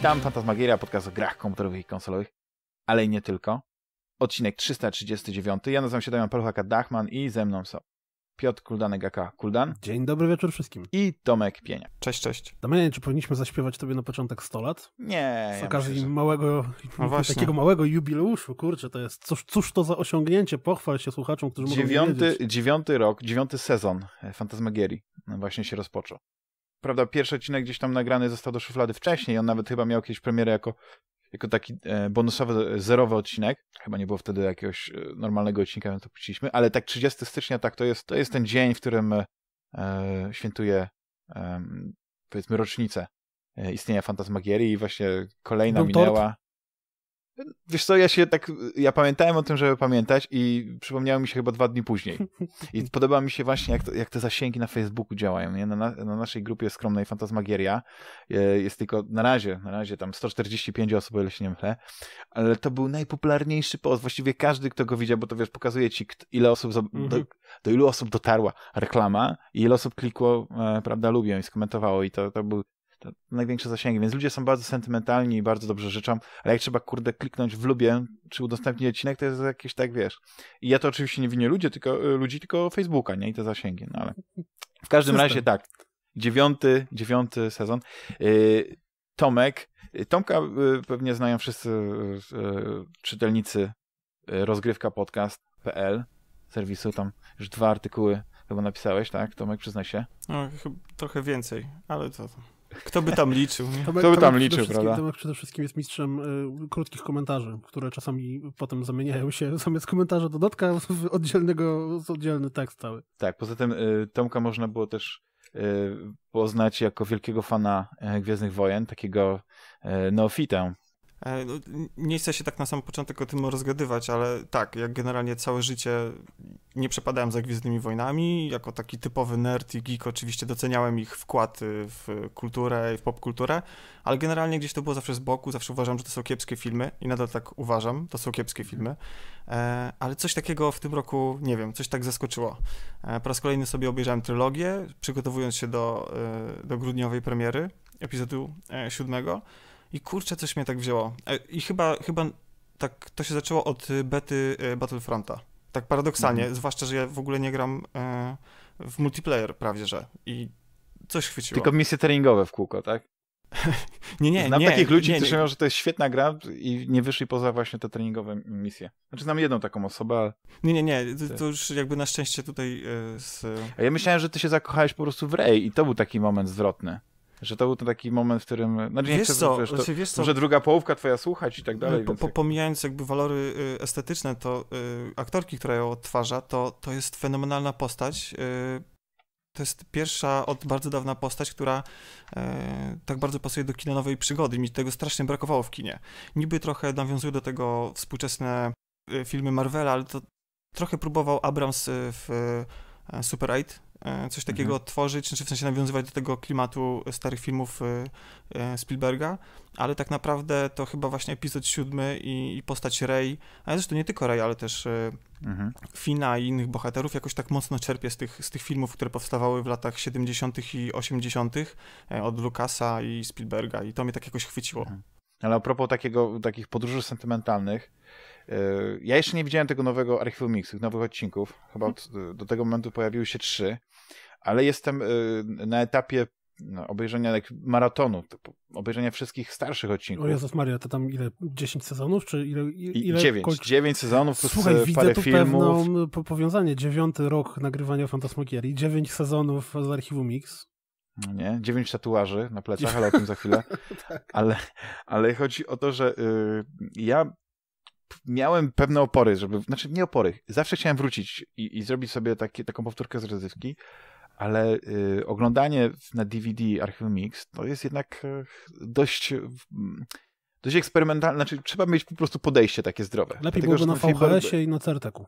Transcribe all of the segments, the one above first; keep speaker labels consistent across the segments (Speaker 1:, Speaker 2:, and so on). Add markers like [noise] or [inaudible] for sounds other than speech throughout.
Speaker 1: Witam, Fantasmagieria, podcast o grach komputerowych i konsolowych, ale i nie tylko. Odcinek 339. Ja nazywam się Damian Paluchaka Dachman i ze mną są Piotr Kuldanek Gaka Kuldan. Dzień dobry wieczór wszystkim. I Tomek Pienia. Cześć, cześć.
Speaker 2: Damianie, czy powinniśmy zaśpiewać tobie na początek 100 lat? Nie. Z okazji myślę, że... małego, no takiego małego jubileuszu, kurczę, to jest, cóż, cóż to za osiągnięcie, pochwal się słuchaczom, którzy dziewiąty, mogą dziewiąty,
Speaker 1: dziewiąty rok, dziewiąty sezon e, Fantasmagierii no właśnie się rozpoczął prawda, pierwszy odcinek gdzieś tam nagrany został do szuflady wcześniej, on nawet chyba miał jakieś premiery jako, jako taki e, bonusowy, zerowy odcinek. Chyba nie było wtedy jakiegoś e, normalnego odcinka, więc to puściliśmy, ale tak 30 stycznia, tak, to jest, to jest ten dzień, w którym e, e świętuje e, powiedzmy rocznicę istnienia Fantasmagierii i właśnie kolejna Był minęła. Tort? Wiesz co, ja się tak, ja pamiętałem o tym, żeby pamiętać i przypomniało mi się chyba dwa dni później. I [laughs] podoba mi się właśnie, jak, to, jak te zasięgi na Facebooku działają, nie? Na, na naszej grupie skromnej Fantasmagieria e, jest tylko, na razie, na razie tam 145 osób, o ile się nie mylę, ale to był najpopularniejszy post, właściwie każdy, kto go widział, bo to wiesz, pokazuje ci, ile osób, do, mhm. do ilu osób dotarła reklama i ile osób klikło, e, prawda, lubią i skomentowało i to, to był największe zasięgi. Więc ludzie są bardzo sentymentalni i bardzo dobrze życzą, ale jak trzeba, kurde, kliknąć w lubię, czy udostępnić odcinek, to jest jakieś tak, wiesz. I ja to oczywiście nie winię ludzi, tylko, y, ludzi, tylko Facebooka, nie? I te zasięgi, no ale... W każdym System. razie tak, dziewiąty, dziewiąty sezon. Yy, Tomek, y, Tomka yy, pewnie znają wszyscy yy, czytelnicy rozgrywka podcast.pl serwisu, tam już dwa artykuły chyba napisałeś, tak? Tomek, przyznaj się.
Speaker 3: No, trochę więcej, ale co to... Kto by tam liczył? Tomek, Kto by tam
Speaker 1: liczył, prawda? Tomek
Speaker 2: przede wszystkim jest mistrzem y, krótkich komentarzy, które czasami potem zamieniają się [laughs] zamiast komentarza dodatka w oddzielnego, w oddzielny tekst cały.
Speaker 1: Tak, poza tym y, Tomka można było też y, poznać jako wielkiego fana e, Gwiezdnych Wojen, takiego e, neofitę
Speaker 3: E, no, nie chcę się tak na sam początek o tym rozgadywać, ale tak, jak generalnie całe życie nie przepadałem za Gwiezdnymi Wojnami, jako taki typowy nerd i geek oczywiście doceniałem ich wkład y, w kulturę i w popkulturę, ale generalnie gdzieś to było zawsze z boku, zawsze uważam, że to są kiepskie filmy i nadal tak uważam, to są kiepskie mhm. filmy, e, ale coś takiego w tym roku, nie wiem, coś tak zaskoczyło. E, po raz kolejny sobie obejrzałem trylogię, przygotowując się do, y, do grudniowej premiery epizodu siódmego, i kurczę, coś mnie tak wzięło. E, I chyba, chyba tak to się zaczęło od y, bety y, Battlefronta. Tak paradoksalnie, mhm. zwłaszcza, że ja w ogóle nie gram e, w multiplayer prawie, że. I coś chwyciło. Tylko
Speaker 1: misje treningowe w kółko, tak? [laughs] nie, nie, Znam nie, takich ludzi, nie, którzy mówią, że to jest świetna gra i nie wyszli poza właśnie te treningowe misje. Znaczy znam jedną taką osobę, ale...
Speaker 3: Nie, nie, nie, to, to już jakby na szczęście tutaj e, z...
Speaker 1: A ja myślałem, że ty się zakochałeś po prostu w Rey i to był taki moment zwrotny że to był ten taki moment, w którym... Znaczy nie wiesz, chcę, co, wiesz, to, znaczy, wiesz co, może druga połówka twoja słuchać i tak no dalej. Po,
Speaker 3: po, pomijając jakby walory y, estetyczne, to y, aktorki, która ją odtwarza, to, to jest fenomenalna postać. Y, to jest pierwsza od bardzo dawna postać, która y, tak bardzo pasuje do kina nowej przygody. Mi tego strasznie brakowało w kinie. Niby trochę nawiązuje do tego współczesne y, filmy Marvela, ale to trochę próbował Abrams w Super 8 E, coś mhm. takiego mhm. tworzyć, czy znaczy w sensie nawiązywać do tego klimatu starych filmów e, e, Spielberga, ale tak naprawdę to chyba właśnie epizod siódmy i, i postać Rey, ale zresztą nie tylko Rey, ale też mhm. Fina i innych bohaterów jakoś tak mocno czerpie z tych, z tych filmów, które powstawały w latach 70. i 80. od Lucasa i Spielberga i to mnie tak jakoś chwyciło. Mhm.
Speaker 1: Ale a propos takiego, takich podróży sentymentalnych, E, ja jeszcze nie widziałem tego nowego archiwum Mix, tych nowych odcinków. Chyba od, do tego momentu pojawiły się trzy, ale jestem e, na etapie no, obejrzenia jak maratonu, obejrzenia wszystkich starszych odcinków. O Jezus
Speaker 2: Maria, to tam ile? 10 sezonów? Czy ile? ile 9, kol... 9 sezonów plus Słuchaj, e, parę widzę tu filmów. pewne powiązanie. Dziewiąty rok nagrywania Fantasmagierii, 9 sezonów z archiwum Mix.
Speaker 1: No nie, dziewięć tatuaży na plecach, ale o tym za chwilę. [laughs] tak. ale, ale chodzi o to, że y, ja miałem pewne opory, żeby, znaczy nie opory, zawsze chciałem wrócić i, i zrobić sobie takie, taką powtórkę z rozrywki, ale y, oglądanie na DVD Archimix Mix to jest jednak e, dość... dość eksperymentalne, znaczy trzeba mieć po prostu podejście takie zdrowe. Lepiej Dlatego, byłoby na VHS-ie
Speaker 2: i na Certeku.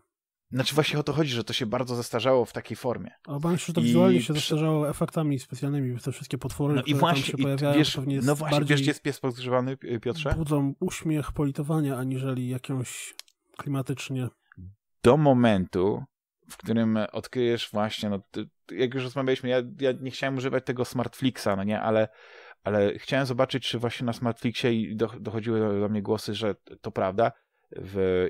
Speaker 1: Znaczy właśnie o to chodzi, że to się bardzo zestarzało w takiej formie. A obawiam się, że to wizualnie się
Speaker 2: zestarzało efektami specjalnymi, te wszystkie potwory, no i właśnie, się i pojawiają, wiesz, pewnie jest No właśnie, bardziej... wiesz, jest pies podgrzewany, Piotrze? Budzą uśmiech politowania, aniżeli jakąś klimatycznie.
Speaker 1: Do momentu, w którym odkryjesz właśnie, no, jak już rozmawialiśmy, ja, ja nie chciałem używać tego Smartflixa, no nie, ale, ale chciałem zobaczyć, czy właśnie na Smartflixie dochodziły do mnie głosy, że to prawda, w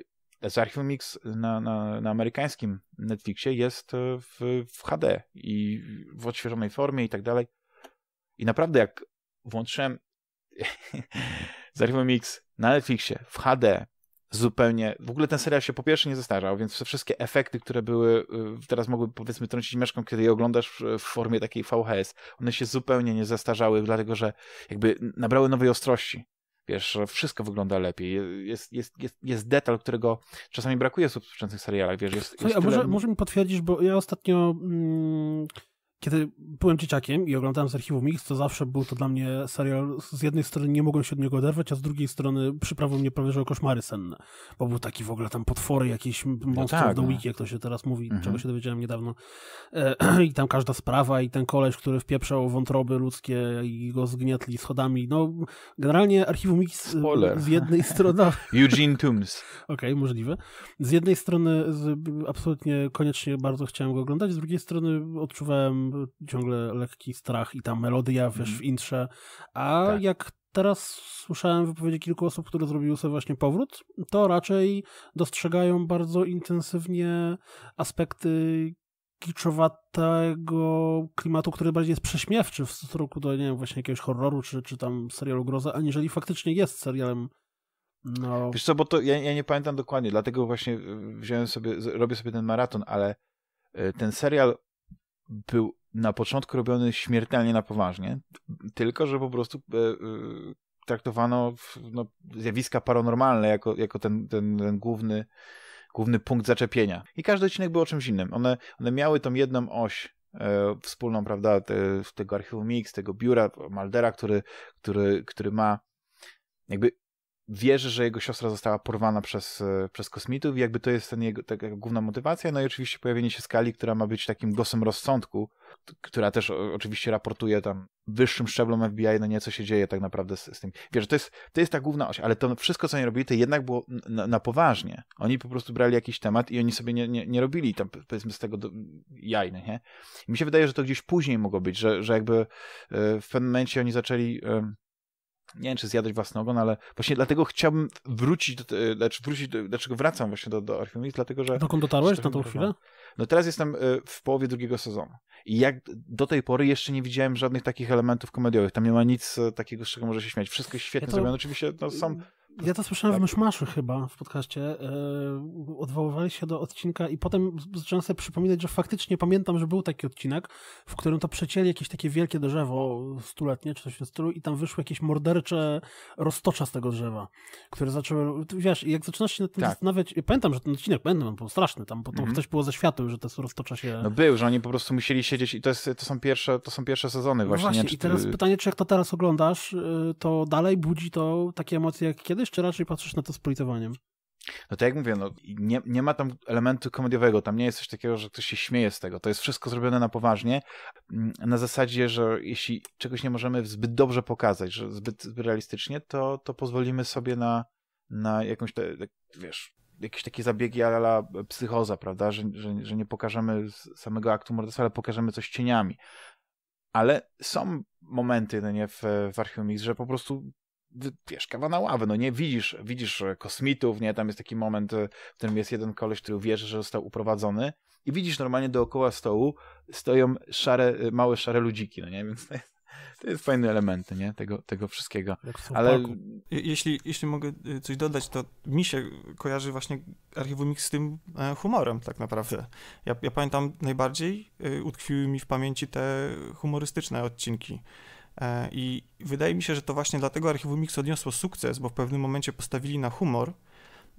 Speaker 1: z Mix na, na, na, amerykańskim Netflixie jest e, w, w HD i w odświeżonej formie i tak dalej. I naprawdę jak włączyłem [laughs] z Mix na Netflixie w HD zupełnie, w ogóle ten serial się po pierwsze nie zestarzał, więc wszystkie efekty, które były, e, teraz mogły powiedzmy trącić mieszką, kiedy je oglądasz w formie takiej VHS, one się zupełnie nie zestarzały, dlatego że jakby nabrały nowej ostrości. Wiesz, wszystko wygląda lepiej. Jest, jest, jest, jest detal, którego czasami brakuje w współczesnych serialach, wiesz, jest, jest Słuchaj, tyle... może, może
Speaker 2: mi potwierdzić bo ja ostatnio... Mm kiedy byłem dzieciakiem i oglądałem z archiwum Mix, to zawsze był to dla mnie serial, z jednej strony nie mogłem się od niego oderwać, a z drugiej strony przyprawił mnie prawie że o koszmary senne, bo był taki w ogóle tam potwory, jakieś monster no tak, do no. wiki, jak to się teraz mówi, mhm. czego się dowiedziałem niedawno. E, [clears throat] I tam każda sprawa i ten koleś, który wpieprzał wątroby ludzkie i go zgniatli schodami. No, generalnie archiwum Mix e, Spoiler. z jednej [laughs] strony... Eugene Toombs. Okej, okay, możliwe. Z jednej strony z, absolutnie koniecznie bardzo chciałem go oglądać, z drugiej strony odczuwałem ciągle lekki strach i ta melodia, wiesz, mm. w intrze. A tak. jak teraz słyszałem wypowiedzi kilku osób, które zrobiły sobie właśnie powrót, to raczej dostrzegają bardzo intensywnie aspekty kiczowatego klimatu, który bardziej jest prześmiewczy w stosunku do, nie wiem, właśnie jakiegoś horroru, czy, czy tam serialu groza, aniżeli faktycznie jest serialem no. Wiesz
Speaker 1: co, bo to ja, ja nie pamiętam dokładnie, dlatego właśnie y, wziąłem sobie, robię sobie ten maraton, ale y, ten serial był na początku robiony śmiertelnie na poważnie, tylko że po prostu e, e, traktowano no, zjawiska paranormalne jako, jako ten, ten, ten główny, główny punkt zaczepienia. I każdy odcinek był o czymś innym. One, one miały tą jedną oś e, wspólną, prawda, te, tego archiwum Mix, tego biura Maldera, który, który, który ma jakby wierzy, że jego siostra została porwana przez, e, przez kosmitów i jakby to jest ten jego, główna motywacja, no i oczywiście pojawienie się Skali, która ma być takim głosem rozsądku, która też oczywiście raportuje tam wyższym szczeblom FBI, no nieco się dzieje tak naprawdę z, z tym. Wiesz, to jest, to jest ta główna oś, ale to wszystko, co oni robili, to jednak było na, na poważnie. Oni po prostu brali jakiś temat i oni sobie nie, nie, nie robili tam, powiedzmy, z tego do, jaj, nie? I mi się wydaje, że to gdzieś później mogło być, że, że jakby e, w pewnym momencie oni zaczęli nie wiem, czy zjadać własny ogon, ale właśnie dlatego chciałbym wrócić, do, e, znaczy wrócić do, dlaczego wracam właśnie do, do Archium X, dlatego że... Dokąd dotarłeś na tą tak chwilę? No teraz jestem e, w połowie drugiego sezonu i jak do tej pory jeszcze nie widziałem żadnych takich elementów komediowych, tam nie ma nic e, takiego, z czego może się śmiać, wszystko jest świetnie ja to... zrobione, oczywiście no, są y,
Speaker 2: ja to słyszałem w Myszmaszu tak. chyba w podcaście. E, odwoływali się do odcinka i potem zacząłem sobie przypominać, że faktycznie pamiętam, że był taki odcinek, w którym to przecięli jakieś takie wielkie drzewo stuletnie czy coś w tym stylu i tam wyszły jakieś mordercze roztocza z tego drzewa, które zaczęły, wiesz, jak zaczynasz się nad tym tak. zastanawiać, pamiętam, że ten odcinek,
Speaker 1: pamiętam, był straszny, tam potem mhm. ktoś
Speaker 2: było ze światłem, że te roztocza się... No
Speaker 1: był, że oni po prostu musieli siedzieć i to, jest, to, są, pierwsze, to są pierwsze sezony właśnie. No właśnie, nie, i teraz pytanie,
Speaker 2: czy jak to teraz oglądasz, y, to dalej budzi to takie emocje jak kiedy? powiadasz, czy raczej patrzysz na to z politowaniem?
Speaker 1: No to jak mówię, no, nie, nie ma tam elementu komediowego, tam nie jest coś takiego, że ktoś się śmieje z tego. To jest wszystko zrobione na poważnie, mm, na zasadzie, że jeśli czegoś nie możemy zbyt dobrze pokazać, że zbyt, zbyt realistycznie, to, to pozwolimy sobie na, na jakąś, te, wiesz, jakieś takie zabiegi ala psychoza, prawda, że, że, że nie pokażemy samego aktu morderstwa, ale pokażemy coś cieniami. Ale są momenty no nie, w, w Archium że po prostu wiesz, kawa na ławę, no nie, widzisz, widzisz kosmitów, nie, tam jest taki moment, y, w którym jest jeden koleś, który wierzy, że został uprowadzony i widzisz normalnie dookoła stołu stoją szare, y, małe szare ludziki, no nie, [laughs] więc to jest, to jest fajny element, nie, tego, tego wszystkiego. Ale...
Speaker 3: Jeśli, jeśli mogę y, coś dodać, to mi się kojarzy właśnie Archiwum Mix z tym e, humorem tak naprawdę. Ja, ja pamiętam najbardziej, utkwiły mi w pamięci te humorystyczne odcinki, E, I wydaje mi się, że to właśnie dlatego archiwum Mix odniosło sukces, bo w pewnym momencie postawili na humor,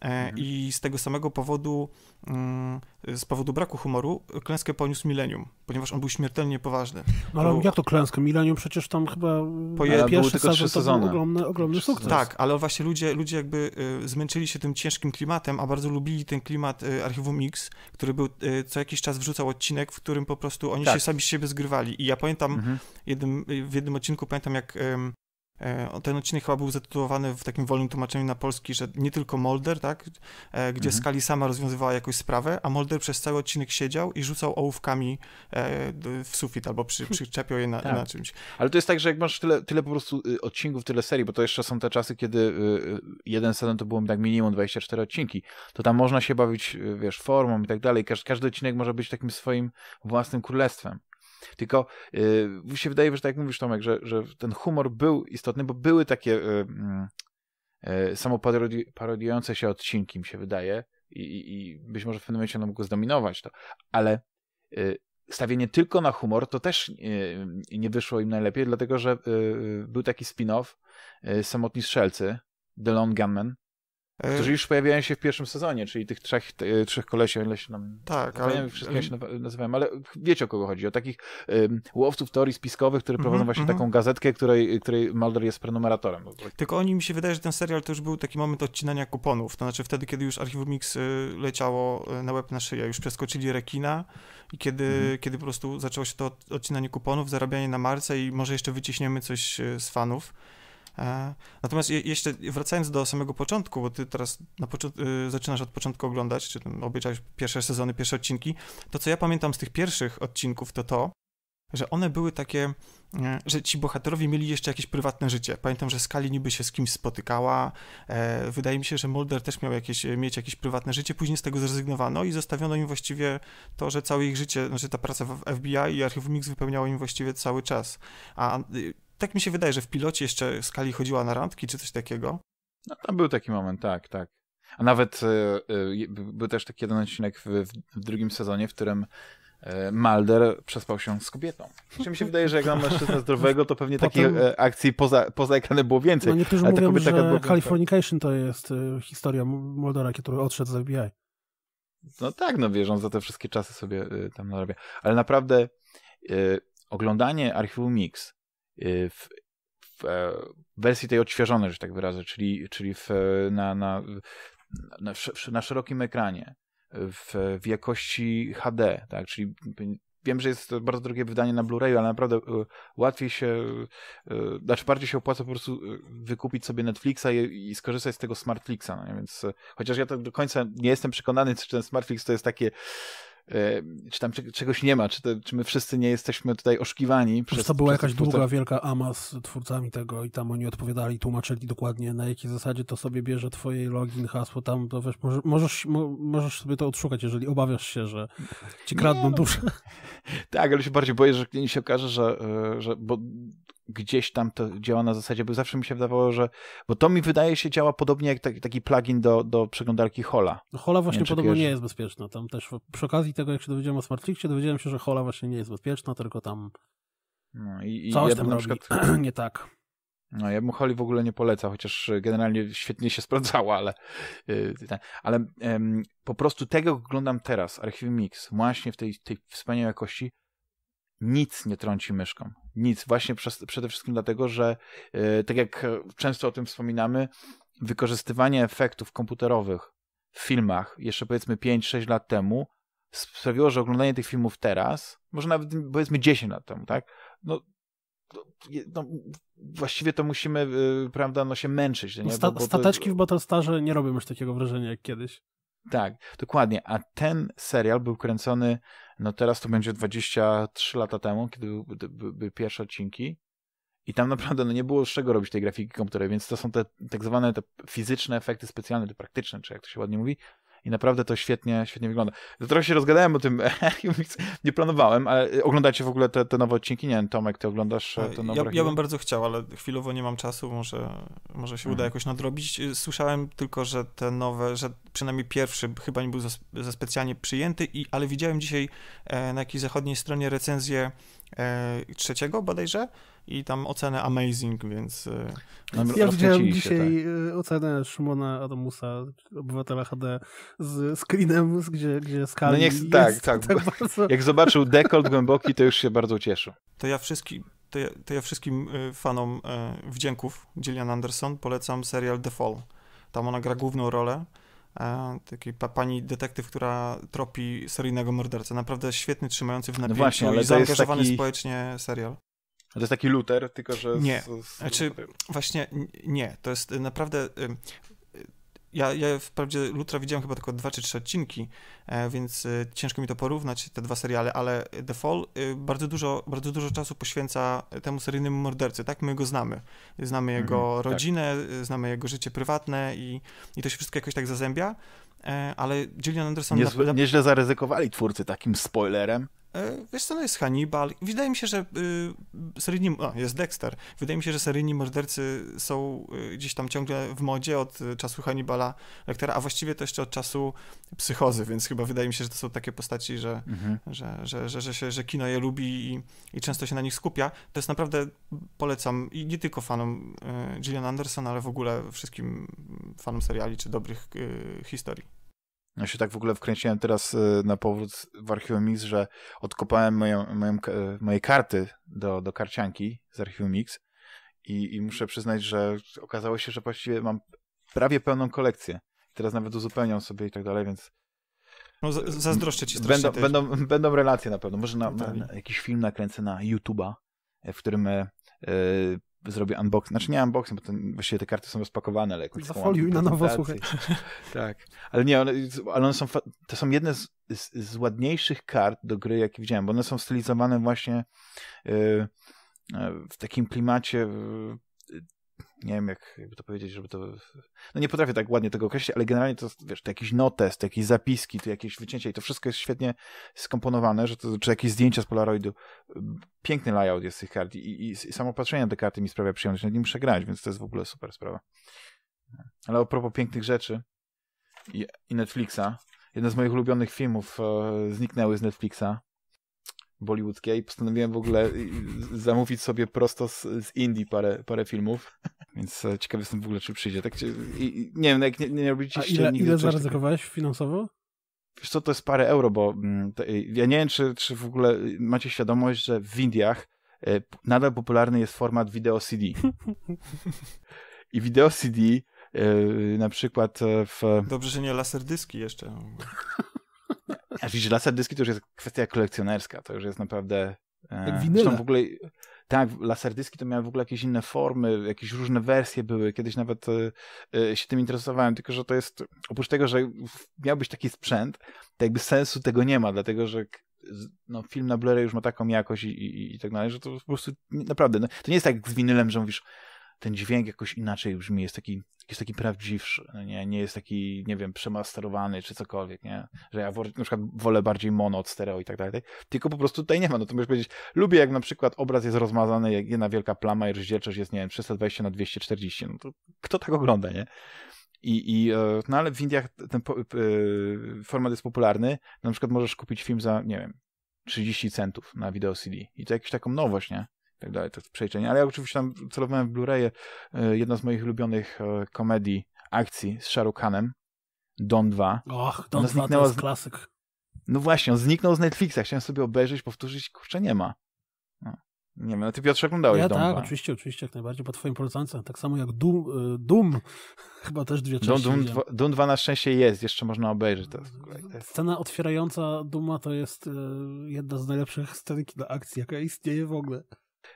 Speaker 3: E, mhm. I z tego samego powodu, mm, z powodu braku humoru, klęskę poniósł Millennium, ponieważ on był śmiertelnie poważny. No, ale jak
Speaker 2: to klęskę? Millennium przecież tam chyba e, po je... pierwszy sezon to był ogromny,
Speaker 3: ogromny sukces. Tak, ale właśnie ludzie, ludzie jakby e, zmęczyli się tym ciężkim klimatem, a bardzo lubili ten klimat Archiwum X, który był co jakiś czas wrzucał odcinek, w którym po prostu oni tak. się sami z siebie zgrywali. I ja pamiętam, mhm. jednym, w jednym odcinku pamiętam jak E, ten odcinek chyba był zatytułowany w takim wolnym tłumaczeniu na polski, że nie tylko Molder, tak? E, gdzie mhm. Skali sama rozwiązywała jakąś sprawę, a Molder przez cały odcinek siedział i rzucał ołówkami e, w sufit albo przy, przyczepiał je na, tak. na, czymś.
Speaker 1: Ale to jest tak, że jak masz tyle, tyle po prostu y, odcinków, tyle serii, bo to jeszcze są te czasy, kiedy y, y, jeden sezon to było tak minimum 24 odcinki, to tam można się bawić, wiesz, formą i tak dalej. Każdy, każdy odcinek może być takim swoim własnym królestwem. Tylko yy, mi się wydaje, że tak jak mówisz Tomek, że, że ten humor był istotny, bo były takie yy, yy, się odcinki, mi się wydaje, i, i, i być może w pewnym momencie one zdominować to, ale yy, stawienie tylko na humor to też y, nie wyszło im najlepiej, dlatego że y, y, był taki spin-off Samotni Strzelcy, The Lone Gunman, E, Którzy już pojawiają się w pierwszym sezonie, czyli tych trzech, te, trzech kolesi, o ile się nam... Tak, ale... Wiem, się nazywałem, ale wiecie o kogo chodzi, o takich um, łowców teorii spiskowych, które mhm, prowadzą mm -hmm, właśnie mm -hmm. taką gazetkę, której, której Mulder jest prenumeratorem.
Speaker 3: Tylko oni mi się wydaje, że ten serial to już był taki moment odcinania kuponów, to znaczy wtedy, kiedy już Archiwum Mix y, leciało y, na łeb na szyję, już przeskoczyli rekina i kiedy, mm -hmm. kiedy po prostu zaczęło się to odcinanie kuponów, zarabianie na marce i może jeszcze wyciśniemy coś y, z fanów. E, natomiast jeszcze wracając do samego początku, bo ty teraz na y, zaczynasz od początku oglądać, czy obejrzałeś pierwsze sezony, pierwsze odcinki, to co ja pamiętam z tych pierwszych odcinków to to, że one były takie, e, że ci bohaterowie mieli jeszcze jakieś prywatne życie. Pamiętam, że Skali niby się z kimś spotykała. E, wydaje mi się, że Mulder też miał jakieś, mieć jakieś prywatne życie. Później z tego zrezygnowano i zostawiono im właściwie to, że całe ich życie, znaczy ta praca w FBI i Archiwum Mix wypełniało im właściwie cały czas. A y, tak mi się wydaje, że w pilocie jeszcze Skali chodziła na randki czy coś takiego.
Speaker 1: No tam był taki moment, tak, tak. A nawet e, e, był też taki jeden odcinek w, w drugim sezonie, w którym e, Malder przespał się z kobietą. Czy mi się wydaje, że jak mam mężczyznę zdrowego, to pewnie Potem... takich akcji poza, poza ekranem było więcej. No niektórzy ale tak mówią, że Californication
Speaker 2: to jest historia Muldera, który odszedł z FBI.
Speaker 1: No tak, no wierzą, za te wszystkie czasy sobie tam narabia. Ale naprawdę y, oglądanie Archiwum Mix Y, w, e, w wersji tej odświeżonej, że tak wyrażę, czyli, czyli w, e, na, na, na, na szerokim ekranie, w, w jakości HD, tak? czyli wiem, że jest to bardzo drogie wydanie na Blu-rayu, ale naprawdę e, łatwiej się, znaczy bardziej się opłaca po prostu wykupić sobie Netflixa i, i skorzystać z tego Smartflixa, no, więc chociaż ja tak do końca nie jestem przekonany, czy ten Smartflix to jest takie E, czy tam czegoś nie ma, czy, czy my wszyscy nie jesteśmy tutaj oszukiwani? Przez, to była przez jakaś długa,
Speaker 2: wielka ama z twórcami tego i tam oni odpowiadali, tłumaczyli dokładnie na jakiej zasadzie to sobie bierze twoje login, hasło, tam to wiesz, możesz, możesz sobie to odszukać, jeżeli obawiasz się, że ci kradną nie, no. duszę.
Speaker 1: Tak, ale się bardziej boję, że kiedyś się okaże, że, e, że bo gdzieś tam to działa na zasadzie, bo zawsze mi się wydawało, że. Bo to mi wydaje się działa podobnie jak taki, taki plugin do, do przeglądarki Hola. No, Hola właśnie nie, podobno nie
Speaker 2: jest bezpieczna. Tam też przy okazji tego, jak się dowiedziałem o SmartClicksie, dowiedziałem się, że Hola właśnie nie jest bezpieczna, tylko tam.
Speaker 1: No i, i coś ja tam na przykład... [clears throat] nie tak. No, ja bym Holi w ogóle nie polecał, chociaż generalnie świetnie się [laughs] sprawdzała, ale, y, ale po prostu tego oglądam teraz, Archiwum Mix, właśnie w tej, tej wspaniałej jakości, nic nie trąci myszką. Nic, właśnie przez, przede wszystkim dlatego, że e, tak jak często o tym wspominamy, wykorzystywanie efektów komputerowych w filmach jeszcze powiedzmy 5-6 lat temu sprawiło, że oglądanie tych filmów teraz, może nawet powiedzmy 10 lat temu, tak? No, no właściwie to musimy, yy, prawda, no się męczyć. Nie? bo, bo stateczki to...
Speaker 2: w Battlestarze nie robią już takiego wrażenia jak kiedyś.
Speaker 1: Tak, dokładnie. A ten serial był kręcony no teraz to będzie 23 lata temu, kiedy były, pierwsze odcinki. I tam naprawdę no, nie było z czego robić tej grafiki komputerowej, więc to są te tak zwane te fizyczne efekty specjalne, te praktyczne, czy jak to się ładnie mówi, i naprawdę to świetnie, świetnie wygląda. Trochę się rozgadałem o tym, [laughs] nie planowałem, ale y, oglądacie w ogóle te, te nowe odcinki? Nie wiem, Tomek, ty oglądasz e, te nowe? Ja, ja bym
Speaker 3: bardzo chciał, ale chwilowo nie mam czasu, może, może się mhm. uda jakoś nadrobić. Y, słyszałem tylko, że te nowe, że przynajmniej pierwszy chyba nie był za, za specjalnie przyjęty, i, ale widziałem dzisiaj e, na jakiejś zachodniej stronie recenzję e, trzeciego bodajże, i tam ocenę amazing, więc... Y, ja widziałem dzisiaj tak.
Speaker 2: Y, ocenę Szymona Adamusa, obywatela HD, z screenem,
Speaker 3: gdzie, gdzie skali no tak, tak, [laughs] tak bardzo... Jak
Speaker 1: zobaczył dekolt głęboki, to już się bardzo cieszył.
Speaker 3: To ja wszystkim to ja, to ja wszystkim y, fanom wdzięków Gillian Anderson polecam serial The Fall. Tam ona gra główną rolę e, takiej pa, pani detektyw, która tropi seryjnego mordercę. Naprawdę świetny, trzymający w no napięciu no właśnie, ale i zaangażowany taki... społecznie serial.
Speaker 1: To jest taki Luther, tylko że... Nie, z, z... znaczy właśnie nie,
Speaker 3: to jest y, naprawdę... Y, y, ja, ja wprawdzie Lutra widziałem chyba tylko dwa czy trzy odcinki, e, więc ciężko mi to porównać, te dwa seriale, ale The Fall bardzo dużo, bardzo dużo czasu poświęca temu seryjnemu mordercy, tak? My go znamy. Znamy mhm, jego mhm, rodzinę, tak. znamy jego życie prywatne i, i to się wszystko jakoś tak zazębia, e, ale Julian Anderson... Niezły, na...
Speaker 1: Nieźle zaryzykowali twórcy takim spoilerem.
Speaker 3: E, wiesz co, no jest Hannibal. Wydaje mi się, że y, seryjni, jest Dexter. Wydaje mi się, że seryjni mordercy są y, gdzieś tam ciągle w modzie od y, czasu Hannibala Lectera, a właściwie to jeszcze od czasu psychozy, więc chyba wydaje mi się, że to są takie postaci, że, mhm. że, że, że, że, się, że kino je lubi i, i często się na nich skupia. To jest naprawdę, polecam i nie tylko fanom y, Gillian Anderson, ale w ogóle wszystkim fanom seriali czy dobrych y, historii.
Speaker 1: Ja się tak w ogóle wkręciłem teraz y, na powrót w Archiwum Mix, że odkopałem moją, moją, moje karty do, do karcianki z Archiwum Mix i, i muszę przyznać, że okazało się, że właściwie mam prawie pełną kolekcję. Teraz nawet uzupełniam sobie i tak dalej, więc
Speaker 3: no, zazdroszczę ci Będą, będą,
Speaker 1: będą, relacje na pewno. Może na, na, na jakiś film nakręcę na YouTube'a, w którym e, zrobię unboxing, znaczy nie unboxing, bo to właściwie te karty są rozpakowane, ale jakoś Zafoliuj na nowo, słuchaj.
Speaker 4: [laughs]
Speaker 2: tak,
Speaker 1: ale nie, one, ale one są, to są jedne z, z, z, ładniejszych kart do gry, jakie widziałem, bo one są stylizowane właśnie yy, w takim klimacie nie wiem jak to powiedzieć, żeby to, no nie potrafię tak ładnie tego określić, ale generalnie to, wiesz, to jakiś notes, to jakieś zapiski, to jakieś wycięcia i to wszystko jest świetnie skomponowane, że to, czy jakieś zdjęcia z Polaroidu, piękny layout jest tych kart i, i samo patrzenie na te karty mi sprawia przyjemność, nad nie muszę grać, więc to jest w ogóle super sprawa. Ale a propos pięknych rzeczy i, i Netflixa, jeden z moich ulubionych filmów e, zniknęły z Netflixa, bollywoodzkie i postanowiłem w ogóle zamówić sobie prosto z, z Indii parę, parę filmów. Więc e, ciekawy jestem w ogóle, czy przyjdzie. Tak, i, nie wiem, jak nie, nie robicie A ile, nigdy ile zaryzykowałeś
Speaker 2: finansowo?
Speaker 1: Wiesz co, to jest parę euro, bo mm, ja nie wiem, czy, czy w ogóle y, macie świadomość, że w Indiach e, nadal popularny jest format wideo CD. [laughs] I wideo CD e, na przykład w...
Speaker 3: Dobrze, że nie laserdyski jeszcze.
Speaker 1: Oczywiście laserdyski to już jest kwestia kolekcjonerska, to już jest naprawdę... Jak winyla. w ogóle tak, laserdyski to miały w ogóle jakieś inne formy, jakieś różne wersje były. Kiedyś nawet e, e, się tym interesowałem, tylko że to jest, oprócz tego, że miał być taki sprzęt, to jakby sensu tego nie ma, dlatego że no, film na Blu-ray już ma taką jakość i, i, i tak dalej, że to po prostu naprawdę, no, to nie jest tak jak z winylem, że mówisz ten dźwięk jakoś inaczej brzmi, jest taki, jest taki prawdziwszy, no nie, nie jest taki, nie wiem, przemasterowany czy cokolwiek, nie? Że ja na przykład wolę bardziej mono od stereo i tak dalej, tak? tylko po prostu tutaj nie ma, no to możesz powiedzieć, lubię jak na przykład obraz jest rozmazany, jak jedna wielka plama i rozdzielczość jest, nie wiem, 320 na 240, no to kto tak ogląda, nie? I, i, e, no ale w Indiach ten po, e, format jest popularny. Na przykład możesz kupić film za, nie wiem, 30 centów na wideo CD. I to jakaś taką nowość, nie? tak dalej, to jest przejrzenie. Ale ja oczywiście tam celowałem w Blu-raye y, jedną z moich ulubionych y, komedii akcji z Shahrukh Kanem, Don 2. Och, Don 2 to jest z... klasyk. No właśnie, on zniknął z Netflixa, chciałem sobie obejrzeć, powtórzyć, kurczę, nie ma. No, nie wiem, no ty Piotrze oglądałeś ja, Dom tak, 2.
Speaker 2: oczywiście, oczywiście, jak najbardziej, po twoim polecance. Tak samo jak Doom, y, Doom. [laughs] chyba też dwie części. Doom,
Speaker 1: Doom, 2 na szczęście jest, jeszcze można obejrzeć teraz.
Speaker 2: Scena otwierająca Duma to jest y, jedna z najlepszych scen do akcji, jaka istnieje w
Speaker 1: ogóle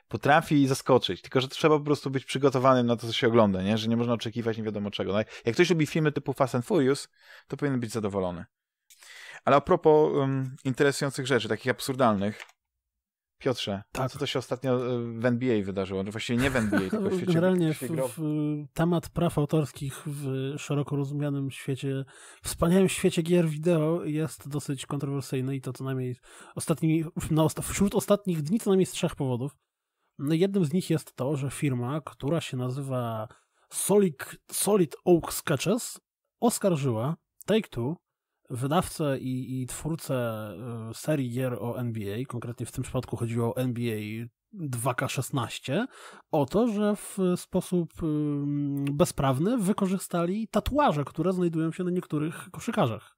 Speaker 1: potrafi zaskoczyć, tylko że trzeba po prostu być przygotowanym na to, co się ogląda, nie? że nie można oczekiwać nie wiadomo czego. No, jak ktoś lubi filmy typu Fast and Furious, to powinien być zadowolony. Ale a propos um, interesujących rzeczy, takich absurdalnych, Piotrze, tak. co to się ostatnio e, w NBA wydarzyło? No właściwie nie w NBA, tylko w [laughs] świecie. Generalnie w, w,
Speaker 2: temat praw autorskich w szeroko rozumianym świecie, wspaniałym świecie gier wideo jest dosyć kontrowersyjny i to co najmniej ostatnimi, no, wśród ostatnich dni co najmniej z trzech powodów. No, jednym z nich jest to, że firma, która się nazywa Solid, Solid Oak Sketches, oskarżyła Take-Two, wydawcę i, i twórcę e, serii gier o NBA, konkretnie w tym przypadku chodziło o NBA 2K16 o to, że w sposób bezprawny wykorzystali tatuaże, które znajdują się na niektórych koszykarzach.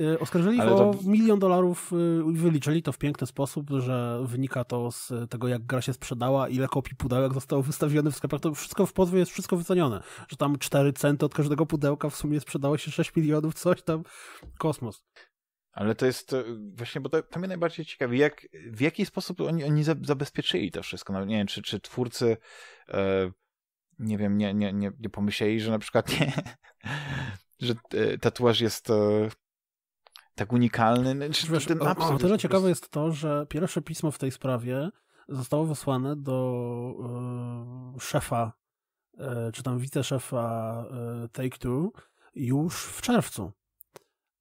Speaker 2: Y, oskarżyli to... o milion dolarów y, i wyliczyli to w piękny sposób, że wynika to z tego, jak gra się sprzedała, ile kopii pudełek zostało wystawione w sklepach. To wszystko w pozwie jest wszystko wycenione. Że tam 4 centy od każdego pudełka w sumie sprzedało się 6 milionów, coś tam.
Speaker 1: Kosmos. Ale to jest y, właśnie, bo to, to mnie najbardziej ciekawi, jak, w jaki sposób oni, oni zabezpieczyli to wszystko. No, nie wiem, czy, czy twórcy. E, nie wiem, nie, nie, nie, nie pomyśleli, że na przykład nie, [laughs] że e, tatuaż jest e, tak unikalny. No, czy Wiesz, ten o, o tyle ciekawe
Speaker 2: prostu... jest to, że pierwsze pismo w tej sprawie zostało wysłane do y, szefa, y, czy tam wiceszefa y, Take-Two już w czerwcu,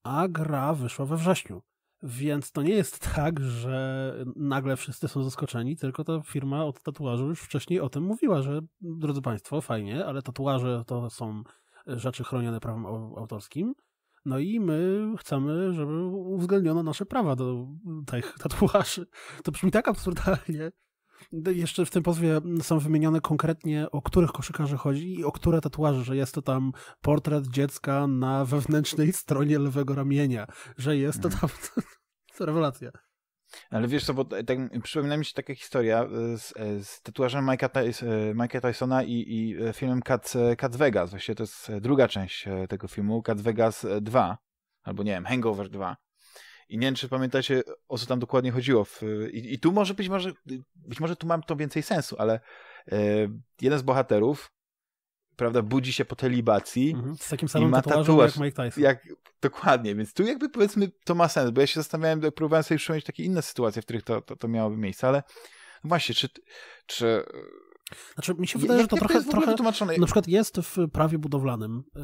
Speaker 2: a gra wyszła we wrześniu. Więc to nie jest tak, że nagle wszyscy są zaskoczeni, tylko ta firma od tatuażu już wcześniej o tym mówiła, że drodzy Państwo, fajnie, ale tatuaże to są rzeczy chronione prawem autorskim no i my chcemy, żeby uwzględniono nasze prawa do tych tatuaży. To brzmi tak absurdalnie. No jeszcze w tym pozwie są wymienione konkretnie, o których koszykarzy chodzi i o które tatuaże, że jest to tam portret dziecka na wewnętrznej stronie lewego ramienia, że jest to mm. tam... To [laughs] rewelacja.
Speaker 1: Ale wiesz co, bo tak, przypomina mi się taka historia e, z, e, z tatuażem e, Mike'a Tysona i, i filmem Cat, Cat Vegas. Właściwie to jest druga część tego filmu, Cat Vegas 2, albo nie wiem, Hangover 2. I nie wiem, czy pamiętacie, o co tam dokładnie chodziło. i, I tu może być może, być może tu mam to więcej sensu, ale jeden z bohaterów prawda, budzi się po telibacji. Mhm. Z takim samym i ma tatuaż, jak Mike Tyson. Jak, dokładnie, więc tu jakby powiedzmy to ma sens, bo ja się zastanawiałem, próbowałem sobie przypomnieć takie inne sytuacje, w których to, to, to miałoby miejsce, ale właśnie, czy, czy znaczy, mi się wydaje, że to trochę, to trochę wytłumaczone. na
Speaker 2: przykład jest w prawie budowlanym e,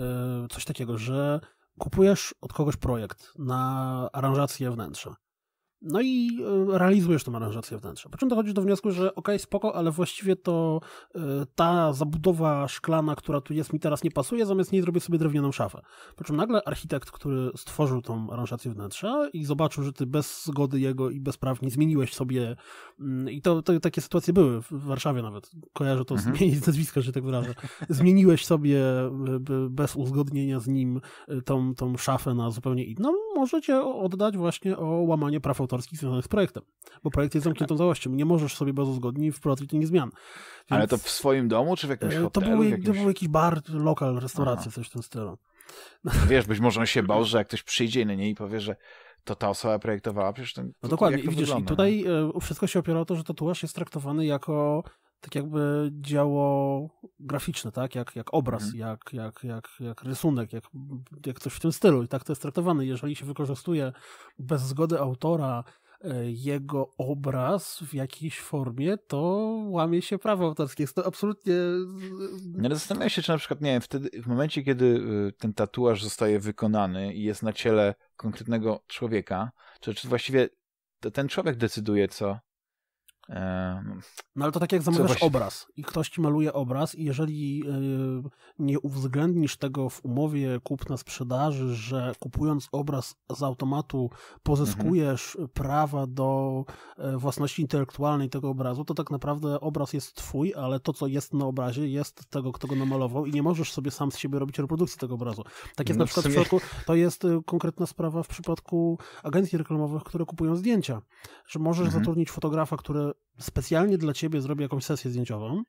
Speaker 2: coś takiego, że kupujesz od kogoś projekt na aranżację wnętrza no i e, realizujesz tą aranżację wnętrza. Po czym dochodzisz do wniosku, że okej, okay, spoko, ale właściwie to e, ta zabudowa szklana, która tu jest, mi teraz nie pasuje, zamiast niej zrobię sobie drewnianą szafę. Po czym nagle architekt, który stworzył tą aranżację wnętrza i zobaczył, że ty bez zgody jego i bezprawnie zmieniłeś sobie mm, i to, to takie sytuacje były w Warszawie nawet, kojarzę to mhm. z nazwiska, że tak wyrażę, zmieniłeś sobie e, bez uzgodnienia z nim tą, tą szafę na zupełnie inną, możecie oddać właśnie o łamanie praw autorskich regulatorskich związanych z projektem, bo projekt jest zamkniętą tak. całością. Nie możesz sobie bardzo zgodnie wprowadzić innych zmian. Więc... Ale to w
Speaker 1: swoim domu, czy w jakimś e, hotelu? To był, jakimś... to był
Speaker 2: jakiś bar, lokal, restauracja, Aha. coś w tym stylu.
Speaker 1: No wiesz, być może on się bał, że jak ktoś przyjdzie na niej i powie, że to ta osoba projektowała, przecież ten... No dokładnie, to widzisz, wygląda? i no. tutaj
Speaker 2: e, wszystko się opiera o to, że tatuaż jest traktowany jako tak jakby działo graficzne, tak? Jak, jak obraz, mhm. jak, jak, jak, jak rysunek, jak, jak coś w tym stylu. I tak to jest traktowane. Jeżeli się wykorzystuje bez zgody autora e, jego obraz w jakiejś formie, to łamie się prawo autorskie. Jest to absolutnie...
Speaker 1: nie no ale zastanawiam się, czy na przykład, nie wiem, wtedy, w momencie, kiedy e, ten tatuaż zostaje wykonany i jest na ciele konkretnego człowieka, czy, czy właściwie ten człowiek decyduje, co,
Speaker 4: no ale to tak jak zamawiasz obraz
Speaker 2: i ktoś ci maluje obraz i jeżeli y, nie uwzględnisz tego w umowie kupna-sprzedaży, że kupując obraz z automatu pozyskujesz mhm. prawa do e, własności intelektualnej tego obrazu, to tak naprawdę obraz jest twój, ale to co jest na obrazie jest tego, kto go namalował i nie możesz sobie sam z siebie robić reprodukcji tego obrazu. Tak jest no na przykład w, sumie... w przypadku, to jest y, konkretna sprawa w przypadku agencji reklamowych, które kupują zdjęcia, że możesz mhm. zatrudnić fotografa, który specjalnie dla ciebie zrobię jakąś sesję zdjęciową,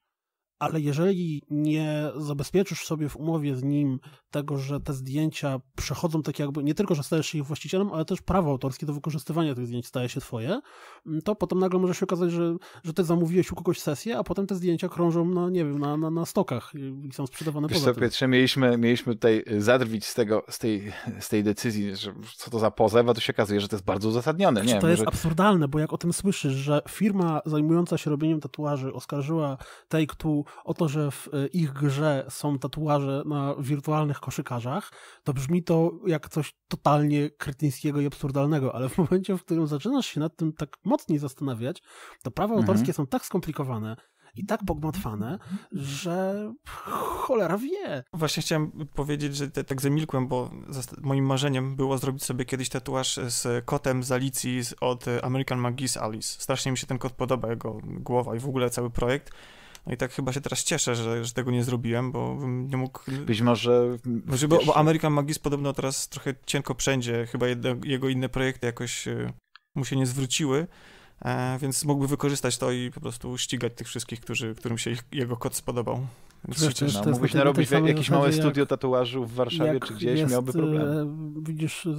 Speaker 2: ale jeżeli nie zabezpieczysz sobie w umowie z nim tego, że te zdjęcia przechodzą tak jakby, nie tylko, że stajesz się ich właścicielem, ale też prawo autorskie do wykorzystywania tych zdjęć staje się twoje, mm, to potem nagle może się okazać, że, że ty zamówiłeś u kogoś sesję, a potem te zdjęcia krążą, na nie wiem, na, na, na stokach i są sprzedawane Wiesz poza co, Pietrze,
Speaker 1: mieliśmy, mieliśmy tutaj e, zadrwić z tego, z tej, z tej decyzji, że co to za pozewa, to się okazuje, że to jest bardzo uzasadnione. nie to wiem, jest że...
Speaker 2: absurdalne, bo jak o tym słyszysz, że firma zajmująca się robieniem tatuaży oskarżyła Take-Two o to, że w e, ich grze są tatuaże na wirtualnych koszykarzach, to brzmi to jak coś totalnie kretyńskiego i absurdalnego, ale w [laughs] momencie, w którym zaczynasz się nad tym tak mocniej zastanawiać, to prawa mhm. autorskie są tak skomplikowane, i tak bogmatwane, że
Speaker 3: cholera wie. Właśnie chciałem powiedzieć, że te, tak zamilkłem, bo moim marzeniem było zrobić sobie kiedyś tatuaż z kotem z Alicji od American Magie's Alice. Strasznie mi się ten kot podoba, jego głowa i w ogóle cały projekt. No i tak chyba się teraz cieszę, że, że tego nie zrobiłem, bo bym nie mógł... Być może... Może, bo, bo American Magis podobno teraz trochę cienko wszędzie, chyba jedno, jego inne projekty jakoś y, mu się nie zwróciły, e, więc mógłby wykorzystać to i po prostu ścigać tych wszystkich, którzy, którym się ich, jego kod spodobał. Przecież no, mógłbyś narobić jakieś małe studio tatuażu w Warszawie czy gdzieś, jest, miałby problem.
Speaker 2: E, widzisz e,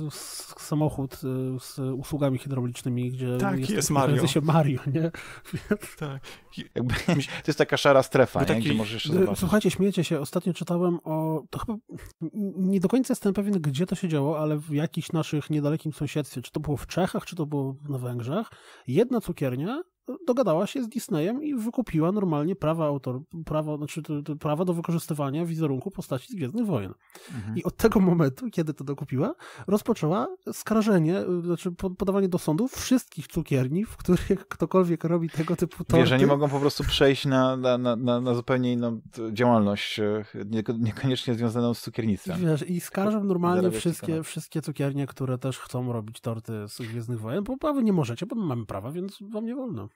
Speaker 2: samochód e, z usługami hydraulicznymi, gdzie tak, jest, jest Mario. się Mario, nie? [laughs] Tak.
Speaker 1: Jakby, [laughs] to jest taka szara strefa, nie? Taki... gdzie możesz zobaczyć. Słuchajcie,
Speaker 2: śmiejecie się, ostatnio czytałem o... To chyba nie do końca jestem pewien, gdzie to się działo, ale w jakichś naszych niedalekim sąsiedztwie, czy to było w Czechach, czy to było na Węgrzech, jedna cukiernia dogadała się z Disneyem i wykupiła normalnie prawa autor, prawo, znaczy prawa do wykorzystywania wizerunku postaci z Gwiezdnych Wojen. Mhm. I od tego momentu, kiedy to dokupiła, rozpoczęła skarżenie, y, znaczy podawanie do sądu wszystkich cukierni, w których ktokolwiek robi tego typu torty. Wiesz, że nie mogą
Speaker 1: po prostu przejść na, na, na, na zupełnie inną działalność, e, niekoniecznie związaną z cukiernictwem. I, wiesz, i skarżą normalnie wszystkie,
Speaker 2: wszystkie cukiernie, które też chcą robić torty z Gwiezdnych Wojen, bo prawie nie możecie, bo mamy prawa, więc wam nie wolno.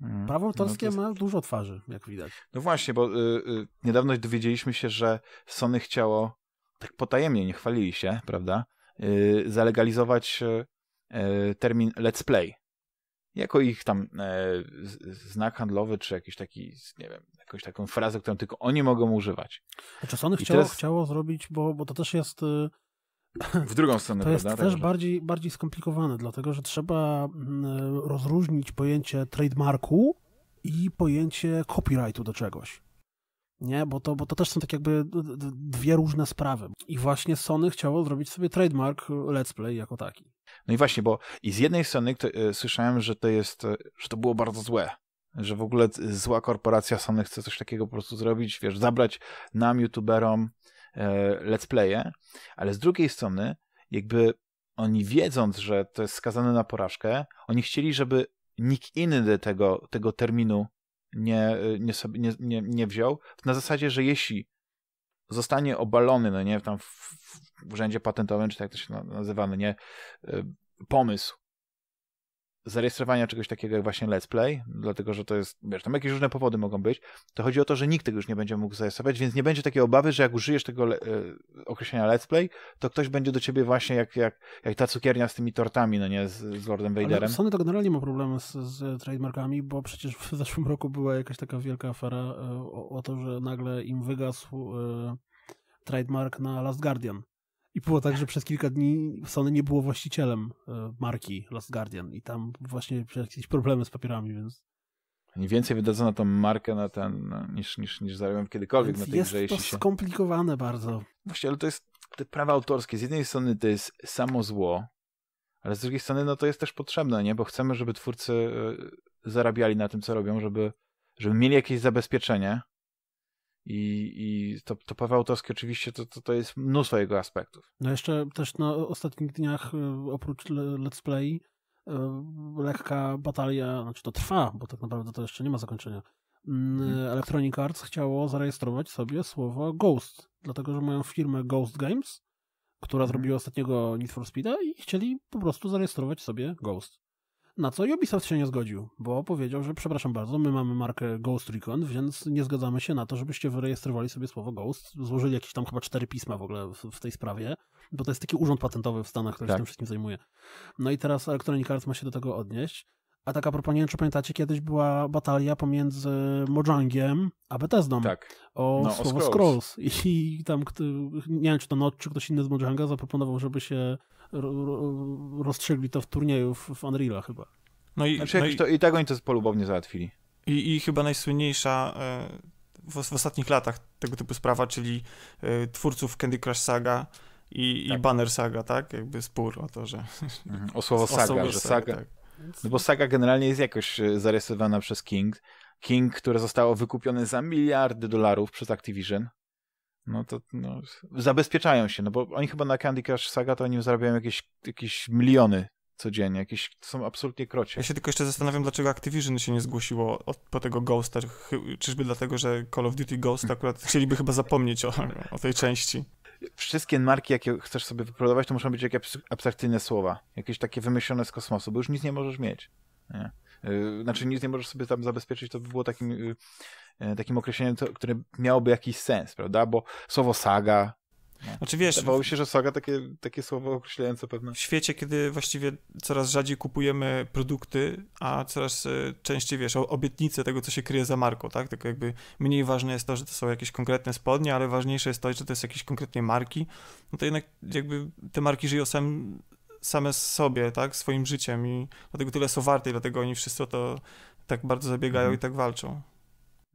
Speaker 2: Mhm. Prawo autorskie no ma dużo twarzy,
Speaker 1: jak widać. No właśnie, bo y, y, niedawno dowiedzieliśmy się, że Sony chciało, tak potajemnie, nie chwalili się, prawda, y, zalegalizować y, y, termin let's play. Jako ich tam e, znak handlowy, czy jakiś taki, nie wiem, jakąś taką frazę, którą tylko oni mogą używać.
Speaker 2: Znaczy Sony chciało, teraz... chciało zrobić, bo, bo to też jest y,
Speaker 1: w drugą stronę, to prawda? jest też
Speaker 2: tak, bardziej, bardziej skomplikowane, dlatego że trzeba mm, rozróżnić pojęcie trademarku i pojęcie copyrightu do czegoś. Nie, bo to, bo to też są tak jakby dwie różne sprawy. I właśnie Sony chciało zrobić sobie trademark Let's Play jako taki.
Speaker 1: No i właśnie, bo i z jednej strony to, e, słyszałem, że to jest, e, że to było bardzo złe, że w ogóle zła korporacja Sony chce coś takiego po prostu zrobić, wiesz, zabrać nam, youtuberom, E, let's playe, ale z drugiej strony jakby oni wiedząc, że to jest skazane na porażkę, oni chcieli, żeby nikt inny tego, tego terminu nie, e, nie, sobie, nie, nie, nie wziął, na zasadzie, że jeśli zostanie obalony, no nie, tam w, w urzędzie patentowym, czy tak to się nazywa, no nie, e, pomysł zarejestrowania czegoś takiego jak właśnie Let's Play, dlatego że to jest, wiesz, tam jakieś różne powody mogą być, to chodzi o to, że nikt tego już nie będzie mógł zarejestrować, więc nie będzie takiej obawy, że jak użyjesz tego le- określenia Let's Play, to ktoś będzie do ciebie właśnie jak, jak, jak ta cukiernia z tymi tortami, no nie, z, z Lordem Vaderem. Ale Sony
Speaker 2: to tak generalnie ma problemy z, z trademarkami, bo przecież w zeszłym roku była jakaś taka wielka afera e, o, o to, że nagle im wygasł e, trademark na Last Guardian. I było tak, że przez kilka dni Sony nie było właścicielem e, marki Lost Guardian i tam właśnie jakieś problemy z papierami, więc...
Speaker 1: Oni więcej wydadzą na tą markę na ten, niż, niż, niż zarobią kiedykolwiek więc na tej jest grze. Jest to
Speaker 2: skomplikowane bardzo.
Speaker 1: Właśnie, ale to jest te prawa autorskie. Z jednej strony to jest samo zło, ale z drugiej strony no to jest też potrzebne, nie? Bo chcemy, żeby twórcy e, zarabiali na tym, co robią, żeby, żeby mieli jakieś zabezpieczenie, i, i to, to prawo autorskie oczywiście to, to, to jest mnóstwo jego aspektów.
Speaker 2: No jeszcze też na ostatnich dniach e, oprócz Let's Play e, lekka batalia, znaczy to trwa, bo tak naprawdę to jeszcze nie ma zakończenia. Mm, mhm. Electronic Arts chciało zarejestrować sobie słowo Ghost, dlatego że mają firmę Ghost Games, która mhm. zrobiła ostatniego Need for Speeda i chcieli po prostu zarejestrować sobie Ghost. Na co Ubisoft się nie zgodził, bo powiedział, że przepraszam bardzo, my mamy markę Ghost Recon, więc nie zgadzamy się na to, żebyście wyrejestrowali sobie słowo Ghost, złożyli jakieś tam chyba cztery pisma w ogóle w, w tej sprawie, bo to jest taki urząd patentowy w Stanach, który tak. się tym wszystkim zajmuje. No i teraz Electronic Arts ma się do tego odnieść. A taka a propos, nie wiem, czy pamiętacie, kiedyś była batalia pomiędzy Mojangiem a Bethesdą tak. o no, słowo o Scrolls. Scrolls. I tam, nie wiem, czy to Not, czy ktoś inny z Mojanga zaproponował, żeby się
Speaker 3: rozstrzygli to w turnieju w Unreal'a chyba. No i, znaczy, no i... To, i tak
Speaker 1: oni to polubownie załatwili.
Speaker 3: I, i chyba najsłynniejsza e, w, w, ostatnich latach tego typu sprawa, czyli e, twórców Candy Crush Saga i, tak. i Banner Saga, tak? Jakby spór o to, że... Mhm. O słowo [laughs] Saga, o słowo że Saga... saga tak.
Speaker 1: No bo saga generalnie jest jakoś e, zarysowana przez King. King, które zostało wykupione za miliardy dolarów przez Activision. No to no, zabezpieczają się, no bo oni chyba na Candy Crush Saga to oni zarabiają jakieś, jakieś miliony codziennie, jakieś są
Speaker 3: absolutnie krocie. Ja się tylko jeszcze zastanawiam, dlaczego Activision się nie zgłosiło od, po tego Ghosta, czyżby dlatego, że Call of Duty Ghost hmm. akurat chcieliby chyba zapomnieć o, o tej części wszystkie marki, jakie chcesz sobie wyprodukować, to muszą być jakieś abstrakcyjne
Speaker 1: słowa, jakieś takie wymyślone z kosmosu, bo już nic nie możesz mieć. Nie? Y, znaczy nic nie możesz sobie tam zabezpieczyć, to by było takim, y, y, takim określeniem, które miałoby jakiś sens, prawda? Bo słowo saga
Speaker 3: no. Znaczy wiesz... Wydawało
Speaker 1: się, że saga takie, takie słowo określające pewne...
Speaker 3: W świecie, kiedy właściwie coraz rzadziej kupujemy produkty, a coraz e, częściej, wiesz, obietnice tego, co się kryje za marką, tak? Tylko jakby mniej ważne jest to, że to są jakieś konkretne spodnie, ale ważniejsze jest to, że to jest jakieś konkretnej marki, no to jednak jakby te marki żyją sam, same sobie, tak? Swoim życiem i dlatego tyle są warte i dlatego oni wszyscy to tak bardzo zabiegają mhm. i tak walczą.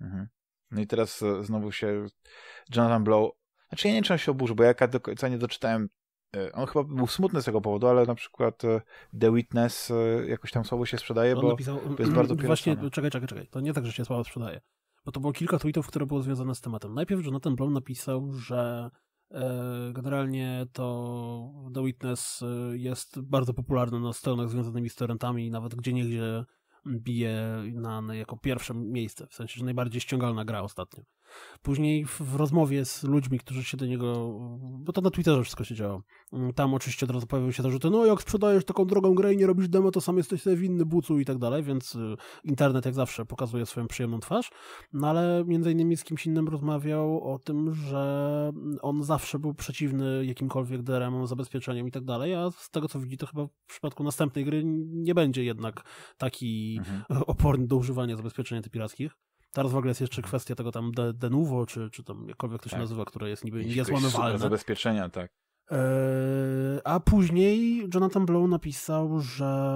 Speaker 1: Mhm. No i teraz e, znowu się Jonathan Blow znaczy ja nie trzeba się oburzyć, bo ja do końca nie doczytałem e, on chyba był smutny z tego powodu, ale na przykład e, The Witness e, jakoś tam słabo się sprzedaje, bo napisał, jest mm, bardzo Właśnie,
Speaker 2: czekaj, czekaj, czekaj. To nie tak, że się słabo sprzedaje. Bo to było kilka tweetów, które było związane z tematem. Najpierw Jonathan Blom napisał, że generalnie to The Witness jest bardzo popularne na stronach związanymi z torrentami i nawet gdzie niegdzie bije na, na, jako pierwsze miejsce. W sensie, że najbardziej ściągalna gra ostatnio. Później w rozmowie z ludźmi, którzy się do niego, bo to na Twitterze wszystko się działo, mm, tam oczywiście od razu pojawiły się zarzuty, no jak sprzedajesz taką drogą grę i nie robisz demo, to sam jesteś sobie winny bucu i tak dalej, więc y, internet jak zawsze pokazuje swoją przyjemną twarz, no ale między innymi z kimś innym rozmawiał o tym, że on zawsze był przeciwny jakimkolwiek DRM-om, i tak dalej, a z tego co widzi, to chyba w przypadku następnej gry nie będzie jednak taki mhm. oporny do używania zabezpieczenia antypirackich. Teraz w ogóle jest jeszcze kwestia tego tam de, de czy, czy tam jakkolwiek to się tak. nazywa, które jest niby niezłamywalne. zabezpieczenia, tak.
Speaker 1: Eee, a później
Speaker 2: Jonathan Blow napisał, że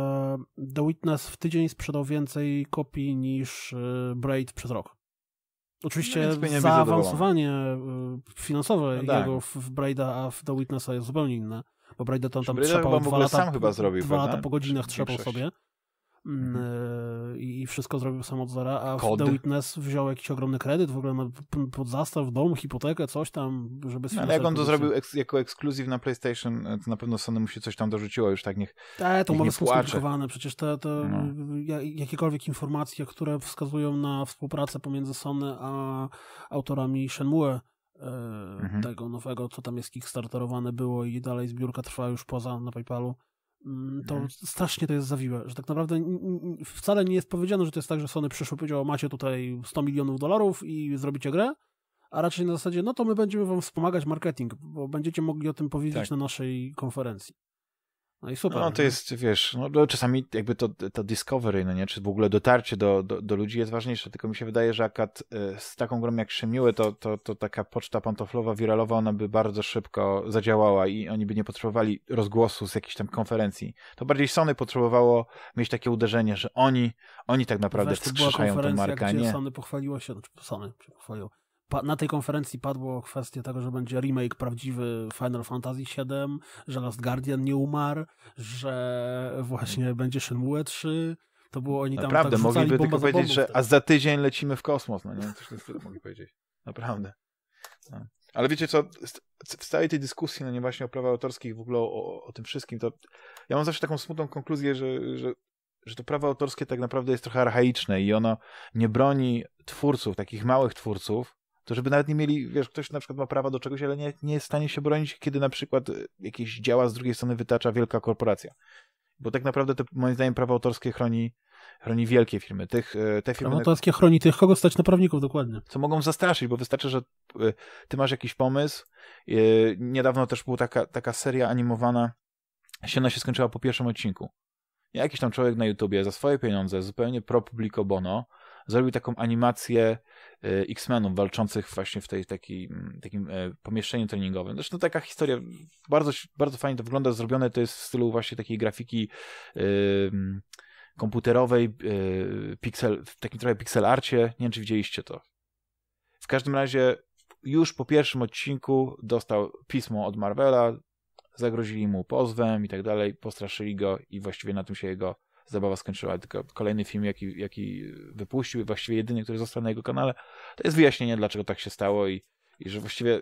Speaker 2: The Witness w tydzień sprzedał więcej kopii niż e, Braid przez rok. Oczywiście no zaawansowanie e, finansowe no tak. jego w Braida, a w The Witnessa jest zupełnie inne, bo Braida to tam trzepał dwa lata, sam chyba zrobił, dwa lata po godzinach trzepał sobie. Mhm. E, i wszystko zrobił sam od zera, a Kod. The Witness wziął jakiś ogromny kredyt w ogóle na, pod zastaw, dom, hipotekę, coś tam, żeby... No, ale jak on to zrobił
Speaker 1: eks, jako ekskluzyw na PlayStation, e, to na pewno Sony mu się coś tam dorzuciło już, tak niech Te, to może są skomplikowane, przecież te, te no.
Speaker 2: jakiekolwiek informacje, które wskazują na współpracę pomiędzy Sony a autorami Shenmue, e, mhm. tego nowego, co tam jest kickstarterowane było i dalej zbiórka trwa już poza na PayPalu. Mm, to mhm. strasznie to jest zawiłe, że tak naprawdę wcale nie jest powiedziane, że to jest tak, że Sony przyszło powiedziało, macie tutaj 100 milionów dolarów i zrobicie grę, a raczej na zasadzie, no to my będziemy wam wspomagać marketing, bo będziecie mogli o tym powiedzieć tak. na naszej konferencji.
Speaker 1: No i super. No to jest, wiesz, no, no, czasami jakby to, to discovery, no nie, czy w ogóle dotarcie do, do, do ludzi jest ważniejsze, tylko mi się wydaje, że akad e, z taką grą jak Szymiły, to, to, to taka poczta pantoflowa, wiralowa, ona by bardzo szybko zadziałała i oni by nie potrzebowali rozgłosu z jakiejś tam konferencji. To bardziej Sony potrzebowało mieć takie uderzenie, że oni, oni tak naprawdę Weź, wskrzeszają tę markę, nie?
Speaker 2: Sony pochwaliło się, znaczy Sony się pochwaliło na tej konferencji padło kwestia tego, że będzie remake prawdziwy Final Fantasy VII, że Last Guardian nie umarł, że właśnie będzie Shenmue 3. To było oni tam tak Naprawdę, tak mogliby tylko powiedzieć,
Speaker 1: że a za tydzień lecimy w kosmos. No nie, coś tyle mogli powiedzieć. Naprawdę. No. Ale wiecie co, w całej tej dyskusji, no nie właśnie o prawach autorskich, w ogóle o, o, tym wszystkim, to ja mam zawsze taką smutną konkluzję, że, że, że to prawo autorskie tak naprawdę jest trochę archaiczne i ono nie broni twórców, takich małych twórców, to żeby nawet nie mieli, wiesz, ktoś na przykład ma prawa do czegoś, ale nie, nie jest w stanie się bronić, kiedy na przykład y, jakieś działa z drugiej strony wytacza wielka korporacja. Bo tak naprawdę te, moim zdaniem, prawo autorskie chroni, chroni wielkie firmy. Tych, y, te firmy prawo autorskie
Speaker 2: chroni tych, kogo stać na prawników dokładnie.
Speaker 1: Co mogą zastraszyć, bo wystarczy, że y, ty masz jakiś pomysł. Niedawno też była taka, taka seria animowana, się ona się skończyła po pierwszym odcinku. Jakiś tam człowiek na YouTubie za swoje pieniądze, zupełnie pro publico bono, zrobił taką animację Y, X-Menów walczących właśnie w tej, taki, mm, takim e, pomieszczeniu treningowym. Zresztą taka historia, bardzo, bardzo fajnie to wygląda, zrobione to jest w stylu właśnie takiej grafiki y, mm, komputerowej, y, pixel, w takim trochę pixel arcie. Nie wiem, czy widzieliście to. W każdym razie już po pierwszym odcinku dostał pismo od Marvela, zagrozili mu pozwem i tak dalej, postraszyli go i właściwie na tym się jego zabawa skończyła. Tylko kolejny film, jaki, jaki wypuścił, właściwie jedyny, który został na jego kanale, to jest wyjaśnienie, dlaczego tak się stało i, i że właściwie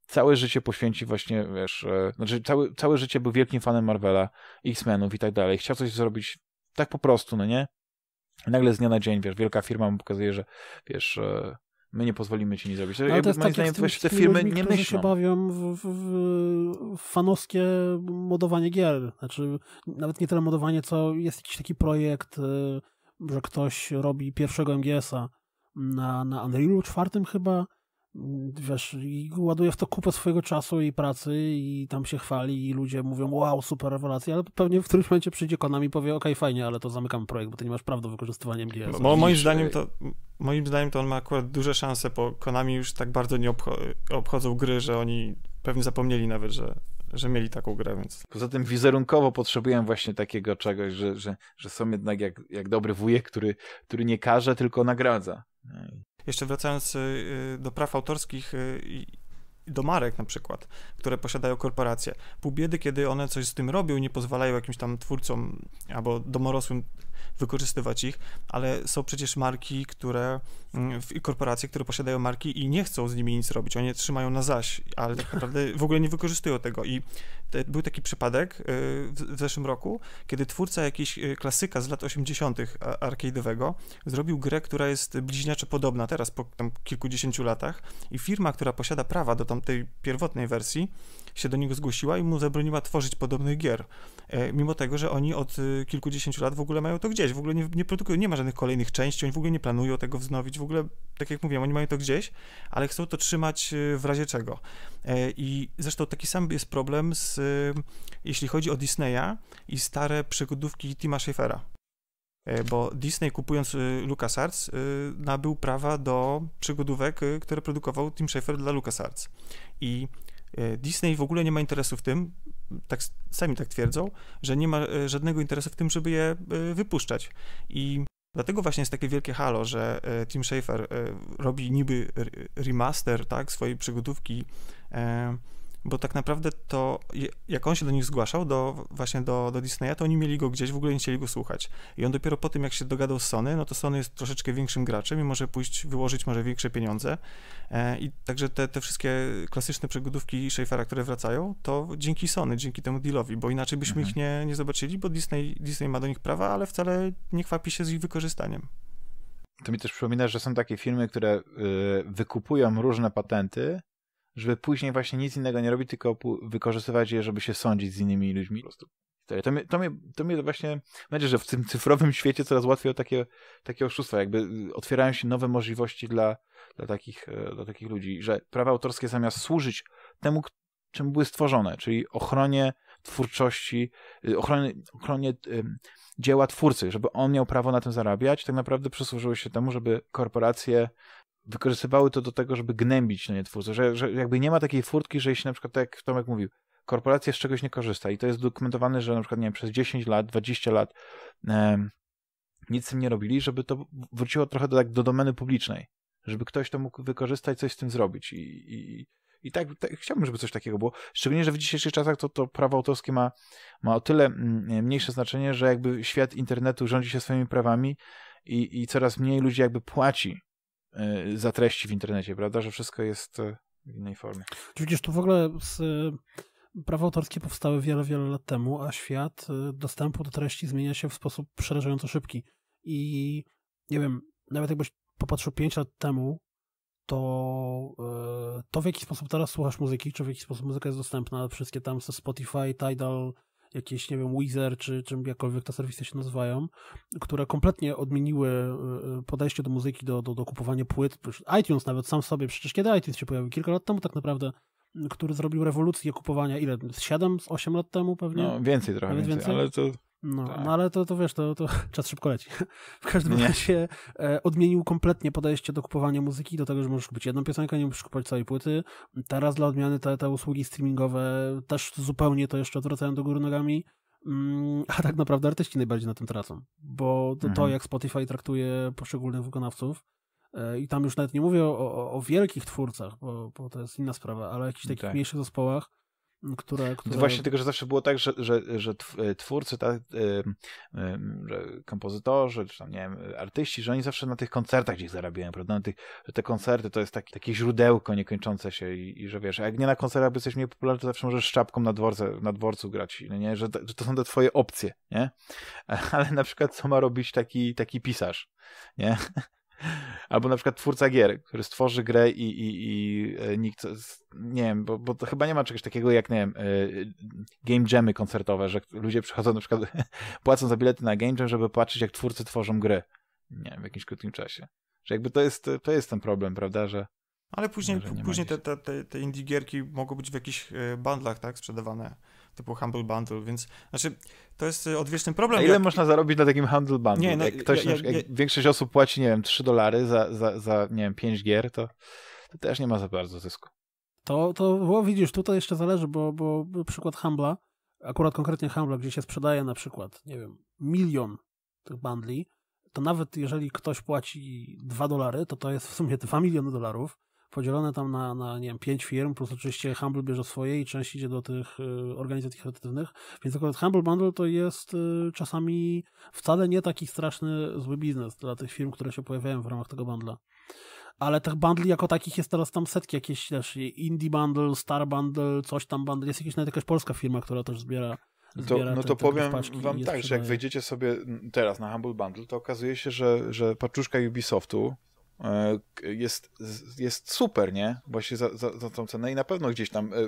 Speaker 1: całe życie poświęci właśnie, wiesz, e, znaczy cały, całe życie był wielkim fanem Marvela, X-Menów i tak dalej. Chciał coś zrobić tak po prostu, no nie? Nagle z dnia na dzień, wiesz, wielka firma mu pokazuje, że wiesz, e, my nie pozwolimy ci nie zrobić. No, ale to jest moim te firmy ludźmi, nie myślą. się
Speaker 2: bawią w, w, w, fanowskie modowanie gier. Znaczy, nawet nie tyle modowanie, co jest jakiś taki projekt, y, że ktoś robi pierwszego MGS-a na, na Unrealu czwartym chyba Mm, wiesz, i ładuje w to kupę swojego czasu i pracy i tam się chwali i ludzie mówią, wow, super rewelacja, ale pewnie w którymś momencie przyjdzie Konami i powie, okej, okay, fajnie, ale to zamykam projekt, bo ty nie masz praw do wykorzystywania MGS. Bo moim zdaniem to,
Speaker 3: moim zdaniem to on ma akurat duże szanse, bo Konami już tak bardzo nie obcho obchodzą gry, że oni pewnie zapomnieli nawet, że że mieli taką grę, więc... Poza tym
Speaker 1: wizerunkowo potrzebuję właśnie takiego czegoś, że, że, że są jednak jak, jak dobry wujek, który, który nie każe, tylko nagradza. No
Speaker 3: jeszcze wracając y, y, do praw autorskich y, do marek na przykład, które posiadają korporacje. Pół biedy, kiedy one coś z tym robią i nie pozwalają jakimś tam twórcom albo domorosłym wykorzystywać ich, ale są przecież marki, które, mm, korporacje, które posiadają marki i nie chcą z nimi nic robić, oni trzymają na zaś, ale tak naprawdę w ogóle nie wykorzystują tego i te, był taki przypadek y, w, w zeszłym roku, kiedy twórca jakiejś y, klasyka z lat 80. arcade'owego zrobił grę, która jest bliźniacze podobna teraz po tam, kilkudziesięciu latach i firma, która posiada prawa do tamtej pierwotnej wersji, się do niego zgłosiła i mu zabroniła tworzyć podobnych gier. E, mimo tego, że oni od y, kilkudziesięciu lat w ogóle mają to gdzieś, w ogóle nie, nie produkują, nie ma żadnych kolejnych części, oni w ogóle nie planują tego wznowić, w ogóle, tak jak mówiłem, oni mają to gdzieś, ale chcą to trzymać y, w razie czego. E, I zresztą taki sam jest problem z, y, jeśli chodzi o Disneya i stare przygodówki Tima Schafera e, bo Disney kupując LucasArts nabył prawa do przygodówek, które produkował Tim Schafer dla LucasArts. I E, Disney w ogóle nie ma interesu w tym, tak, sami tak twierdzą, że nie ma e, żadnego interesu w tym, żeby je e, wypuszczać. I Dlatego właśnie jest takie wielkie halo, że Tim Schafer robi niby remaster tak, swojej przygotówki bo tak naprawdę to, jak on się do nich zgłaszał, do, właśnie do, do Disneya, to oni mieli go gdzieś, w ogóle nie chcieli go słuchać. I on dopiero po tym, jak się dogadał z Sony, no to Sony jest troszeczkę większym graczem i może pójść, wyłożyć może większe pieniądze. E, I także te, te wszystkie klasyczne przygodówki Schaeffera, które wracają, to dzięki Sony, dzięki temu dealowi, bo inaczej byśmy mhm. ich nie, nie zobaczyli, bo Disney, Disney ma do nich prawa, ale wcale nie chwapi się z ich wykorzystaniem.
Speaker 1: To mi też przypomina, że są takie firmy, które y, wykupują różne patenty, żeby później właśnie nic innego nie robić, tylko wykorzystywać je, żeby się sądzić z innymi ludźmi. Po prostu. To mnie, to, mi to mi właśnie, mam nadzieję, że w tym cyfrowym świecie coraz łatwiej o takie, takie oszustwa, jakby y, otwierają się nowe możliwości dla, dla, takich, y, dla takich ludzi, że prawa autorskie zamiast służyć temu, czym były stworzone, czyli ochronie twórczości, y, ochronie, ochronie dzieła twórcy, żeby on miał prawo na tym zarabiać, tak naprawdę przysłużyły się temu, żeby korporacje wykorzystywały to do tego, żeby gnębić na no nie, że, że jakby nie ma takiej furtki, że jeśli na przykład, tak jak Tomek mówił, korporacja z czegoś nie korzysta i to jest dokumentowane, że na przykład, nie wiem, przez 10 lat, 20 lat e, nic z tym nie robili, żeby to wróciło trochę do, tak, do domeny publicznej, żeby ktoś to mógł wykorzystać, coś z tym zrobić i, i i tak, tak, chciałbym, żeby coś takiego było. Szczególnie, że w dzisiejszych czasach to, to prawo autorskie ma, ma o tyle mm, mniejsze znaczenie, że jakby świat internetu rządzi się swoimi prawami i, i coraz mniej ludzi jakby płaci E, za treści w internecie, prawda? Że wszystko jest e, w innej formie.
Speaker 2: Widzisz, tu w ogóle z, e, prawa autorskie powstały wiele, wiele lat temu, a świat dostępu do treści zmienia się w sposób przerażająco szybki. I nie wiem, nawet jakbyś popatrzył 5 lat temu, to to w jaki sposób teraz słuchasz muzyki, czy w jaki sposób muzyka jest dostępna, wszystkie tam ze Spotify, Tidal, jakieś, nie wiem, Weezer czy czym jakkolwiek te serwisy się nazywają, które kompletnie odmieniły e, e, podejście do muzyki, do, do, do kupowania płyt. iTunes nawet sam sobie, przecież kiedy iTunes się pojawił? Kilka lat temu tak naprawdę który zrobił rewolucję kupowania, ile? Z 7, z 8 lat temu pewnie? No, więcej trochę, więcej, więcej, ale to no, tak. no ale to, to wiesz, to, to [laughs] czas szybko leci. W każdym nie. razie e, odmienił kompletnie podejście do kupowania muzyki, do tego, że możesz kupić jedną piosenkę, nie musisz kupować całej płyty. Teraz dla odmiany te, te usługi streamingowe też zupełnie to jeszcze odwracają do góry nogami. Mm, a tak naprawdę artyści najbardziej na tym tracą, bo to, mhm. to jak Spotify traktuje poszczególnych wykonawców, e, i tam już nawet nie mówię o, o, o wielkich twórcach, bo, bo, to jest inna sprawa, ale o jakichś takich tak. mniejszych zespołach, które, które... Właśnie tego, że zawsze
Speaker 1: było tak, że, że, że e, twórcy, tak, że kompozytorzy, czy tam, nie wiem, artyści, że oni zawsze na tych koncertach gdzieś zarabiają, prawda? Na tych, że te koncerty to jest taki, takie źródełko niekończące się i, i że wiesz, jak nie na koncertach, bo jesteś mniej popularny, to zawsze możesz szczapką na, dworze na dworcu grać, no nie? Że, że to są te twoje opcje, nie? [laughs] Ale na przykład co ma robić taki, taki pisarz, nie? [laughs] Albo na przykład twórca gier, który stworzy grę i, i, i e, nikt, nie wiem, bo, bo to chyba nie ma czegoś takiego jak, nie wiem, e, game jamy koncertowe, że ludzie przychodzą na przykład, [laughs] płacą za bilety na game jam, żeby patrzeć jak twórcy tworzą gry, nie wiem, w jakimś krótkim czasie. Że jakby to jest, to jest ten problem, prawda, że
Speaker 3: ale później, później te, te, te indie gierki mogą być w jakichś e, bundlach, tak, sprzedawane typu Humble Bundle, więc znaczy to jest y, odwieczny problem. A ile jak...
Speaker 1: można zarobić na takim Humble Bundle? Nie, no, jak, ktoś, ja, ja, jak ja... większość osób płaci, nie wiem, 3 dolary za, za, za, nie wiem, 5 gier, to, to też nie ma za bardzo zysku.
Speaker 2: To, to bo widzisz, tutaj jeszcze zależy, bo, bo przykład Humbla, akurat konkretnie Humbla, gdzie się sprzedaje na przykład, nie wiem, milion tych bundli, to nawet jeżeli ktoś płaci 2 dolary, to to jest w sumie 2 miliony dolarów, podzielone tam na, na nie wiem, pięć firm, plus oczywiście Humble bierze swoje i część idzie do tych y, organizacji charytatywnych, więc akurat Humble Bundle to jest y, czasami wcale nie taki straszny, zły biznes dla tych firm, które się pojawiają w ramach tego bundla ale tych bundli jako takich jest teraz tam setki, jakieś też Indie Bundle, Star Bundle, coś tam bundle, jest jakaś, nawet jakaś polska firma, która też zbiera to, no to no te, powiem wam tak, że jak
Speaker 1: wejdziecie sobie teraz na Humble Bundle, to okazuje się, że, że paczuszka Ubisoftu jest, jest super, nie? Właśnie za, za, za tą cenę i na pewno gdzieś tam e, e,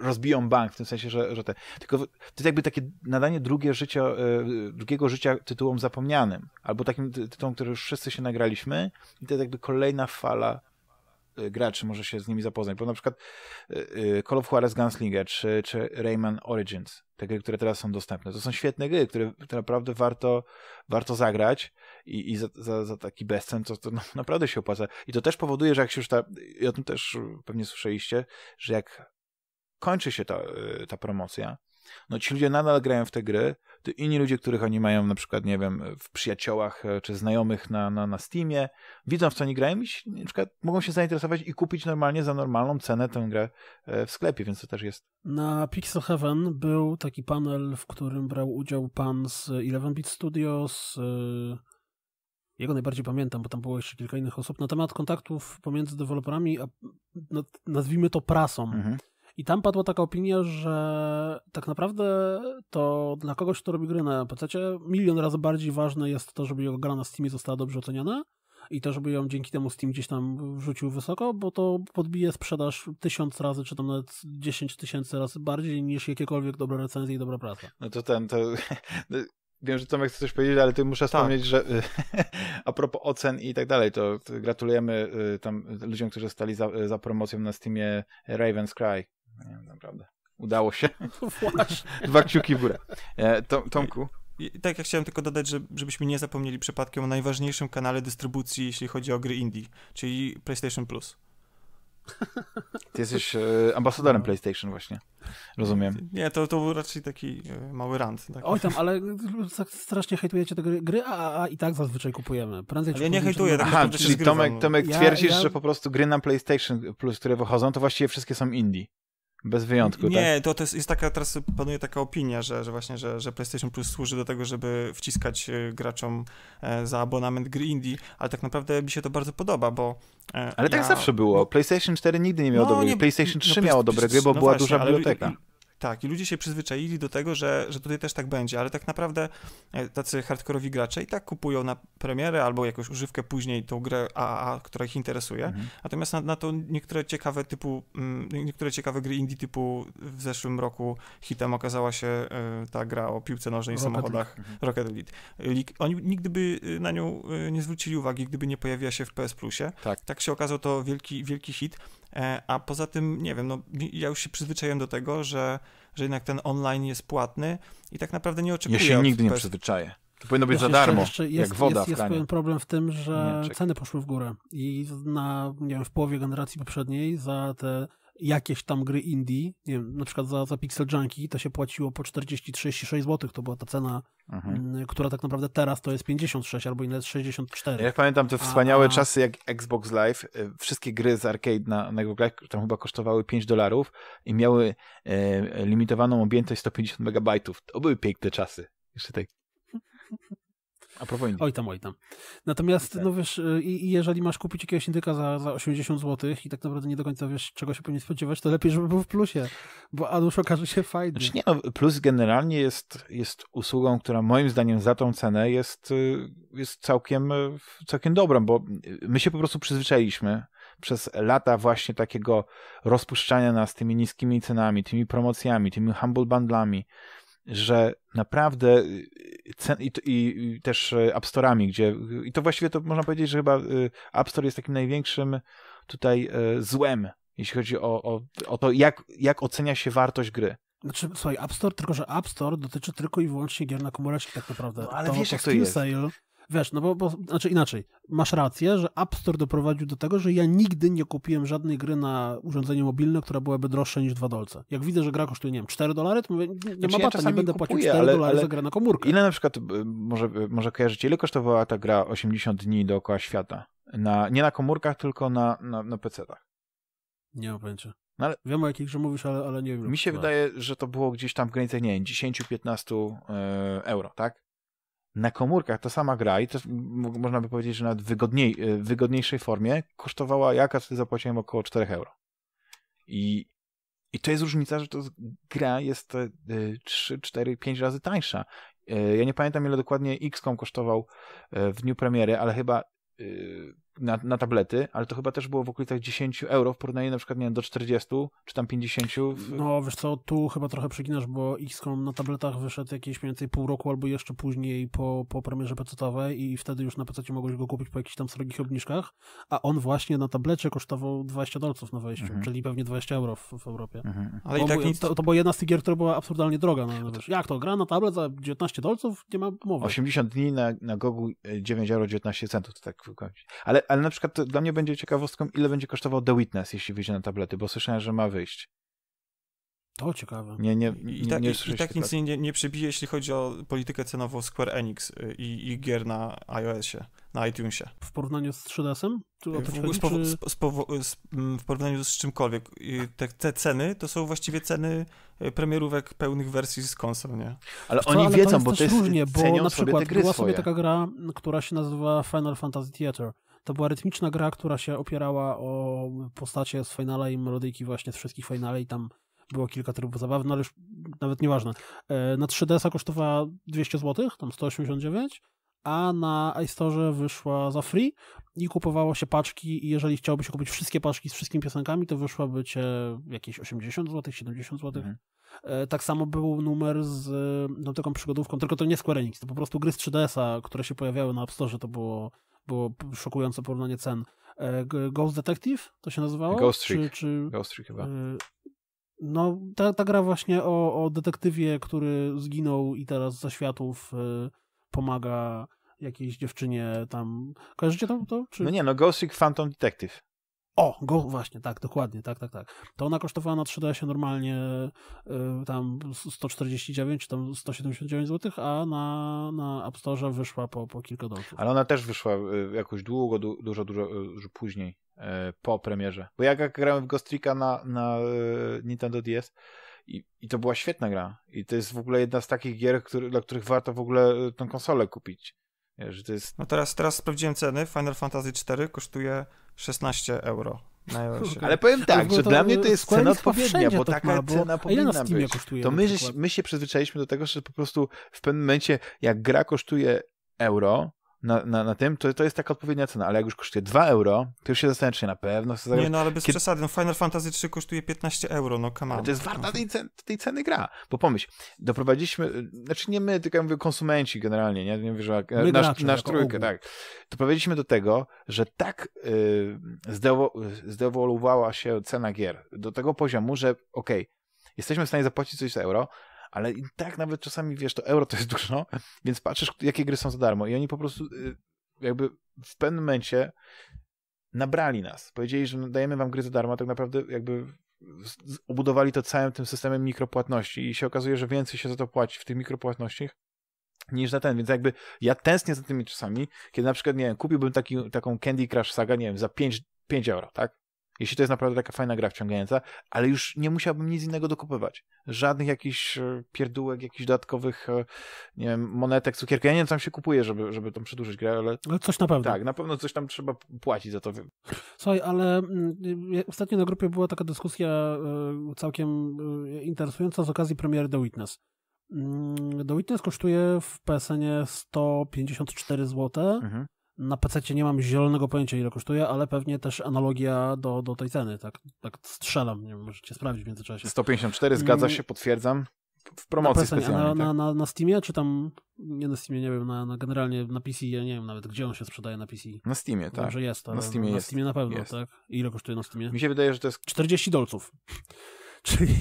Speaker 1: rozbiją bank, w tym sensie, że, że te... Tylko to jest jakby takie nadanie drugie życia, e, drugiego życia tytułom zapomnianym, albo takim tytułom, który już wszyscy się nagraliśmy i to jest jakby kolejna fala Y, czy może się z nimi zapoznać, bo na przykład y, y, Call of Juarez Gunslinger czy, czy Rayman Origins, te gry, które teraz są dostępne, to są świetne gry, które naprawdę warto, warto zagrać i, i za, za, za, taki bezcen to, to naprawdę się opłaca. I to też powoduje, że jak się już ta, i o tym też pewnie słyszeliście, że jak kończy się ta, ta promocja, no ci ludzie nadal grają w te gry, to inni ludzie, których oni mają na przykład, nie wiem, w przyjaciołach e, czy znajomych na, na, na Steamie, widzą w co oni grają i na przykład mogą się zainteresować i kupić normalnie za normalną cenę tę grę e, w sklepie, więc to też jest.
Speaker 2: Na Pixel Heaven był taki panel, w którym brał udział pan z 11-bit Studios, e, jego najbardziej pamiętam, bo tam było jeszcze kilka innych osób, na temat kontaktów pomiędzy deweloperami, a nazwijmy to prasą. Mhm. I tam padła taka opinia, że tak naprawdę to dla kogoś, kto robi gry na PC, milion razy bardziej ważne jest to, żeby jego gra na Steamie została dobrze oceniana i to, żeby ją dzięki temu Steam gdzieś tam wrzucił wysoko, bo to podbije sprzedaż tysiąc razy, czy tam nawet dziesięć tysięcy razy bardziej niż jakiekolwiek dobre recenzje i dobra praca.
Speaker 1: No to ten, to wiem, że Tomek chce coś powiedzieć, ale ty muszę tak. wspomnieć, że y, [laughs] a propos ocen i tak dalej, to gratulujemy y, tam ludziom, którzy stali za, y, za promocją na Steamie Raven's Cry. Nie, naprawdę. Udało się. [laughs]
Speaker 4: No właśnie. Dwa kciuki w górę. E, Tom, Tomku.
Speaker 3: I tak, ja chciałem tylko dodać, że, żebyśmy nie zapomnieli przypadkiem o najważniejszym kanale dystrybucji, jeśli chodzi o gry indie, czyli PlayStation Plus.
Speaker 1: Ty jesteś e, ambasadorem PlayStation właśnie. Rozumiem.
Speaker 3: Nie, to, to był raczej taki e, mały rant. Tak? Oj tam,
Speaker 2: ale tak strasznie hejtujecie te gry, gry a, a i tak zazwyczaj kupujemy. Prędzej
Speaker 3: ja nie hejtuję. Tak Aha, czyli Tomek, no. Tomek ja, twierdzisz, ja... że po
Speaker 1: prostu gry na PlayStation Plus, które wychodzą, to właściwie wszystkie są indie. Bez wyjątku, tak? Nie,
Speaker 3: tak? to, to jest, jest, taka, teraz panuje taka opinia, że, że właśnie, że, że PlayStation Plus służy do tego, żeby wciskać e, graczom e, za abonament gry indie, ale tak naprawdę mi się to bardzo podoba, bo... E, ale tak ja... tak zawsze było.
Speaker 1: PlayStation 4 nigdy nie miało no, dobrych PlayStation 3 no, miało dobre gry, bo no była właśnie, duża biblioteka. Ale
Speaker 3: tak, i ludzie się przyzwyczaili do tego, że, że tutaj też tak będzie, ale tak naprawdę e, tacy hardkorowi gracze i tak kupują na premierę albo jakąś używkę później tą grę AAA, która ich interesuje. Mhm. Natomiast na, na, to niektóre ciekawe typu, mm, niektóre ciekawe gry indie typu w zeszłym roku hitem okazała się e, ta gra o piłce nożnej i samochodach League. Mhm. Rocket League. League. Oni nigdy by e, na nią nie zwrócili uwagi, gdyby nie pojawiła się w PS Plusie. Tak, tak się okazał to wielki, wielki hit. E, a poza tym, nie wiem, no, ja już się przyzwyczaiłem do tego, że, że jednak ten online jest płatny i tak naprawdę nie oczekuję. Ja się nigdy nie przyzwyczaję. To powinno być za darmo, jest, jak woda jest, jest w kranie. pewien problem w tym,
Speaker 2: że nie, ceny poszły w górę i na, nie wiem, w połowie generacji poprzedniej za te jakieś tam gry indie, nie wiem, na przykład za, za Pixel Junkie to się płaciło po 40-36 zł, to była ta cena, mhm. Mm, która tak naprawdę teraz to jest 56 albo inne 64. Jak pamiętam te wspaniałe A... czasy
Speaker 1: jak Xbox Live, y, wszystkie gry z arcade na, na Xbox Live tam chyba kosztowały 5 dolarów i miały e, limitowaną objętość 150 megabajtów. To były piękne czasy. Jeszcze tak a propos Indii. Oj tam,
Speaker 2: oj tam. Natomiast, tak. no wiesz, y, i, jeżeli masz kupić jakiegoś indyka za, za 80 zł i tak naprawdę nie do końca wiesz, czego się powinien spodziewać, to lepiej, żeby był w plusie, bo Anusz okaże się fajny. Znaczy nie,
Speaker 1: no, plus generalnie jest, jest usługą, która moim zdaniem za tą cenę jest, y, jest całkiem, y, całkiem dobrą, bo my się po prostu przyzwyczailiśmy przez lata właśnie takiego rozpuszczania nas tymi niskimi cenami, tymi promocjami, tymi humble bundlami, że naprawdę y, cen, i, i, też y, App Store'ami, gdzie i to właściwie to można powiedzieć, że chyba y, App Store jest takim największym tutaj złem, jeśli chodzi o, o, o to, jak, jak ocenia się wartość gry.
Speaker 2: Znaczy, słuchaj, App Store, tylko że App Store dotyczy tylko i wyłącznie gier na komóreczki tak naprawdę. No, ale to, wiesz, to jak to jest. Sale Wiesz, no bo, bo, znaczy inaczej, masz rację, że App Store doprowadził do tego, że ja nigdy nie kupiłem żadnej gry na urządzenie mobilne, która byłaby droższa niż 2 dolce. Jak widzę, że gra kosztuje, nie wiem, 4 dolary, to mówię, nie znaczy, ma ja bata, nie będę kupuję, płacił 4 ale, dolary ale za
Speaker 1: grę na komórkę. Ile na przykład, y, może, y, może kojarzycie, ile kosztowała ta gra 80 dni dookoła świata? Na, nie na komórkach, tylko na, na, na PC-tach.
Speaker 2: Nie mam pojęcia. No ale, wiem o jakich, że mówisz, ale, ale nie wiem. Mi się wydaje,
Speaker 1: że to było gdzieś tam w granicach, nie wiem, 10-15 y, euro, tak? na komórkach ta sama gra i to można by powiedzieć, że nawet wygodniej, e, wygodniejszej formie kosztowała jaka wtedy zapłaciłem około 4 euro. I, I to jest różnica, że to gra jest 3, 4, 5 razy tańsza. E, ja nie pamiętam ile dokładnie XCOM kosztował e, w dniu premiery, ale chyba na, na, tablety, ale to chyba też było w okolicach 10 euro w porównaniu na przykład nie wiem, do 40 czy tam 50. W... No
Speaker 2: wiesz co, tu chyba trochę przeginasz, bo XCOM na tabletach wyszedł jakieś mniej więcej pół roku albo jeszcze później po, po premierze pecetowej i wtedy już na PC-cie mogłeś go kupić po jakichś tam srogich obniżkach, a on właśnie na tablecie kosztował 20 dolców na wejściu, mhm. czyli pewnie 20 euro w, w Europie. Mhm. Ale i tak nic... to, to była jedna z tych gier, która była absurdalnie droga. No, wiesz, jak to, gra na tablet za 19 dolców? Nie ma mowy.
Speaker 1: 80 dni na, na Gogu 9 e, euro 19 centów, to tak wychodzi. Ale ale na przykład dla mnie będzie ciekawostką, ile będzie kosztował The Witness, jeśli wyjdzie na tablety, bo słyszałem, że ma wyjść.
Speaker 3: To ciekawe. Nie, nie, nie, I tak, nie i, i tak nic tak. nie, nie przebije, jeśli chodzi o politykę cenową Square Enix y, i, i gier na iOSie, na iTunesie. W porównaniu z 3DS-em? W, mm, w, porównaniu z czymkolwiek. Y, te, te, ceny to są właściwie ceny y, premierówek pełnych wersji z konsol, nie? Ale co, oni ale wiedzą, to bo to jest różnie, bo na przykład była swoje. sobie taka
Speaker 2: gra, która się nazywa Final Fantasy Theater to była rytmiczna gra, która się opierała o postacie z finale i melodyjki właśnie z wszystkich finale i tam było kilka trybów zabawnych, no ale już nawet nieważne. E, na 3DS-a kosztowała 200 zł, tam 189, a na iStore wyszła za free i kupowało się paczki i jeżeli chciałoby się kupić wszystkie paczki z wszystkimi piosenkami, to wyszłaby cię jakieś 80 zł, 70 zł. Mhm. E, tak samo był numer z no, taką przygodówką, tylko to nie Square Enix, to po prostu gry z 3DS-a, które się pojawiały na App Store, to było było szokujące porównanie cen. E, Ghost Detective to się nazywało? Ghost Trick, czy, czy... Ghost Trick chyba. E, no, ta, ta gra właśnie o, o detektywie, który zginął i teraz ze światów e, pomaga jakiejś dziewczynie tam.
Speaker 1: Kojarzycie to? Czy... No nie, no Ghost Trick Phantom Detective.
Speaker 2: O, go, właśnie, tak, dokładnie, tak, tak, tak. To ona kosztowała na 3DS-ie normalnie y, tam 149 czy tam 179 zł, a na, na App Store wyszła po, po kilka dolców.
Speaker 1: Ale ona też wyszła y, jakoś długo, du, dużo, dużo, y, dużo później, y, po premierze. Bo jak grałem w Ghostrika na, na y, Nintendo DS, i, I to była świetna gra. I to jest w ogóle jedna z takich gier, który, dla których warto w ogóle y, tę konsolę kupić. Wiesz, to jest...
Speaker 3: No teraz, teraz sprawdziłem ceny. Final Fantasy 4 kosztuje 16 euro na [laughs] Ale powiem tak, że dla mnie to jest cena odpowiednia, bo taka ma, bo... cena powinna być. To my, my się przyzwyczailiśmy do tego, że po
Speaker 1: prostu w pewnym momencie jak gra kosztuje euro, na, na, na tym, to, to jest taka odpowiednia cena, ale jak już kosztuje 2 euro, to już się zastanawiasz na pewno. Nie, no ale bez Kiedy...
Speaker 3: przesady, no Final Fantasy 3 kosztuje 15 euro, no come on. To jest warta tej, cen, tej ceny gra,
Speaker 1: bo pomyśl, doprowadziliśmy, znaczy nie my, tylko ja mówię konsumenci generalnie, nie, nie wierzę, nasz, nasz trójkę, tak. Doprowadziliśmy do tego, że tak yy, zdewoluowała się cena gier do tego poziomu, że okej, okay, jesteśmy w stanie zapłacić coś za euro, ale i tak nawet czasami, wiesz, to euro to jest dużo, [laughs] więc patrzysz, jakie gry są za darmo i oni po prostu y, jakby w pewnym momencie nabrali nas. Powiedzieli, że dajemy wam gry za darmo, tak naprawdę jakby obudowali to całym tym systemem mikropłatności i się okazuje, że więcej się za to płaci w tych mikropłatnościach niż za ten, więc jakby ja tęsknię za tymi czasami, kiedy na przykład, nie wiem, kupiłbym taki, taką Candy Crush Saga, nie wiem, za 5 euro, tak? Jeśli to jest naprawdę taka fajna gra wciągająca, ale już nie musiałbym nic innego dokupywać. Żadnych jakichś e, pierdółek, jakichś dodatkowych, e, nie wiem, monetek, cukierka. Ja nie wiem, co tam się kupuje, żeby, żeby tam przedłużyć grę, ale... Ale no, coś na pewno. Tak, na pewno coś tam trzeba płacić za to.
Speaker 2: Słuchaj, ale mm, y, y, ostatnio na grupie była taka dyskusja e, całkiem interesująca z okazji premiery The Witness. Mm, The Witness kosztuje w PSN 154 zł. Mhm. Na PC nie mam zielonego pojęcia ile kosztuje, ale pewnie też analogia do, do tej ceny, tak, tak strzelam, nie wiem, możecie sprawdzić w międzyczasie. 154, zgadza się, mm,
Speaker 1: potwierdzam. W promocji na specjalnej. Na, tak.
Speaker 2: na, na, na Steamie, czy tam, nie na Steamie, nie wiem, na, na generalnie na PC, ja nie wiem nawet, gdzie on się sprzedaje na PC. Na Steamie, tak. Może jest, na Steamie, na Steamie jest, na pewno, jest. tak? I ile kosztuje na Steamie? Mi się wydaje, że to jest... 40 dolców czyli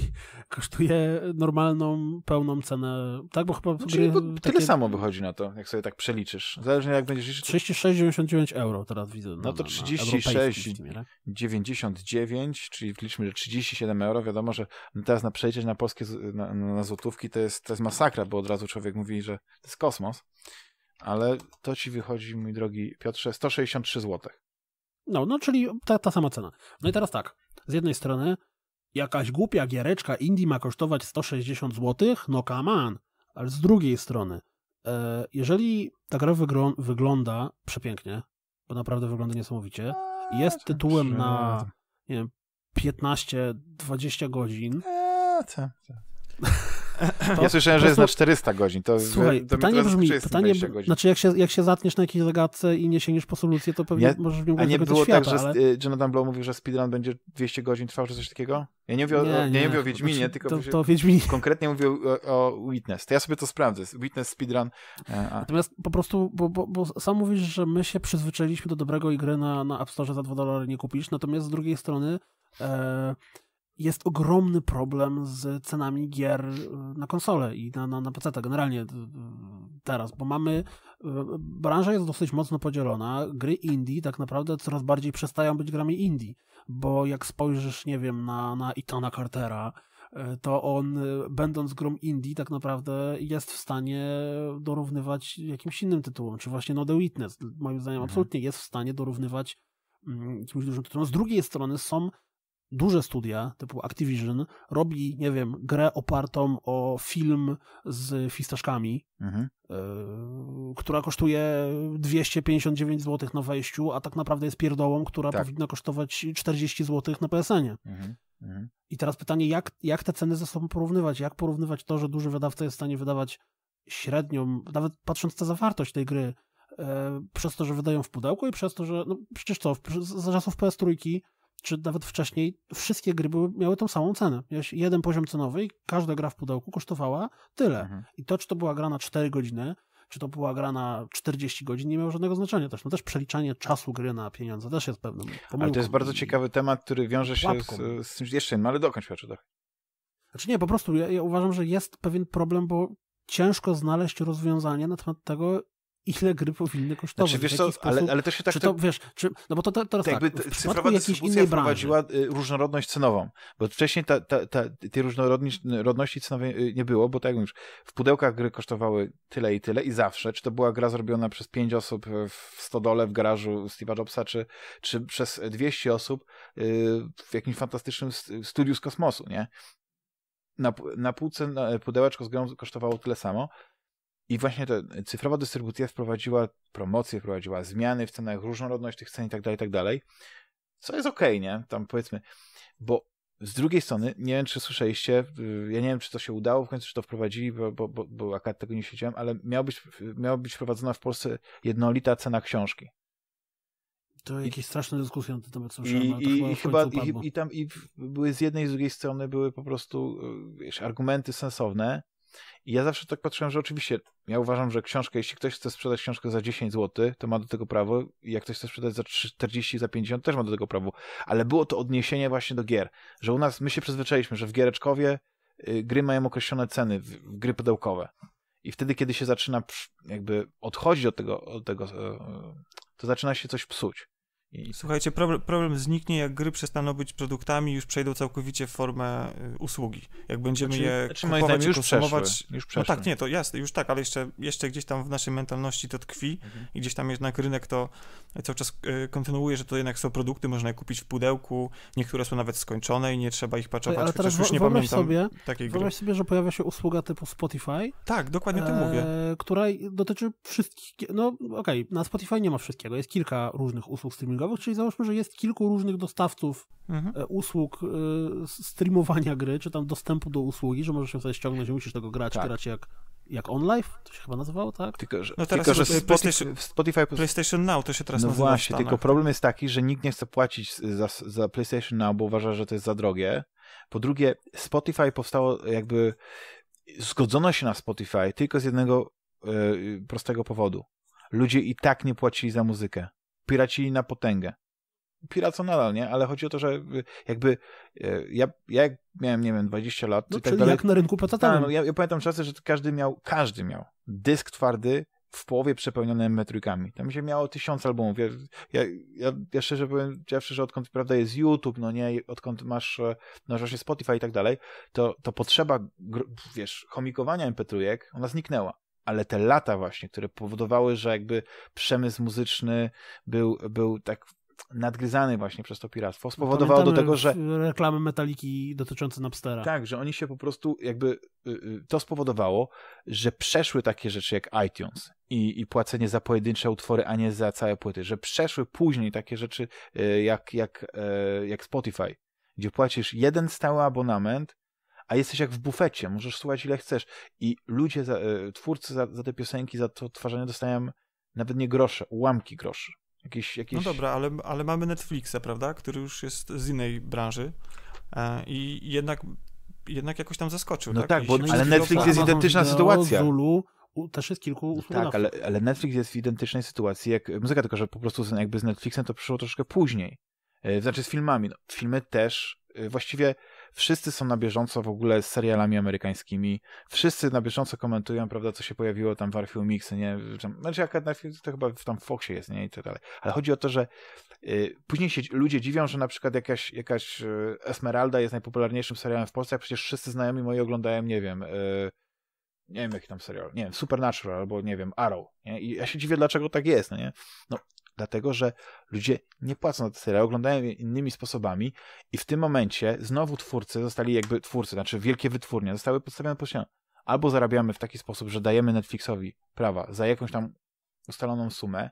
Speaker 2: kosztuje normalną, pełną cenę, tak? Bo chyba czyli znaczy, bo takie... tyle samo
Speaker 1: wychodzi na to, jak sobie tak przeliczysz. Zależnie jak będziesz
Speaker 2: 36,99
Speaker 1: euro teraz widzę. No, no to 36,99, tak? czyli liczmy, że 37 euro. Wiadomo, że no teraz na przejście na polskie na, na złotówki to jest, to jest masakra, bo od razu człowiek mówi, że to jest kosmos. Ale to ci wychodzi, mój drogi Piotrze,
Speaker 2: 163 zł. No, no czyli ta, ta sama cena. No i teraz tak, z jednej strony Jakaś głupia giereczka indie ma kosztować 160 zł? No come on. Ale z drugiej strony, e, jeżeli ta gra wygląda przepięknie, bo naprawdę wygląda niesamowicie, jest tytułem na nie wiem, 15-20 godzin. Eee, co, co. [laughs] To, ja słyszałem, że jest na 400 godzin. To, Słuchaj, to pytanie brzmi, pytanie, znaczy jak się, jak się zatniesz na jakiejś zagadce i nie sięgniesz po solucję, to pewnie nie, możesz w nią grać nie było tak, świata, tak, że ale...
Speaker 1: Y, Jonathan Blow mówił, że speedrun będzie 200 godzin trwał, czy coś takiego? Ja nie mówię, nie, o, nie, nie mówię o Wiedźminie, znaczy, tylko to, to Wiedźmin... konkretnie mówię o, o, Witness. To ja sobie to sprawdzę. Witness, speedrun. E, a... Natomiast po prostu, bo, bo, bo, sam mówisz, że my się przyzwyczailiśmy
Speaker 2: do dobrego i gry na, na App Store za 2 dolary nie kupisz, natomiast z drugiej strony e, jest ogromny problem z cenami gier e, na konsole i na, na, na PC generalnie e, teraz, bo mamy e, branża jest dosyć mocno podzielona. Gry indie tak naprawdę coraz bardziej przestają być grami indie, bo jak spojrzysz, nie wiem, na, na Itana Cartera, to on, będąc grą indie, tak naprawdę jest w stanie dorównywać jakimś innym tytułom, czy właśnie No The Witness, moim zdaniem mhm. absolutnie jest w stanie dorównywać mm, jakimś dużym tytułom. Z drugiej strony są duże studia typu Activision robi, nie wiem, grę opartą o film z fistaszkami, mhm. y, która kosztuje 259 zł na wejściu, a tak naprawdę jest pierdołą, która tak. powinna kosztować 40 zł na PSN-ie.
Speaker 4: Mhm. Mhm.
Speaker 2: I teraz pytanie, jak, jak te ceny ze sobą porównywać? Jak porównywać to, że duży wydawca jest w stanie wydawać średnią, nawet patrząc na zawartość tej gry, e, przez to, że wydają w pudełku i przez to, że no przecież co, za czasów PS trójki czy nawet wcześniej, wszystkie gry były, miały tą samą cenę. Miałeś jeden poziom cenowy i każda gra w pudełku kosztowała tyle. Mhm. I to, czy to była gra na 4 godziny, czy to była gra na 40 godzin, nie miało żadnego znaczenia też. No też przeliczanie czasu gry na pieniądze też jest pewnym Ale to jest bardzo
Speaker 1: ciekawy temat, który wiąże się Łapką. z, czymś jeszcze innym, ale dokończ Piotrze. Tak.
Speaker 2: Znaczy nie, po prostu ja, ja uważam, że jest pewien problem, bo ciężko znaleźć rozwiązanie na temat tego, ile gry powinny kosztować. Znaczy, wiesz co, sposób, ale, ale też się tak... Czy to, tak- wiesz,
Speaker 1: czy, no bo to, to teraz tak, jakby tak, w cyfrowa dystrybucja branży. Y, różnorodność cenową, bo wcześniej ta, ta, ta, tej różnorodności cenowej y, nie było, bo tak jak mówisz, w pudełkach gry kosztowały tyle i tyle i zawsze, czy to była gra zrobiona przez pięć osób w stodole w garażu Steve'a Jobsa, czy, czy przez 200 osób y, w jakimś fantastycznym studiu z kosmosu, nie? Na, na półce na pudełeczko z grą kosztowało tyle samo, i właśnie ta cyfrowa dystrybucja wprowadziła promocje, wprowadziła zmiany w cenach, różnorodność tych cen i tak dalej, tak dalej. Co jest okej, okay, nie? Tam powiedzmy, bo z drugiej strony, nie wiem czy słyszeliście, y, ja nie wiem czy to się udało w końcu, czy to wprowadzili, bo, bo, bo, bo akurat tego nie siedziałem, ale miała być, miała być wprowadzona w Polsce jednolita cena książki.
Speaker 2: To jakieś I, straszne dyskusje na ten temat słyszałem. I, i, chyba, i, chyba i,
Speaker 1: i, tam i były z jednej i z drugiej strony były po prostu y, wiesz, argumenty sensowne, i ja zawsze tak patrzyłem, że oczywiście ja uważam, że książkę, jeśli ktoś chce sprzedać książkę za 10 zł, to ma do tego prawo. I jak ktoś chce sprzedać za 40, za 50, też ma do tego prawo. Ale było to odniesienie właśnie do gier, że u nas my się przyzwyczailiśmy, że w giereczkowie y, gry mają określone ceny, gry pudełkowe. I wtedy, kiedy się zaczyna jakby odchodzić od tego, od tego e, e, to zaczyna się coś psuć. I...
Speaker 3: Słuchajcie, problem, problem, zniknie, jak gry przestaną być produktami już przejdą całkowicie w formę y, usługi. Jak będziemy znaczy, je znaczy, kupować już konsumować. Przeszły, już przeszły. No tak, nie, to jasne, już tak, ale jeszcze, jeszcze gdzieś tam w naszej mentalności to tkwi mhm. i gdzieś tam jednak rynek to e, cały czas e, kontynuuje, że to jednak są produkty, można je kupić w pudełku, niektóre są nawet skończone i nie trzeba ich paczować. ale teraz już nie pamiętam sobie, takiej gry. Wyobraź
Speaker 2: sobie, że pojawia się usługa typu Spotify. Tak, dokładnie o tym e, mówię. Która dotyczy wszystkich, no okej, okay, na Spotify nie ma wszystkiego, jest kilka różnych usług streamingowych, usługowych, czyli załóżmy, że jest kilku różnych dostawców mhm. E, usług e, streamowania gry, czy tam dostępu do usługi, że możesz ją sobie ściągnąć, nie musisz tego grać, tak. grać jak jak
Speaker 3: OnLive, to się chyba nazywało, tak? Tylko, że, no teraz tylko, że Spotify, PlayStation, Spotify... PlayStation Now to się teraz no nazywa właśnie, tylko problem
Speaker 1: jest taki, że nikt nie chce płacić za, za PlayStation Now, bo uważa, że to jest za drogie. Po drugie, Spotify powstało jakby... Zgodzono się na Spotify tylko z jednego y, prostego powodu. Ludzie i tak nie płacili za muzykę piracili na potęgę. Piracą nadal, nie? Ale chodzi o to, że y, jakby y, ja, ja jak miałem, nie wiem, 20 lat, no, tak dalej, jak na rynku pacatowym. Tak, no, ja, ja pamiętam czasy, że każdy miał, każdy miał dysk twardy, w połowie przepełnione metrykami. Tam się miało tysiąc albumów. Ja, ja, ja, ja szczerze powiem, ja szczerze, odkąd prawda jest YouTube, no nie, odkąd masz e, no, się Spotify i tak dalej, to, to potrzeba, wiesz, homikowania mp ona zniknęła ale te lata właśnie, które powodowały, że jakby przemysł muzyczny był, był tak nadgryzany właśnie przez to piractwo, spowodowało do tego, że...
Speaker 2: reklamy Metaliki dotyczące Napstera.
Speaker 1: Tak, że oni się po prostu jakby... Y, y, to spowodowało, że przeszły takie rzeczy jak iTunes i, i płacenie za pojedyncze utwory, a nie za całe płyty, że przeszły później takie rzeczy y, jak, jak, jak Spotify, gdzie płacisz jeden stały abonament a jesteś jak w bufecie, możesz słuchać ile chcesz. I ludzie, za, e, twórcy za, za te piosenki, za to odtwarzanie dostają nawet nie grosze, ułamki groszy. Jakieś, jakieś... No
Speaker 3: dobra, ale, ale mamy Netflixa, prawda, który już jest z innej branży e, i jednak, jednak jakoś tam zaskoczył. No tak, tak bo, ale no Netflix jest identyczna Amazon sytuacja.
Speaker 1: Zulu też jest kilku no usługowców. Tak, ale, ale, Netflix jest w identycznej sytuacji jak muzyka, tylko że po prostu jakby z Netflixem to przyszło troszkę później. E, znaczy z filmami. No, filmy też właściwie wszyscy są na bieżąco w ogóle z serialami amerykańskimi, wszyscy na bieżąco komentują, prawda, co się pojawiło tam w Archium Mix, nie, znaczy jak to chyba tam w Foxie jest, nie, i tak dalej, ale chodzi o to, że y, później się ludzie dziwią, że na przykład jakaś, jakaś y, Esmeralda jest najpopularniejszym serialem w Polsce, a przecież wszyscy znajomi moi oglądają, nie wiem, y, nie wiem jaki tam serial, nie wiem, Supernatural albo nie wiem, Arrow. Nie? I ja się dziwię, dlaczego tak jest, no nie? No, dlatego że ludzie nie płacą za te tyle, oglądają je innymi sposobami i w tym momencie znowu twórcy zostali jakby twórcy, znaczy wielkie wytwórnie zostały podstawione pod ścianą. Albo zarabiamy w taki sposób, że dajemy Netflixowi prawa za jakąś tam ustaloną sumę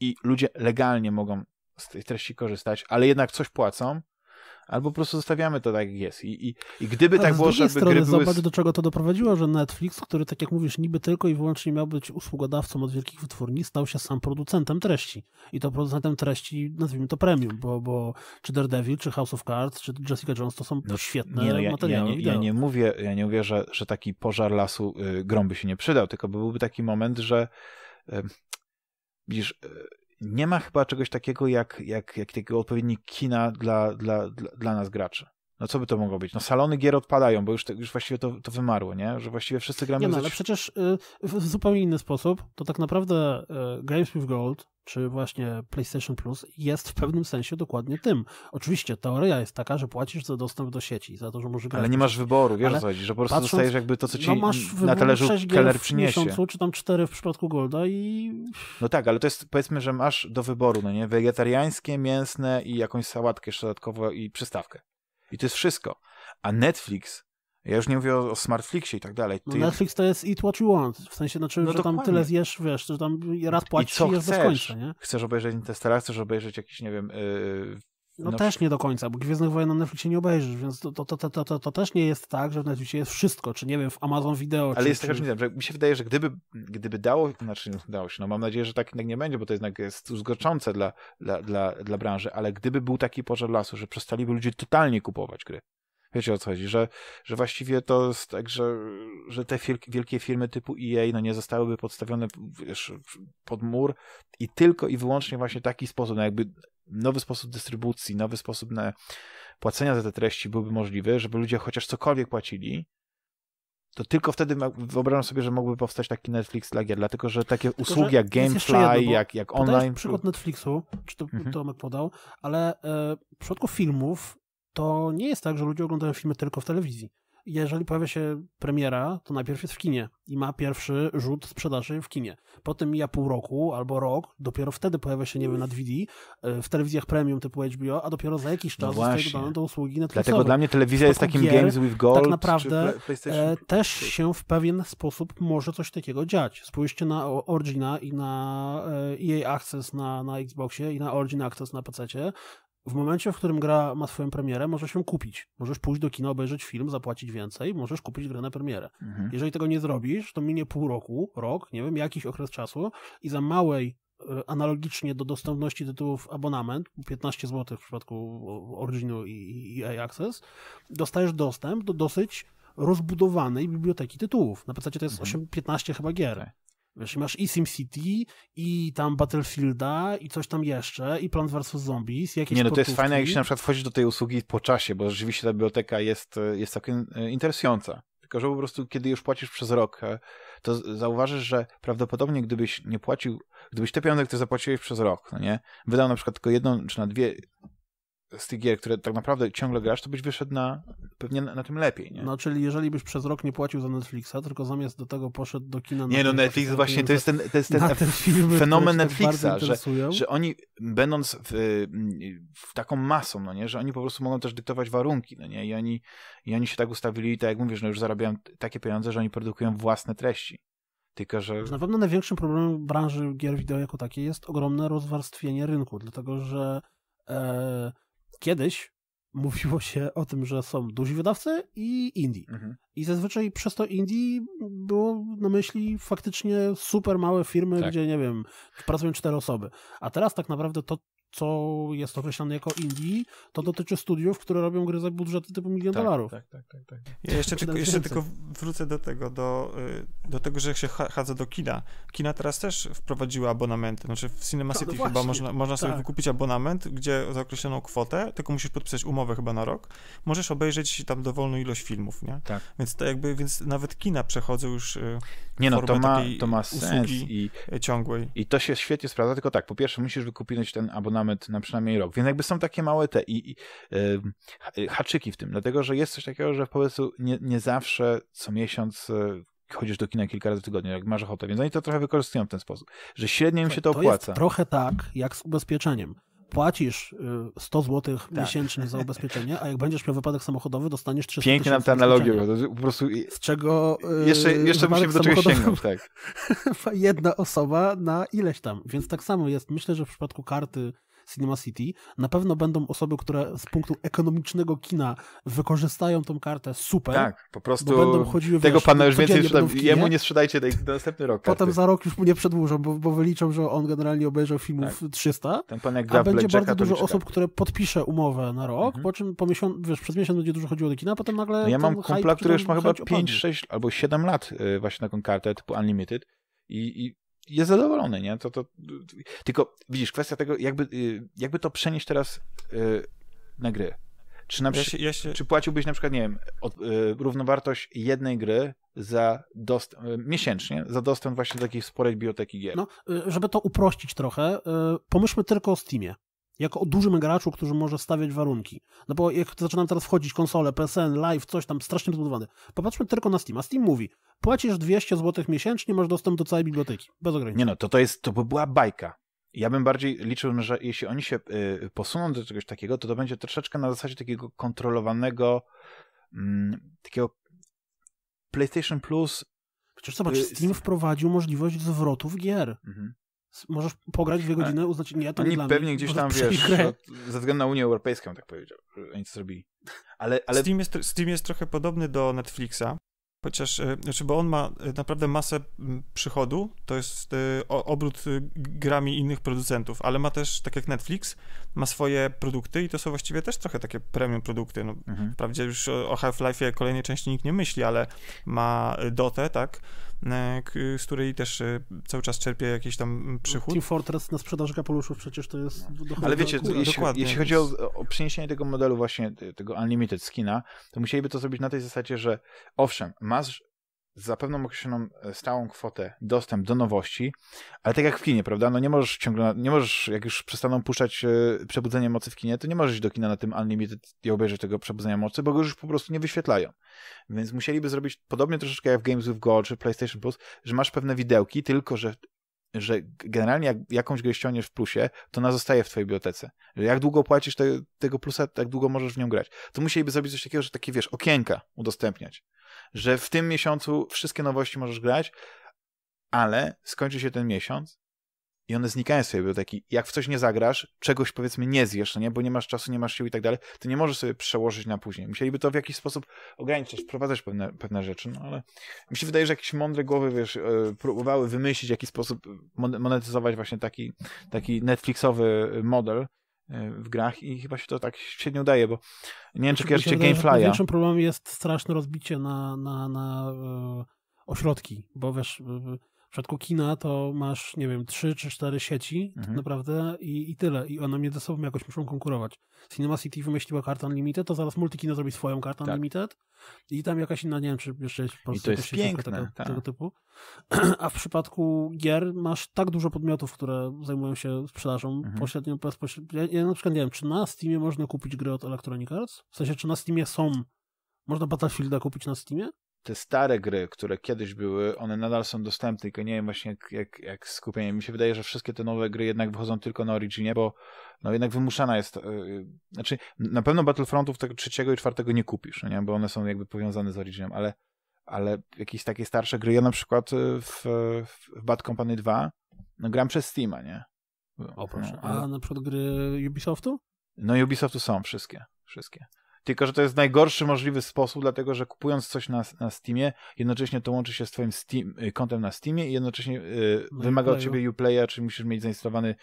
Speaker 1: i ludzie legalnie mogą z tej treści korzystać, ale jednak coś płacą, albo po prostu zostawiamy to tak, jak jest. I, i, i gdyby Ale tak było, żeby strony, gry były... zobacz, do
Speaker 2: czego to doprowadziło, że Netflix, który tak jak mówisz, niby tylko i wyłącznie miał być usługodawcą od wielkich wytwórni, stał się sam producentem treści. I to producentem treści, nazwijmy to premium, bo, bo czy Daredevil, czy House of Cards, czy Jessica Jones
Speaker 1: to są no, świetne nie, no, ja, materiały. Ja nie, ja nie, mówię, ja nie mówię że, że taki pożar lasu y, by się nie przydał, tylko byłby taki moment, że y, widzisz, y, nie ma chyba czegoś takiego jak, jak, jak takiego odpowiednik kina dla, dla, dla, dla nas graczy no co by to mogło być? No salony gier odpadają, bo już, te, już właściwie to, to wymarło, nie? Że właściwie wszyscy gramy... Nie no, ale
Speaker 2: przecież y, w zupełnie inny sposób to tak naprawdę y, Games with Gold czy właśnie PlayStation Plus jest w pewnym sensie dokładnie tym. Oczywiście teoria jest taka, że płacisz za dostęp do sieci, za to, że możesz grać. Ale nie masz wyboru, wiesz co chodzi, że po prostu patrząc, dostajesz jakby to, co ci no masz na talerzu keller przyniesie. Miesiącu, czy tam cztery w przypadku Golda i...
Speaker 1: No tak, ale to jest, powiedzmy, że masz do wyboru, no nie? Wegetariańskie, mięsne i jakąś sałatkę jeszcze dodatkowo i przystawkę. I to jest wszystko. A Netflix, ja już nie mówię o, o Smartflixie i tak dalej. No Netflix
Speaker 2: to jest eat what you want, w sensie, znaczy, no że dokładnie. tam tyle zjesz, wiesz, że tam raz płacisz i, co i jest chcesz? do końca, nie?
Speaker 1: Chcesz obejrzeć Interstellar, chcesz obejrzeć jakiś, nie wiem, yy, no, też
Speaker 2: nie do końca, bo Gwiezdnych Wojen na Netflixie nie obejrzysz, więc to, to, to, to, to, to też nie jest tak, że w Netflixie jest wszystko, czy nie wiem, w Amazon Video. Ale czy, jest czy... taka różnica,
Speaker 1: że mi się wydaje, że gdyby, gdyby dało, znaczy dało się, no mam nadzieję, że tak jednak nie będzie, bo to jednak jest uzgoczące dla, dla, dla, dla branży, ale gdyby był taki pożar lasu, że przestaliby ludzie totalnie kupować gry, Wiecie o co chodzi, że, że właściwie to jest tak, że, że te wielkie firmy typu EA no nie zostałyby podstawione wiesz, pod mur i tylko i wyłącznie właśnie taki sposób, no jakby nowy sposób dystrybucji, nowy sposób na płacenia za te treści byłby możliwy, żeby ludzie chociaż cokolwiek płacili, to tylko wtedy wyobrażam sobie, że mógłby powstać taki Netflix dla gier, dlatego że takie tylko, usługi jak Gamefly, jedno, jak, jak online... przykład
Speaker 2: Netflixu, czy to, mhm. Tomek podał, ale e, w przypadku filmów to nie jest tak, że ludzie oglądają filmy tylko w telewizji jeżeli pojawia się premiera, to najpierw jest w kinie i ma pierwszy rzut sprzedaży w kinie. Potem mija pół roku albo rok, dopiero wtedy pojawia się, nie wiem, na DVD, e, w telewizjach premium typu HBO, a dopiero za jakiś no czas no zostaje dodane do usługi Dlatego dla mnie telewizja jest takim gier, Games with Gold. Tak naprawdę e, też się w pewien sposób może coś takiego dziać. Spójrzcie na Origina i na EA e Access na, na Xboxie i na Origin Access na PC w momencie, w którym gra ma swoją premierę, możesz ją kupić. Możesz pójść do kina, obejrzeć film, zapłacić więcej, możesz kupić grę na premierę. Mhm. Jeżeli tego nie zrobisz, to minie pół roku, rok, nie wiem, jakiś okres czasu i za małej e, analogicznie do dostępności tytułów abonament, 15 zł w przypadku Originu i i e Access, dostajesz dostęp do dosyć rozbudowanej biblioteki tytułów. Na PC to jest mhm. 8, 15 chyba gier. Tak. Wiesz, masz i SimCity, i tam Battlefielda, i coś tam jeszcze, i Plants vs. Zombies, jakieś Nie, no to portówki. jest fajne, jak się na przykład
Speaker 1: wchodzi do tej usługi po czasie, bo rzeczywiście ta biblioteka jest, e, jest całkiem e, interesująca. Tylko, że po prostu, kiedy już płacisz przez rok, e, to zauważysz, że prawdopodobnie gdybyś nie płacił, gdybyś te pieniądze, które zapłaciłeś przez rok, no nie, wydał na przykład tylko jedną czy na dwie z tych gier, które tak naprawdę ciągle grasz, to byś wyszedł na, pewnie na, na tym lepiej. Nie?
Speaker 2: No, czyli jeżeli byś przez rok nie płacił za Netflixa, tylko zamiast do tego poszedł do kina... Nie, no Netflix właśnie, to jest ten, to jest ten, ten filmy, fenomen tak Netflixa, że, że oni
Speaker 1: będąc w, mm, w, taką masą, no nie, że oni po prostu mogą też dyktować warunki, no nie, i oni, i oni się tak ustawili, tak jak mówisz, no już zarabiają takie pieniądze, że oni produkują własne treści. Tylko, że... Na
Speaker 2: pewno największym problemem branży gier wideo jako takiej jest ogromne rozwarstwienie rynku, dlatego że e, kiedyś mówiło się o tym, że są duzi wydawcy i indie. Mhm. I zazwyczaj przez to indie było na myśli faktycznie super małe firmy, tak. gdzie nie wiem, pracują cztery osoby. A teraz tak naprawdę to, co jest określane jako indie, to dotyczy studiów, które robią gry za budżety typu milion tak, dolarów. Tak,
Speaker 3: tak, tak, tak. Ja jeszcze, tylko, jeszcze tylko wrócę do tego, do, y, do tego, że jak się chadzę do kina. Kina teraz też wprowadziła abonamenty. Znaczy w Cinema tak, no City no chyba można, można sobie tak. wykupić abonament, gdzie za określoną kwotę, tylko musisz podpisać umowę chyba na rok, możesz obejrzeć tam dowolną ilość filmów, nie? Tak. Więc to jakby, więc nawet kina przechodzą już y, nie no, to ma, to ma sens i ciągłej.
Speaker 1: I to się świetnie sprawdza, tylko tak, po pierwsze musisz wykupić ten abonament na przynajmniej rok. Więc jakby są takie małe te i, i y, haczyki w tym, dlatego że jest coś takiego, że po prostu nie, nie zawsze co miesiąc y, chodzisz do kina kilka razy w tygodniu, jak masz ochotę, więc oni to trochę wykorzystują w ten sposób, że średnio im się to, to opłaca. jest trochę tak, jak z
Speaker 2: ubezpieczeniem płacisz 100 y, zł tak. miesięcznie za ubezpieczenie, a jak będziesz miał wypadek samochodowy, dostaniesz 300 Pięknie nam ta analogia,
Speaker 1: po prostu... Z czego... Y, jeszcze, jeszcze musimy do czegoś sięgnąć, tak.
Speaker 2: [laughs] Jedna osoba na ileś tam, więc tak samo jest. Myślę, że w przypadku karty Cinema City. Na pewno będą osoby, które z punktu ekonomicznego kina wykorzystają tą kartę super. Tak, po prostu będą chodziły, tego pana już więcej sprzedam. Jemu nie sprzedajcie tej, na następny rok. Potem za rok już mu nie przedłużą, bo, bo wyliczą, że on generalnie obejrzał filmów tak.
Speaker 1: 300. Ten pan jak gra a będzie Black bardzo dużo osób,
Speaker 2: które podpisze umowę na rok, mhm. po czym po miesiącu, wiesz, przez miesiąc będzie dużo chodziło do kina, a potem nagle... No ja mam kumpla, który już ma chyba 5, 6
Speaker 1: albo 7 lat y, właśnie na tą kartę typu Unlimited i, i jest zadowolony, nie? To, to, tylko widzisz, kwestia tego, jakby, y, jakby to przenieść teraz y, na gry. Czy, na, ja się, ja się... czy płaciłbyś na przykład, nie wiem, od, y, równowartość jednej gry za dostęp, miesięcznie za dostęp właśnie do takiej sporej biblioteki gier? No,
Speaker 2: żeby to uprościć trochę, pomyślmy tylko o Steamie jako o dużym graczu, który może stawiać warunki. No bo jak zaczynam teraz wchodzić, konsole, PSN, live, coś tam strasznie rozbudowane. Popatrzmy tylko na Steam. A Steam mówi, płacisz 200 zł miesięcznie, masz dostęp do całej biblioteki.
Speaker 1: Bez ograniczeń. Nie no, to, to, jest, to by była bajka. Ja bym bardziej liczył, że jeśli oni się y, posuną do czegoś takiego, to to będzie troszeczkę na zasadzie takiego kontrolowanego, mm, takiego PlayStation Plus. Przecież zobacz, y,
Speaker 2: Steam wprowadził możliwość zwrotów gier. Mhm. Możesz pograć dwie godziny, uznać, nie, to Oni
Speaker 1: nie dla pewnie mnie. gdzieś tam, [laughs] wiesz, ze względu na Unię Europejską, tak powiedział, oni to zrobili.
Speaker 3: Ale, ale... Steam, jest, Steam jest trochę podobny do Netflixa, chociaż, e, znaczy, bo on ma e, naprawdę masę przychodu, to jest e, obrót grami innych producentów, ale ma też, tak jak Netflix, ma swoje produkty i to są właściwie też trochę takie premium produkty. No, mhm. Wprawdzie już o Half-Life'ie kolejnej części nikt nie myśli, ale ma Dotę, tak? E, z której też e, cały czas czerpie jakiś tam przychód. Team
Speaker 2: Fortress na sprzedaż kapeluszów przecież to jest... No. Ale wiecie, do... jeśli, Dokładnie. jeśli chodzi o,
Speaker 1: o przeniesienie tego modelu właśnie, tego Unlimited skina, to musieliby to zrobić na tej zasadzie, że owszem, masz za pewną określoną e, stałą kwotę dostęp do nowości, ale tak jak w kinie, prawda? No nie możesz ciągle, nie możesz, jak już przestaną puszczać e, Przebudzenie Mocy w kinie, to nie możesz iść do kina na tym Unlimited i obejrzeć tego Przebudzenia Mocy, bo go już po prostu nie wyświetlają. Więc musieliby zrobić podobnie troszeczkę jak w Games with Gold czy PlayStation Plus, że masz pewne widełki, tylko że że generalnie jak jakąś grę ściągniesz w plusie, to ona zostaje w twojej bibliotece. Jak długo płacisz te, tego plusa, tak długo możesz w nią grać. To musieliby zrobić coś takiego, że takie, wiesz, okienka udostępniać. Że w tym miesiącu wszystkie nowości możesz grać, ale skończy się ten miesiąc i one znikają z twojej biblioteki. Jak w coś nie zagrasz, czegoś powiedzmy nie zjesz, no nie? bo nie masz czasu, nie masz sił i tak dalej, to nie możesz sobie przełożyć na później. Musieliby to w jakiś sposób ograniczać, wprowadzać pewne, pewne rzeczy, no ale mi się wydaje, że jakieś mądre głowy, wiesz, e, próbowały wymyślić, w jaki sposób monetyzować właśnie taki, taki Netflixowy model, e, w grach i chyba się to tak średnio udaje, bo nie wiem, czy kojarzycie Gamefly'a. Największym
Speaker 2: problemem jest straszne rozbicie na, na, na e, ośrodki, bo wiesz, w przypadku kina to masz, nie wiem, trzy czy cztery sieci tak mhm. tak naprawdę i, i tyle. I one między sobą jakoś muszą konkurować. Cinema City wymyśliła kartę Unlimited, to zaraz Multikino zrobi swoją kartę tak. Unlimited i tam jakaś inna, nie wiem, czy jeszcze jest po prostu I to jest piękne, tego, tak. tego typu. [clears throat] A w przypadku gier masz tak dużo podmiotów, które zajmują się sprzedażą mhm. pośrednio, bezpośrednio. Ja, ja na przykład nie wiem, czy na Steamie można kupić gry od Electronic Arts? W sensie, czy na Steamie są można Battlefielda kupić na Steamie?
Speaker 1: te stare gry, które kiedyś były, one nadal są dostępne, tylko nie wiem właśnie jak, jak, jak skupienie. Mi się wydaje, że wszystkie te nowe gry jednak wychodzą tylko na Originie, bo no jednak wymuszana jest, yy, znaczy na pewno Battlefrontów tego trzeciego i czwartego nie kupisz, no nie? bo one są jakby powiązane z Originem, ale, ale jakieś takie starsze gry, ja na przykład e, w, w Bad Company 2 no, gram przez Steama, nie? O, proszę. No, ale... A na przykład gry Ubisoftu? No Ubisoftu są wszystkie, wszystkie. Tylko, że to jest najgorszy możliwy sposób, dlatego że kupując coś na, na Steamie, jednocześnie to łączy się z twoim Steam, y, kontem na Steamie i jednocześnie y, no wymaga od ciebie Uplaya, czyli musisz mieć zainstalowany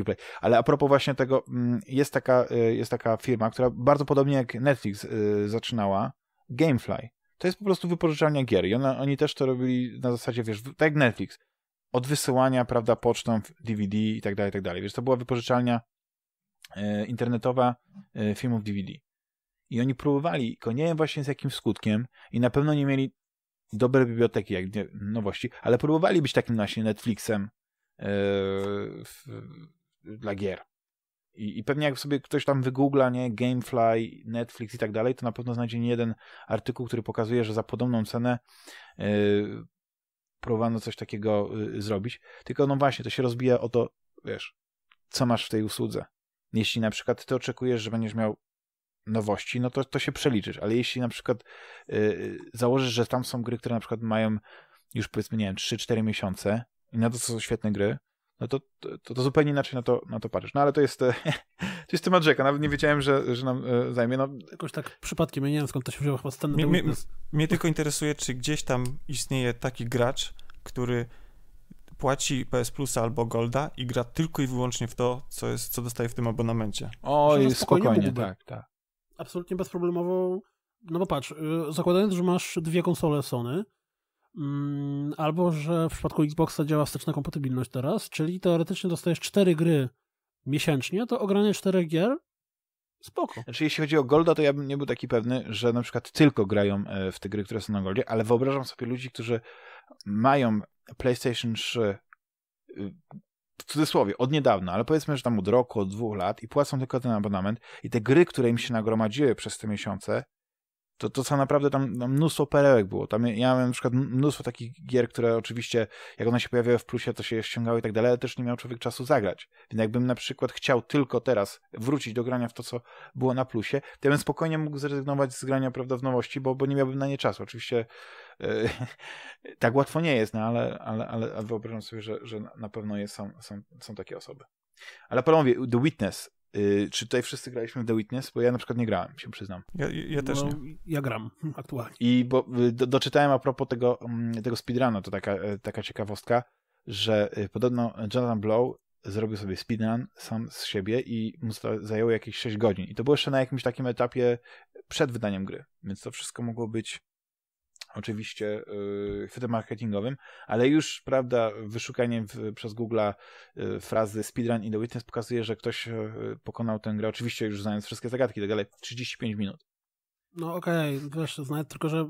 Speaker 1: Uplay. Ale a propos właśnie tego, mm, jest taka, y, jest taka firma, która bardzo podobnie jak Netflix zaczynała, Gamefly. To jest po prostu wypożyczalnia gier i ona, oni też to robili na zasadzie, wiesz, tak jak Netflix, od wysyłania, prawda, pocztą, DVD i tak dalej, i tak dalej. Wiesz, to była wypożyczalnia internetowa filmów DVD. I oni próbowali, tylko nie wiem właśnie z jakim skutkiem i na pewno nie mieli dobrej biblioteki, jak nowości, ale próbowali być takim właśnie Netflixem yy, w, dla gier. I, I, pewnie jak sobie ktoś tam wygoogla, nie, Gamefly, Netflix i tak dalej, to na pewno znajdzie nie jeden artykuł, który pokazuje, że za podobną cenę yy, próbowano coś takiego yy, zrobić. Tylko no właśnie, to się rozbija o to, wiesz, co masz w tej usłudze. Jeśli na przykład ty oczekujesz, że będziesz miał nowości, no to, to się przeliczysz. Ale jeśli na przykład y, y, założysz, że tam są gry, które na przykład mają już powiedzmy, nie wiem, 3-4 miesiące i na to są świetne gry, no to, to, to zupełnie inaczej na to, na to patrzysz. No
Speaker 3: ale to jest, e, [laughs] to jest temat rzeka. Nawet nie wiedziałem, że, że nam e, zajmie. No. Jakoś tak przypadkiem, ja nie wiem skąd to się wzięło, chyba stand mnie, mnie tylko interesuje, czy gdzieś tam istnieje taki gracz, który płaci PS Plusa albo Golda i gra tylko i wyłącznie w to, co, jest, co dostaje w tym abonamencie. Oj, spokojnie, spokojnie tak,
Speaker 4: tak
Speaker 2: absolutnie bezproblemowo, no bo patrz, y, zakładając, że masz dwie konsole Sony, mm, albo że w przypadku Xboxa działa wsteczna kompatybilność teraz, czyli teoretycznie dostajesz cztery gry
Speaker 1: miesięcznie, to ogranie czterech gier Spoko. Znaczy, jeśli chodzi o Golda, to ja bym nie był taki pewny, że na przykład tylko grają e, w te gry, które są na Goldzie, ale wyobrażam sobie ludzi, którzy mają PlayStation 3, w cudzysłowie, od niedawna, ale powiedzmy, że tam od roku, od dwóch lat i płacą tylko ten abonament i te gry, które im się nagromadziły przez te miesiące, to, to co naprawdę tam, tam, mnóstwo perełek było. Tam ja miałem na przykład mnóstwo takich gier, które oczywiście, jak one się pojawiały w plusie, to się ściągały i tak dalej, ale też nie miał człowiek czasu zagrać. Więc jakbym na przykład chciał tylko teraz wrócić do grania w to, co było na plusie, to ja bym spokojnie mógł zrezygnować z grania, prawda, w nowości, bo, bo nie miałbym na nie czasu. Oczywiście yy, [laughs] tak łatwo nie jest, no ale, ale, ale wyobrażam sobie, że, że na pewno jest, są, są, są takie osoby. Ale panowie, The Witness Y, czy tutaj wszyscy graliśmy w The Witness? Bo ja na przykład nie grałem, się przyznam. Ja, ja też no, nie. Ja gram aktualnie. I bo, y, do, doczytałem a propos tego, mm, tego speedrunu, to taka, y, taka ciekawostka, że podobno Jonathan Blow zrobił sobie speedrun sam z siebie i mu zajęło jakieś 6 godzin. I to było jeszcze na jakimś takim etapie przed wydaniem gry, więc to wszystko mogło być oczywiście yy, chwytem marketingowym, ale już, prawda, wyszukaniem w, przez Google'a yy, frazy speedrun i The Witness pokazuje, że ktoś yy, pokonał tę grę, oczywiście już znając wszystkie zagadki tak dalej, 35 minut.
Speaker 2: No okej, okay, wiesz, znać, tylko że...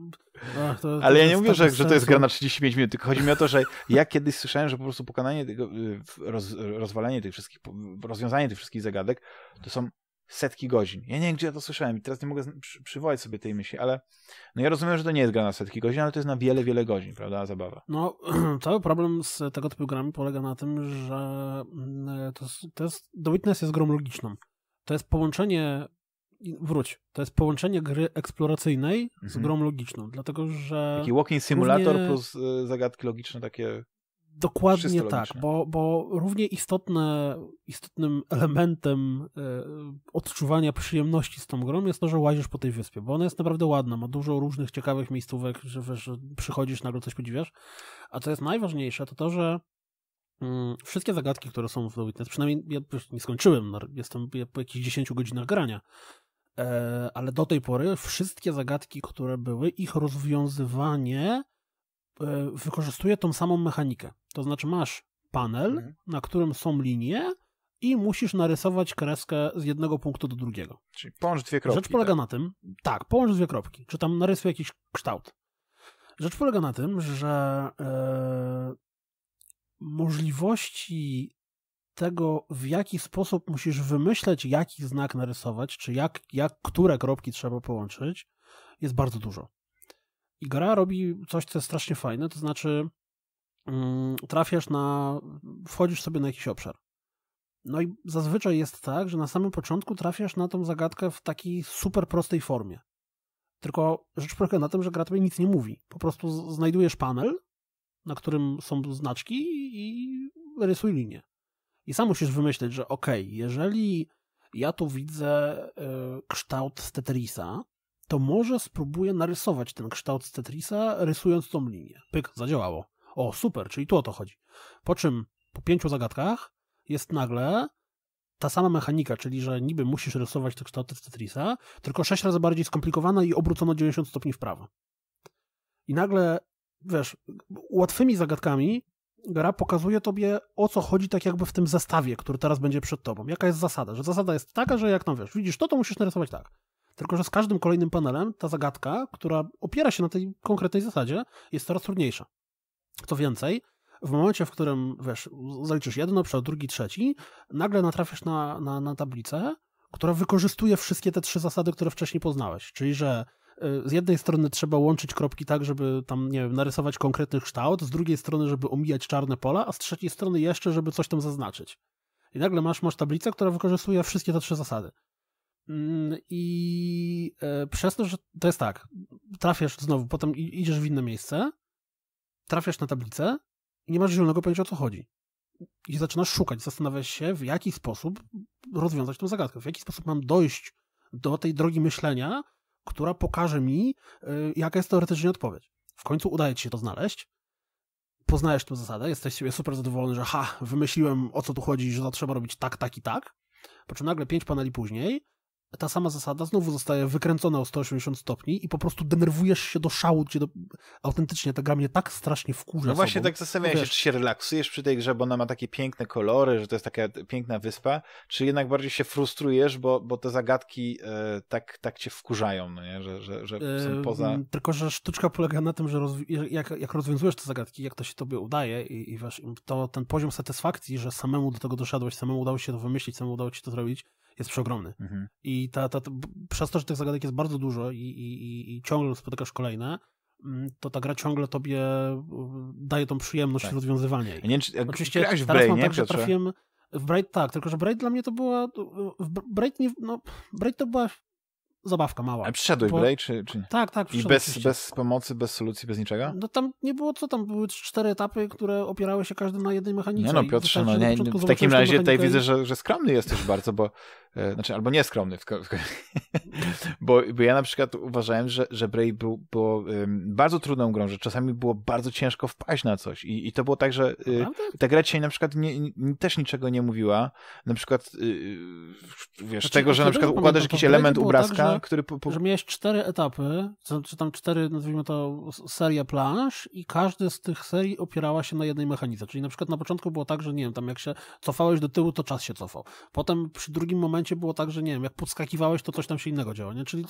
Speaker 2: Ach, to, ale to ja nie mówię, tak że, że to jest gra na 35 minut, tylko chodzi mi o to,
Speaker 1: że ja kiedyś słyszałem, że po prostu pokonanie tego, y, roz, rozwalanie tych wszystkich, rozwiązanie tych wszystkich zagadek to są setki godzin. Ja nie wiem, gdzie ja to słyszałem teraz nie mogę przywołać sobie tej myśli, ale no ja rozumiem, że to nie jest gra na setki godzin, ale to jest na wiele, wiele godzin, prawda, zabawa.
Speaker 2: No, [clears throat] cały problem z tego typu grami polega na tym, że mm, e, to, to jest, The Witness jest grą logiczną. To jest połączenie, wróć, to jest połączenie gry eksploracyjnej z mhm. grą logiczną, dlatego że... Taki walking simulator równie... plus
Speaker 1: e, zagadki logiczne takie... Dokładnie tak,
Speaker 2: bo, bo równie istotne, istotnym elementem y, odczuwania przyjemności z tą grą jest to, że łazisz po tej wyspie, bo ona jest naprawdę ładna, ma dużo różnych ciekawych miejscówek, że, że przychodzisz, nagle coś podziwiasz, a co jest najważniejsze, to to, że y, wszystkie zagadki, które są w The Witness, przynajmniej ja nie skończyłem, no, jestem po jakichś 10 godzinach grania, y, ale do tej pory wszystkie zagadki, które były, ich rozwiązywanie e, wykorzystuje tą samą mechanikę. To znaczy masz panel, mhm. na którym są linie i musisz narysować kreskę z jednego punktu do drugiego. Czyli połącz dwie kropki. Rzecz polega tak? na tym, tak, połącz dwie kropki, czy tam narysuj jakiś kształt. Rzecz polega na tym, że e, możliwości tego, w jaki sposób musisz wymyśleć, jaki znak narysować, czy jak, jak które kropki trzeba połączyć, jest bardzo dużo. I gra robi coś, co jest strasznie fajne, to znaczy Mm, trafiasz na, wchodzisz sobie na jakiś obszar. No i zazwyczaj jest tak, że na samym początku trafiasz na tą zagadkę w takiej super prostej formie. Tylko rzecz polega na tym, że gra tobie nic nie mówi. Po prostu znajdujesz panel, na którym są znaczki i rysuj linię. I sam musisz wymyśleć, że okej, okay, jeżeli ja tu widzę y, kształt z Tetrisa, to może spróbuję narysować ten kształt z Tetrisa, rysując tą linię. Pyk, zadziałało. O, super, czyli tu o to chodzi. Po czym po pięciu zagadkach jest nagle ta sama mechanika, czyli że niby musisz rysować te kształty z Tetrisa, tylko sześć razy bardziej skomplikowana i obrócona 90 stopni w prawo. I nagle, wiesz, łatwymi zagadkami gra pokazuje tobie, o co chodzi tak jakby w tym zestawie, który teraz będzie przed tobą. Jaka jest zasada? Że zasada jest taka, że jak tam wiesz, widzisz to, to musisz narysować tak. Tylko, że z każdym kolejnym panelem ta zagadka, która opiera się na tej konkretnej zasadzie, jest coraz trudniejsza. Co więcej, w momencie, w którym wiesz, zaliczysz jedno, obszar, drugi, trzeci, nagle natrafisz na, na, na tablicę, która wykorzystuje wszystkie te trzy zasady, które wcześniej poznałeś. Czyli, że y, z jednej strony trzeba łączyć kropki tak, żeby tam, nie wiem, narysować konkretny kształt, z drugiej strony, żeby omijać czarne pola, a z trzeciej strony jeszcze, żeby coś tam zaznaczyć. I nagle masz, masz tablicę, która wykorzystuje wszystkie te trzy zasady. Mm, I e, przez to, że to jest tak, trafiasz znowu, potem idziesz w inne miejsce, trafiasz na tablicę i nie masz zielonego pojęcia o co chodzi. I zaczynasz szukać, zastanawiasz się, w jaki sposób rozwiązać tę zagadkę, w jaki sposób mam dojść do tej drogi myślenia, która pokaże mi, y, jaka jest teoretycznie odpowiedź. W końcu udaje ci się to znaleźć, poznajesz tę zasadę, jesteś sobie super zadowolony, że ha, wymyśliłem o co tu chodzi, że to trzeba robić tak, tak i tak. Po czym nagle pięć paneli później ta sama zasada znowu zostaje wykręcona o 180 stopni i po prostu denerwujesz się do szału, gdzie do... autentycznie ta gra mnie tak strasznie wkurza. No właśnie sobą. tak zastanawiam no się,
Speaker 1: czy się relaksujesz przy tej grze, bo ona ma takie piękne kolory, że to jest taka piękna wyspa, czy jednak bardziej się frustrujesz, bo, bo te zagadki e, tak, tak cię wkurzają, no nie? Że, że, że są poza... E,
Speaker 2: tylko, że sztuczka polega na tym, że rozwi jak, jak rozwiązujesz te zagadki, jak to się tobie udaje i, i wiesz, to ten poziom satysfakcji, że samemu do tego doszedłeś, samemu udało się to wymyślić, samemu udało ci to zrobić, jest przeogromny. Mhm. I ta, ta, ta, przez to, że tych zagadek jest bardzo dużo i, i, i ciągle spotykasz kolejne, mm, to ta gra ciągle tobie mm, daje tą przyjemność tak. rozwiązywania. Nie, czy, Oczywiście teraz w mam nie, tak, że trafiłem w Braid tak, tylko że Braid dla mnie to była w Braid, nie, no, Braid to była zabawka mała. A przyszedłeś bo... Braid
Speaker 1: czy, czy Tak, tak. I bez, bez pomocy, bez solucji, bez niczego?
Speaker 2: No tam nie było co, tam były cztery etapy, które opierały się każdy na jednej mechanice. Nie no Piotrze, no nie, w takim razie tutaj i... widzę,
Speaker 1: że, że skromny jesteś bardzo, bo E, znaczy albo nieskromny, w, w, [laughs] bo, bo ja na przykład uważałem, że, że Bray był, było bardzo trudną grą, że czasami było bardzo ciężko wpaść na coś i, i to było tak, że y, ta gra dzisiaj na przykład nie, nie, też niczego nie mówiła, na przykład y, wiesz, znaczy, tego, że na przykład układasz tak, jakiś element tak, obrazka, tak, że,
Speaker 2: który... Po, po... Że miałeś cztery etapy, czy tam cztery, nazwijmy to, seria planż i każdy z tych serii opierała się na jednej mechanice, czyli na przykład na początku było tak, że nie wiem, tam jak się cofałeś do tyłu, to czas się cofał. Potem przy drugim momencie momencie było tak, że nie wiem, jak podskakiwałeś, to coś tam się innego działo, nie? Czyli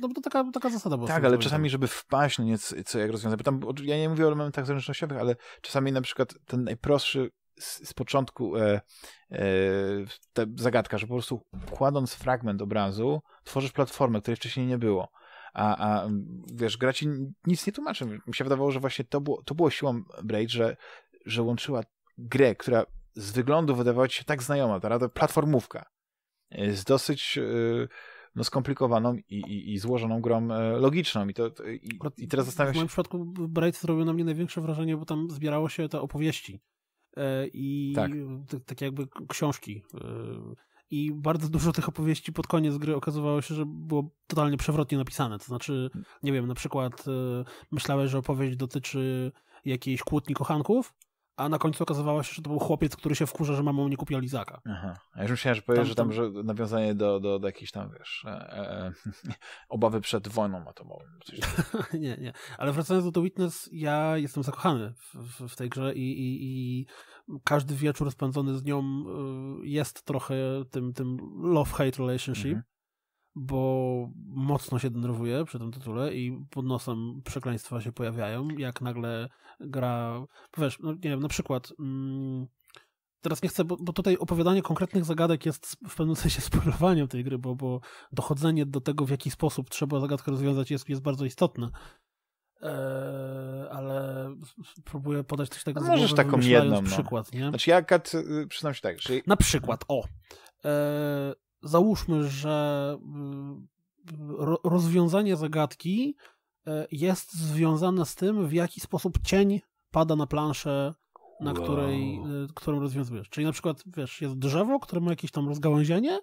Speaker 2: no, to taka, taka zasada była. Tak, ale czasami,
Speaker 1: żeby wpaść, no nie, co jak rozwiązać, bo tam, ja nie mówię o elementach zręcznościowych, ale czasami na przykład ten najprostszy z, z początku e, e, ta zagadka, że po prostu kładąc fragment obrazu, tworzysz platformę, której wcześniej nie było. A, a wiesz, gra ci nic nie tłumaczy. Mi się wydawało, że właśnie to było, to było siłą Braid, że, że łączyła grę, która z wyglądu wydawała ci się tak znajoma, ta platformówka, z dosyć e, no, skomplikowaną i, i, i złożoną grą e, logiczną. I, to, i, i, teraz zastanawiam się... W moim
Speaker 2: przypadku Bright zrobił na mnie największe wrażenie, bo tam zbierało się te opowieści e, i tak. takie jakby książki. I bardzo dużo tych opowieści pod koniec gry okazywało się, że było totalnie przewrotnie napisane. To znaczy, mm. nie wiem, na przykład myślałeś, że opowieść dotyczy jakiejś kłótni kochanków, a na końcu okazywało się, że to był chłopiec, który się wkurza, że mamą nie kupiła lizaka.
Speaker 1: Aha. A ja już myślałem, że powiesz, tam, że tam nawiązanie do, do, do jakiejś tam, wiesz, e, e, [laughs] obawy przed wojną atomową. [laughs]
Speaker 2: nie, nie. Ale wracając do The Witness, ja jestem zakochany w, w, w tej grze i, i, i, każdy wieczór spędzony z nią y, jest trochę tym, tym love-hate relationship. Mhm bo mocno się denerwuję przy tym tytule i pod nosem przekleństwa się pojawiają, jak nagle gra, wiesz, no, nie wiem, na przykład... Mm, teraz nie chcę, bo, bo, tutaj opowiadanie konkretnych zagadek jest w pewnym sensie [laughs] spoilowaniem tej gry, bo, bo dochodzenie do tego, w jaki sposób trzeba zagadkę rozwiązać, jest, jest bardzo istotne. Eee, ale próbuję podać coś takiego. No możesz głowy, taką jedną. No. Przykład, nie? Znaczy,
Speaker 1: ja kat, y, przyznam się tak. Na przykład, o.
Speaker 2: Eee, załóżmy, że mm, rozwiązanie zagadki e, jest związane z tym, w jaki sposób cień pada na planszę, na wow. której, e, którą rozwiązujesz. Czyli na przykład, wiesz, jest drzewo, które ma jakieś tam rozgałęzienie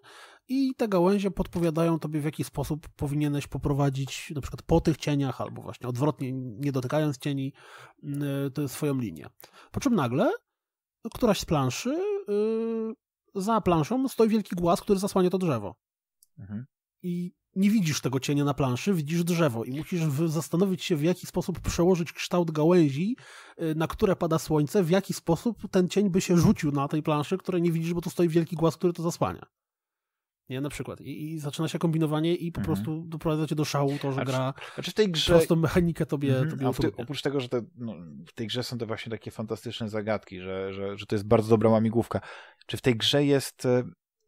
Speaker 2: i te gałęzie podpowiadają tobie, w jaki sposób powinieneś poprowadzić na przykład po tych cieniach, albo właśnie odwrotnie, nie dotykając cieni, mm, e, swoją linię. Po czym nagle któraś z planszy y, za planszą stoi wielki głaz, który zasłania to drzewo. Mhm. I nie widzisz tego cienia na planszy, widzisz drzewo i musisz zastanowić się, w jaki sposób przełożyć kształt gałęzi, y, na które pada słońce, w jaki sposób ten cień by się rzucił na tej planszy, której nie widzisz, bo tu stoi wielki głaz, który to zasłania. Nie, na przykład. I, i zaczyna się kombinowanie i po mhm. prostu doprowadza cię do szału to, że a znaczy- gra czy, znaczy
Speaker 1: czy w tej grze... prostą mechanikę tobie, mhm. tobie a ty, Oprócz tego, że te, no, w tej grze są te właśnie takie fantastyczne zagadki, że, że, że to jest bardzo dobra łamigłówka. Czy w tej grze jest, e,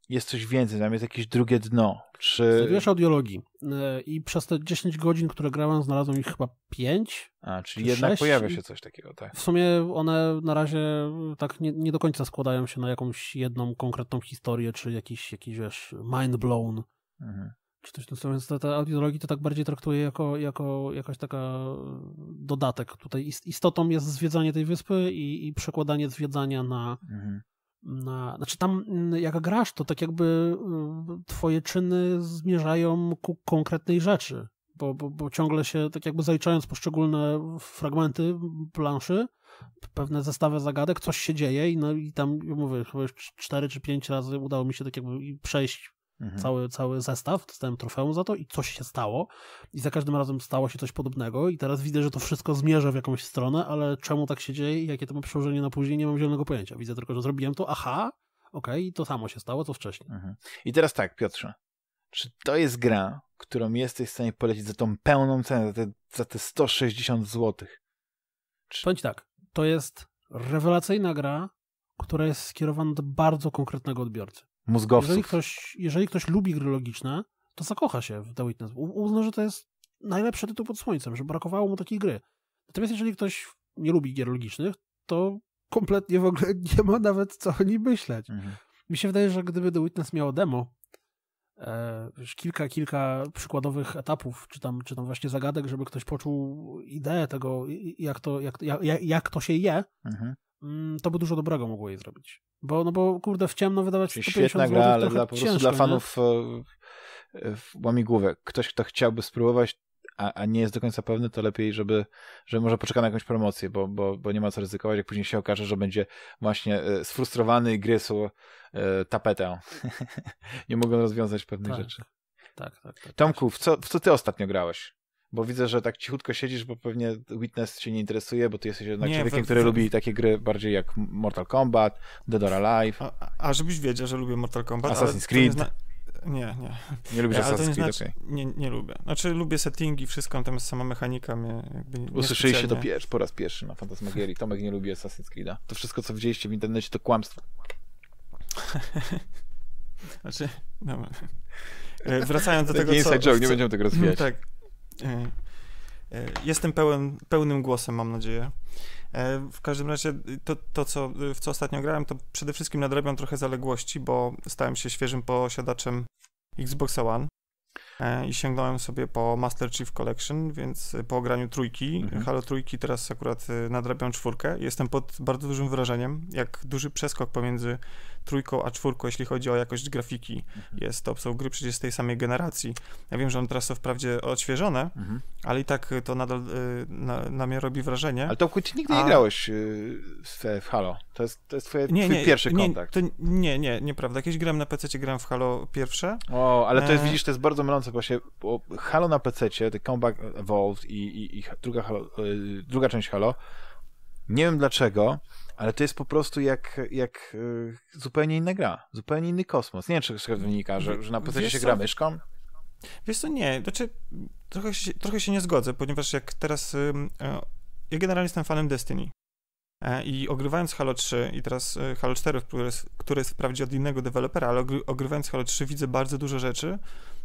Speaker 1: jest coś więcej, tam jest jakieś drugie dno? Czy... Wiesz audiologii
Speaker 2: e, i przez te 10 godzin, które grałem, znalazłem ich chyba
Speaker 1: 5. A, czyli jednak 6. pojawia się coś takiego, tak? W
Speaker 2: sumie one na razie e, tak nie, nie do końca składają się na jakąś jedną konkretną historię, czy jakiś, jakiś wiesz, mind blown. Mhm czy coś tam, więc te, te audiologii to tak bardziej traktuję jako, jako jakaś taka dodatek. Tutaj istotą jest zwiedzanie tej wyspy i, i przekładanie zwiedzania na, mhm. Znaczy tam mm, jak grasz, to tak jakby y, twoje czyny zmierzają ku konkretnej rzeczy, bo, bo, bo ciągle się tak jakby zaliczając poszczególne fragmenty planszy, pewne zestawy zagadek, coś się dzieje i, no, i tam, mówię, chyba już cztery czy pięć razy udało mi się tak jakby przejść Mhm. Cały, cały zestaw, dostałem trofeum za to i coś się stało. I za każdym razem stało się coś podobnego, i teraz widzę, że to wszystko zmierza w jakąś stronę, ale czemu tak się dzieje, jakie to ma przełożenie na później, nie mam zielonego pojęcia. Widzę tylko, że zrobiłem to, aha, okej, okay, to samo się stało, co wcześniej. Mhm.
Speaker 1: I teraz tak, Piotrze, czy to jest gra, którą jesteś w stanie polecić za tą pełną cenę, za te, za te 160 zł?
Speaker 2: Czy... Powiem tak, to jest rewelacyjna gra, która jest skierowana do bardzo konkretnego odbiorcy mózgowców. Jeżeli ktoś, jeżeli ktoś lubi gry logiczne, to zakocha się w The Witness. Uzna, że to jest najlepszy tytuł pod słońcem, że brakowało mu takiej gry. Natomiast jeżeli ktoś nie lubi gier logicznych, to kompletnie w ogóle [laughs] nie ma nawet co o nim myśleć. Mhm. Mi się wydaje, że gdyby The Witness miało demo, e, kilka, kilka przykładowych etapów, czy tam, czy tam właśnie zagadek, żeby ktoś poczuł ideę tego, jak to, jak, jak, jak to się je, mhm. Mm, to by dużo dobrego mogło jej zrobić. Bo, no bo kurde, w ciemno wydawać się. Świetna gra, ale dla, po prostu ciężko, dla fanów
Speaker 1: e, e, łamigłówek. Ktoś, kto chciałby spróbować, a, a, nie jest do końca pewny, to lepiej, żeby, żeby może poczekał na jakąś promocję, bo, bo, bo nie ma co ryzykować, jak później się okaże, że będzie właśnie e, sfrustrowany i gryzł e, tapetę. [laughs] nie mogą rozwiązać pewnych tak. rzeczy. Tak, tak, tak, tak. Tomku, w co, w co ty ostatnio grałeś? bo widzę, że tak cichutko siedzisz, bo pewnie Witness cię nie interesuje, bo ty jesteś jednak nie, człowiekiem, we, który we, lubi takie gry bardziej jak Mortal Kombat, Dead or Alive. A,
Speaker 3: a żebyś wiedział, że lubię Mortal Kombat. Assassin's Creed. Nie, nie, nie. Nie lubisz nie, Assassin's Creed, znaczy, okay. nie, nie lubię. Znaczy lubię settingi, wszystko, natomiast sama mechanika mnie jakby nie Usłyszeliście to pierwszy,
Speaker 1: po raz pierwszy na Fantasmagierii. Tomek nie lubi Assassin's Creed'a. To wszystko, co widzieliście w internecie, to kłamstwo.
Speaker 3: [laughs] znaczy, dobra. E, wracając do tego, nie co... Joke, tak, nie będziemy tego rozwijać. [laughs] Tak, E, e, jestem pełen, pełnym głosem, mam nadzieję. E, w każdym razie y, to, to co, y, w co ostatnio grałem, to przede wszystkim nadrabiam trochę zaległości, bo stałem się świeżym posiadaczem Xbox One i sięgnąłem sobie po Master Chief Collection, więc y, po ograniu trójki, mhm. Halo trójki, teraz akurat nadrabiam czwórkę. Jestem pod bardzo dużym wrażeniem, jak duży przeskok pomiędzy trójką, a czwórką, jeśli chodzi o jakość grafiki. Mhm. Jest to, są gry przecież z tej samej generacji. Ja wiem, że one teraz są wprawdzie odświeżone, mhm. ale i tak to nadal y, na, na mnie robi wrażenie. Ale to ty nigdy a... nie grałeś
Speaker 1: y, w Halo. To jest,
Speaker 3: to jest twoje, nie, twój nie, pierwszy nie, kontakt. To, nie, nie, nieprawda. Jakieś grałem na PC, grałem w Halo pierwsze. O, ale to jest, e... widzisz, to
Speaker 1: jest bardzo mylące, bo się bo Halo na PC, The Combat Evolved i, i, i druga, Halo, y, druga część Halo, nie wiem dlaczego, ale to jest po prostu jak, jak y, zupełnie inna gra, zupełnie inny kosmos. Nie wiem, czy to wynika, że, że na PC się gra myszką.
Speaker 3: Wiesz co, nie, znaczy trochę się, trochę się nie zgodzę, ponieważ jak teraz, y, y, ja generalnie jestem fanem Destiny e, i ogrywając Halo 3 i teraz Halo 4, który jest, które jest wprawdzie od innego dewelopera, ale ogrywając Halo 3 widzę bardzo dużo rzeczy,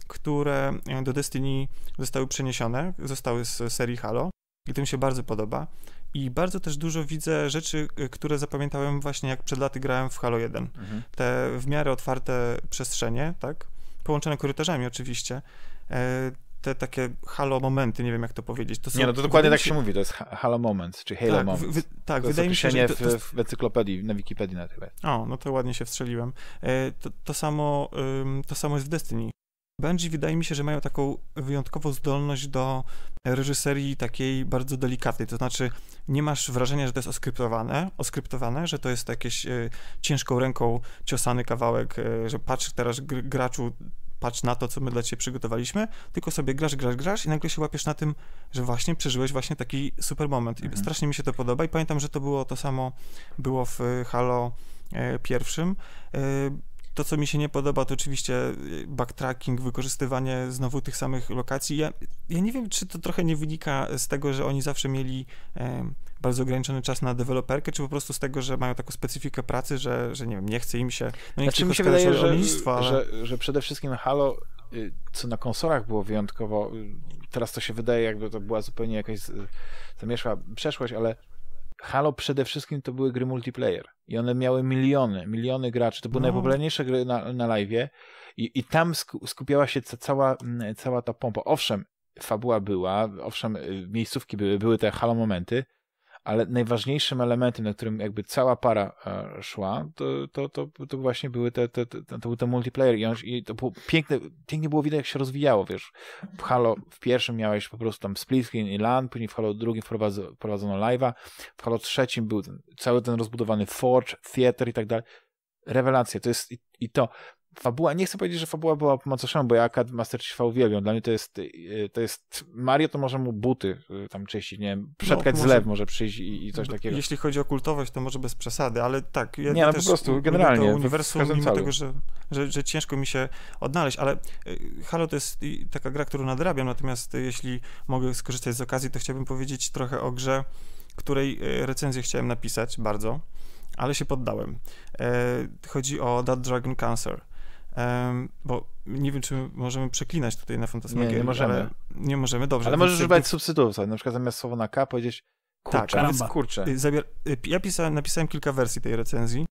Speaker 3: które e, do Destiny zostały przeniesione, zostały z serii Halo i tym się bardzo podoba. I bardzo też dużo widzę rzeczy, y, które zapamiętałem właśnie jak przed laty grałem w Halo 1. Mhm. Te w miarę otwarte przestrzenie, tak? Połączone korytarzami oczywiście. E, te takie halo momenty, nie wiem jak to powiedzieć. To są, nie, no to dokładnie tak się, mówi,
Speaker 1: to jest halo moment, czy halo tak, moment. tak, to wydaje mi się, że... To, to... w, w encyklopedii, na Wikipedii na tyle.
Speaker 3: O, no to ładnie się wstrzeliłem. E, to, to, samo, to samo jest w Destiny. Bungie wydaje mi się, że mają taką wyjątkową zdolność do reżyserii takiej bardzo delikatnej, to znaczy nie masz wrażenia, że to jest oskryptowane, oskryptowane że to jest jakieś y, ciężką ręką ciosany kawałek, y, że patrz teraz gr graczu, patrz na to, co my dla ciebie przygotowaliśmy, tylko sobie grasz, grasz, grasz i nagle się łapiesz na tym, że właśnie przeżyłeś właśnie taki super moment mhm. i strasznie mi się to podoba i pamiętam, że to było to samo, było w e, Halo pierwszym. To, co mi się nie podoba, to oczywiście y, backtracking, wykorzystywanie znowu tych samych lokacji. Ja, ja nie wiem, czy to trochę nie wynika z tego, że oni zawsze mieli e, bardzo ograniczony czas na deweloperkę, czy po prostu z tego, że mają taką specyfikę pracy, że, że nie wiem, nie chce im się. No nie znaczy, mi się wydaje, że, ale... że,
Speaker 1: że przede wszystkim Halo y, co na konsolach było wyjątkowo, y, teraz to się wydaje, jakby to była zupełnie jakaś zamieszła przeszłość, ale Halo przede wszystkim to były gry multiplayer i one miały miliony, miliony graczy. To były no. najpopularniejsze gry na, na live i, i tam skupiała się cała, mm, cała ta pompa. Owszem, fabuła była, owszem, y, miejscówki były, były te Halo momenty, ale najważniejszym elementem, na którym jakby cała para e, szła, to, to, to, to właśnie były te, te, te, to był ten multiplayer i, on, i to było piękne, pięknie było widać, jak się rozwijało, wiesz, w Halo w pierwszym miałeś po prostu tam split screen i LAN, później w Halo drugim wprowadzono, wprowadzono live'a, w Halo trzecim był ten, cały ten rozbudowany Forge, Theater i tak dalej. Rewelacja, to jest i, i to, fabuła, nie chcę powiedzieć, że fabuła była po macoszemu, bo ja akad Master Chiefa uwielbiam. Dla mnie to jest, y, to jest Mario, to może mu buty y, tam czyścić, nie wiem, przetkać no, zlew może przyjść i, i coś takiego. Jeśli
Speaker 3: chodzi o kultowość, to może bez przesady, ale tak. Ja nie, no po prostu, generalnie. To uniwersum, mimo cały. tego, że, że, że, ciężko mi się odnaleźć, ale y, Halo to jest taka gra, którą nadrabiam, natomiast jeśli mogę skorzystać z okazji, to chciałbym powiedzieć trochę o grze, której recenzję chciałem napisać bardzo ale się poddałem. E, chodzi o That Dragon Cancer bo nie wiem, czy możemy przeklinać tutaj na Fantasmagierii. Nie, nie możemy. nie możemy, dobrze. Ale możesz używać substytutów
Speaker 1: sobie, na przykład zamiast słowa na K powiedzieć tak, kurczę. Tak, więc, kurczę.
Speaker 3: Y, y, ja pisałem, napisałem kilka wersji tej recenzji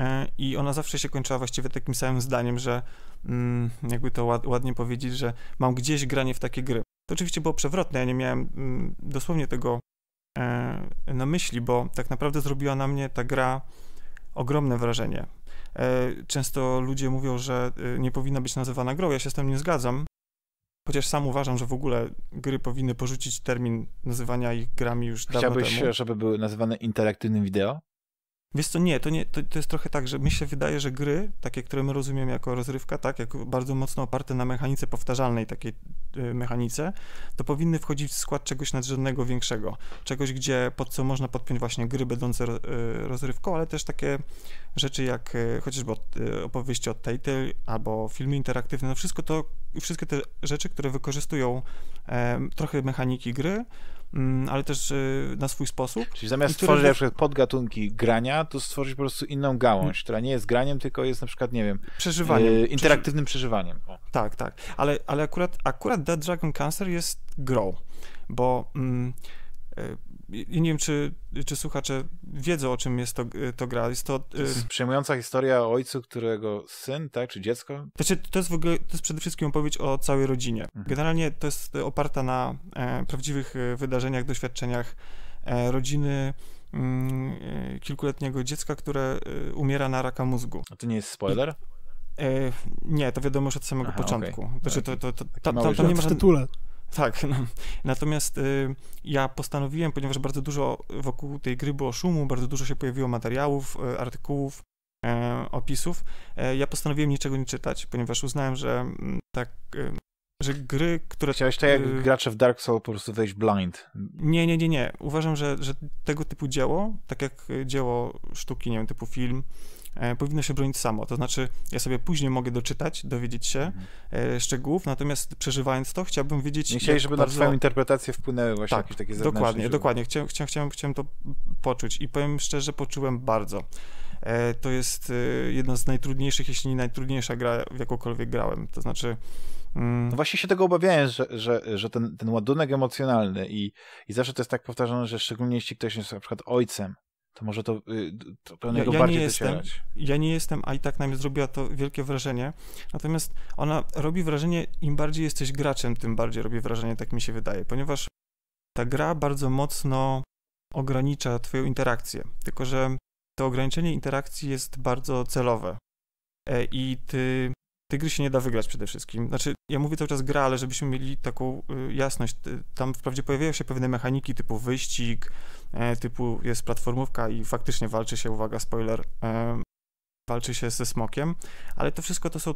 Speaker 3: e, i ona zawsze się kończyła właściwie takim samym zdaniem, że mm, jakby to ładnie powiedzieć, że mam gdzieś granie w takie gry. To oczywiście było przewrotne, ja nie miałem mm, dosłownie tego e, na myśli, bo tak naprawdę zrobiła na mnie ta gra ogromne wrażenie. E, często ludzie mówią, że e, nie powinna być nazywana grą. Ja się z tym nie zgadzam. Chociaż sam uważam, że w ogóle gry powinny porzucić termin nazywania ich grami już dawno Chciałbyś, żeby
Speaker 1: były nazywane interaktywnym wideo?
Speaker 3: Wiesz co, nie, to, nie to, to jest trochę tak, że mi się wydaje, że gry, takie, które my rozumiemy jako rozrywka, tak, jak bardzo mocno oparte na mechanice powtarzalnej takiej y, mechanice, to powinny wchodzić w skład czegoś nadrzędnego, większego. Czegoś, gdzie pod co można podpiąć właśnie gry będące ro, y, rozrywką, ale też takie rzeczy jak y, chociażby od, y, opowieści od Telltale albo filmy interaktywne, no wszystko to, wszystkie te rzeczy, które wykorzystują trochę mechaniki gry, Mm, ale też y, na swój sposób. Czyli zamiast stworzyć na przykład
Speaker 1: podgatunki grania, to stworzyć po prostu inną gałąź, mm. która nie jest graniem, tylko jest na przykład, nie wiem, przeżywaniem. Yy, interaktywnym
Speaker 3: Przeży... przeżywaniem. O. Tak, tak. Ale, ale akurat, akurat Dead Dragon Cancer jest grą, bo mm, y, i nie wiem, czy, czy słuchacze wiedzą, o czym jest to, e, to gra. Jest to, e, to jest przejmująca historia o ojcu, którego syn, tak, czy dziecko? To, znaczy, to jest w ogóle, to jest przede wszystkim opowieść o całej rodzinie. Mhm. Generalnie to jest oparta na e, prawdziwych e, wydarzeniach, doświadczeniach e, rodziny mm, kilkuletniego dziecka, które umiera na raka mózgu. A to nie jest spoiler? I, e, nie, to wiadomo już od samego Aha, początku. Okay. Znaczy, to, to, to, tam, tam, nie ma... w tytule. Tak, [laughs] no. natomiast y, ja postanowiłem, ponieważ bardzo dużo wokół tej gry było szumu, bardzo dużo się pojawiło materiałów, y, artykułów, y, opisów, y, ja postanowiłem niczego nie czytać, ponieważ uznałem, że mm, tak, y, że gry, które... Chciałeś tak jak y,
Speaker 1: gracze w Dark Souls po prostu wejść blind.
Speaker 3: Nie, nie, nie, nie. Uważam, że, że tego typu dzieło, tak jak dzieło sztuki, nie wiem, typu film, E, powinno się bronić samo. To znaczy, ja sobie później mogę doczytać, dowiedzieć się mhm. E, szczegółów, natomiast przeżywając to, chciałbym wiedzieć. Nie żeby bardzo... na Twoją
Speaker 1: interpretację wpłynęły właśnie tak, jakieś
Speaker 3: takie zewnętrzne Dokładnie, dokładnie. Chciałem, chciałem, chciałem to poczuć i powiem szczerze, poczułem bardzo. E, to jest jedna z najtrudniejszych, jeśli nie najtrudniejsza gra, w jakąkolwiek grałem. To znaczy. Mm, no właśnie się tego obawiałem, że, że, że ten, ten ładunek emocjonalny
Speaker 1: i, i zawsze to jest tak powtarzane, że szczególnie jeśli ktoś jest na przykład ojcem, to może to, y, to, to ja, ja bardziej nie jestem,
Speaker 3: Ja nie jestem, a i tak na mnie zrobiła to wielkie wrażenie. Natomiast ona robi wrażenie, im bardziej jesteś graczem, tym bardziej robi wrażenie, tak mi się wydaje, ponieważ ta gra bardzo mocno ogranicza twoją interakcję. Tylko, że to ograniczenie interakcji jest bardzo celowe. E, I ty tej gry się nie da wygrać przede wszystkim. Znaczy, ja mówię cały czas gra, ale żebyśmy mieli taką y, jasność. Y, tam wprawdzie pojawiają się pewne mechaniki typu wyścig, e, typu jest platformówka i faktycznie walczy się, uwaga, spoiler, e, walczy się ze smokiem, ale to wszystko to są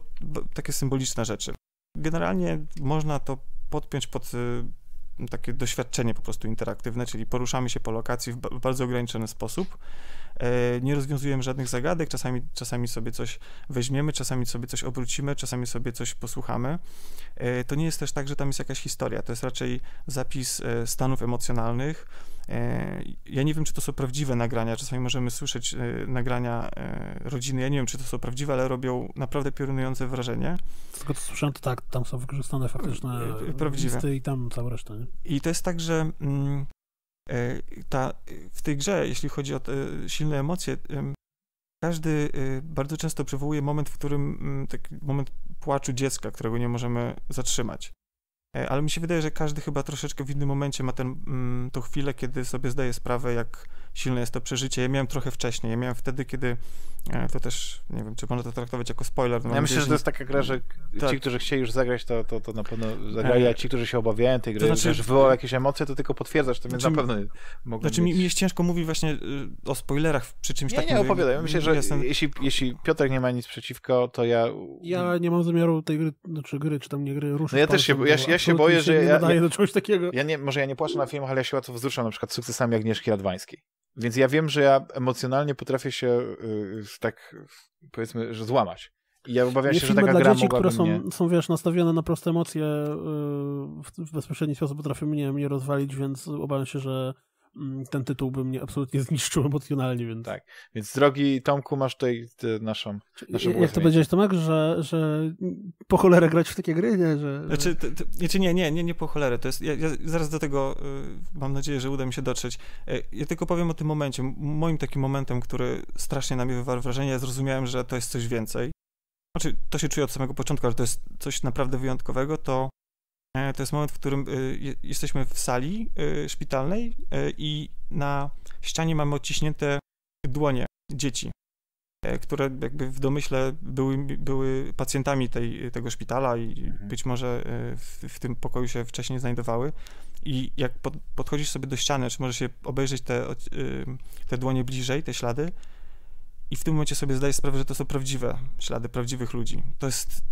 Speaker 3: takie symboliczne rzeczy. Generalnie można to podpiąć pod y, takie doświadczenie po prostu interaktywne, czyli poruszamy się po lokacji w bardzo ograniczony sposób. E, nie rozwiązujemy żadnych zagadek, czasami, czasami sobie coś weźmiemy, czasami sobie coś obrócimy, czasami sobie coś posłuchamy. E, to nie jest też tak, że tam jest jakaś historia, to jest raczej zapis e, stanów emocjonalnych E, ja nie wiem, czy to są prawdziwe nagrania. Czasami możemy słyszeć e, nagrania e, rodziny. Ja nie wiem, czy to są prawdziwe, ale robią naprawdę piorunujące wrażenie.
Speaker 2: Z tego co słyszałem, to tak, tam są wykorzystane faktyczne prawdziwe. listy i tam cała reszta. Nie?
Speaker 3: I to jest tak, że mm, ta, w tej grze, jeśli chodzi o te silne emocje, każdy bardzo często przywołuje moment, w którym mm, taki moment płaczu dziecka, którego nie możemy zatrzymać. E, ale mi się wydaje, że każdy chyba troszeczkę w innym momencie ma ten, mm, tą chwilę, kiedy sobie zdaje sprawę, jak silne jest to przeżycie. Ja miałem trochę wcześniej, ja miałem wtedy, kiedy e, to też, nie wiem, czy można to traktować jako spoiler. No ja myślę, że to jest taka gra, że tak. ci,
Speaker 1: którzy chcieli już zagrać, to, to, to na pewno zagrali, e, a ci, którzy się obawiają tej gry, to znaczy, że wywołał jakieś emocje, to tylko potwierdzasz, to więc znaczy, na pewno mogą Znaczy być... mi jest ciężko mówić właśnie y, o spoilerach przy czymś nie, takim. Nie, nie. opowiadaj. Myślę, że jestem... jeśli, jeśli Piotr nie ma nic przeciwko, to ja... Ja
Speaker 2: nie mam zamiaru tej gry, znaczy gry, czy tam nie gry, ruszyć. No ja też się, ja, ja się boję, się że... Ja, nie, do
Speaker 1: czegoś takiego. Ja nie, może ja nie płaczę na filmach, ale ja się łatwo wzruszam na przykład sukcesami Agnieszki Radwańskiej. Więc ja wiem, że ja emocjonalnie potrafię się y, y, tak, powiedzmy, że złamać. I ja obawiam nie się, że taka dla gra dzieci, które są, mnie...
Speaker 2: są, wiesz, nastawione na proste emocje y, w, w bezpośredni sposób potrafią mnie, mnie rozwalić, więc obawiam się, że Mm, ten tytuł by mnie absolutnie [laughs] zniszczył emocjonalnie, więc... Tak,
Speaker 1: więc drogi Tomku, masz tutaj naszą, naszą Jak to powiedziałeś,
Speaker 2: Tomek, że, że po cholerę grać w takie gry, nie? Że, Znaczy,
Speaker 3: to, to, znaczy nie, nie, nie, nie po cholerę, to jest, ja, ja zaraz do tego y, mam nadzieję, że uda mi się dotrzeć. E, ja tylko powiem o tym momencie, moim takim momentem, który strasznie na mnie wywarł wrażenie, ja zrozumiałem, że to jest coś więcej, znaczy to się czuje od samego początku, ale to jest coś naprawdę wyjątkowego, to E, to jest moment, w którym e, jesteśmy w sali e, szpitalnej i na ścianie mamy odciśnięte dłonie dzieci, które jakby w domyśle były, były pacjentami tej, tego szpitala i mhm. być może w, w tym pokoju się wcześniej znajdowały. I jak pod, podchodzisz sobie do ściany, czy możesz się obejrzeć te, te dłonie bliżej, te ślady, i w tym momencie sobie zdajesz sprawę, że to są prawdziwe ślady prawdziwych ludzi. To jest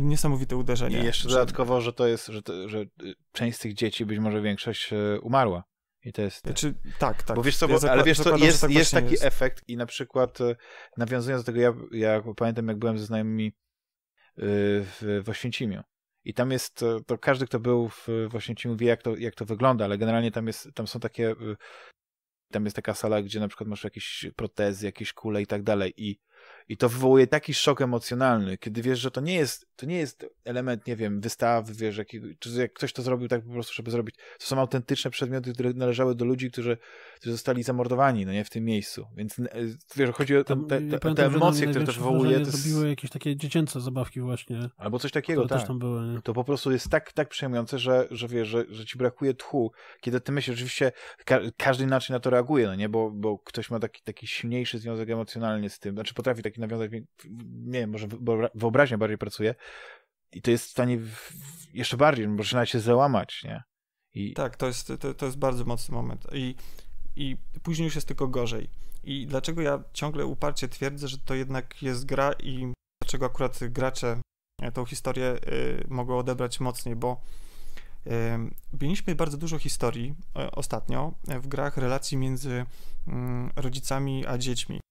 Speaker 3: niesamowite uderzenie. I jeszcze dodatkowo,
Speaker 1: że to jest, że, to, że y, część z tych dzieci, być może większość, e, umarła. I to jest. Znaczy, tak, tak. Bo wiesz co, bo, ja ale wiesz co, jest, tak jest taki jest. efekt i na przykład e, nawiązując do tego, ja, ja pamiętam, jak byłem ze znajomymi e, w, w Oświęcimiu. I tam jest, to, każdy, kto był w, w Oświęcimiu wie, jak to, jak to wygląda, ale generalnie tam, jest, tam są takie, tam jest taka sala, gdzie na przykład masz jakieś protezy, jakieś kule i tak dalej i i to wywołuje taki szok emocjonalny, kiedy wiesz, że to nie jest, to nie jest element, nie wiem, wystawy, wiesz, jakiego, czy jak ktoś to zrobił tak po prostu, żeby zrobić. To są autentyczne przedmioty, które należały do ludzi, którzy, którzy zostali zamordowani, no nie, w tym miejscu. Więc e, wiesz, chodzi o te, te, pamiętam, te emocje, które to wywołuje. To jest...
Speaker 2: jakieś takie dziecięce zabawki właśnie.
Speaker 1: Albo coś takiego, tak. Były, to po prostu jest tak, tak przejmujące, że, że wiesz, że, że ci brakuje tchu, kiedy ty myślisz, oczywiście ka każdy inaczej na to reaguje, no nie, bo, bo ktoś ma taki, taki silniejszy związek emocjonalny z tym, znaczy potrafi tak taki nawiązać, nie wiem, może wyobraźnia bardziej pracuje i to jest w stanie jeszcze bardziej, zaczyna się załamać, nie?
Speaker 3: I... Tak, to jest, to, to jest bardzo mocny moment I, i później już jest tylko gorzej. I dlaczego ja ciągle uparcie twierdzę, że to jednak jest gra i dlaczego akurat gracze e, tą historię y, mogą odebrać mocniej, bo y, mieliśmy bardzo dużo historii y, ostatnio w grach relacji między mm, rodzicami a dziećmi.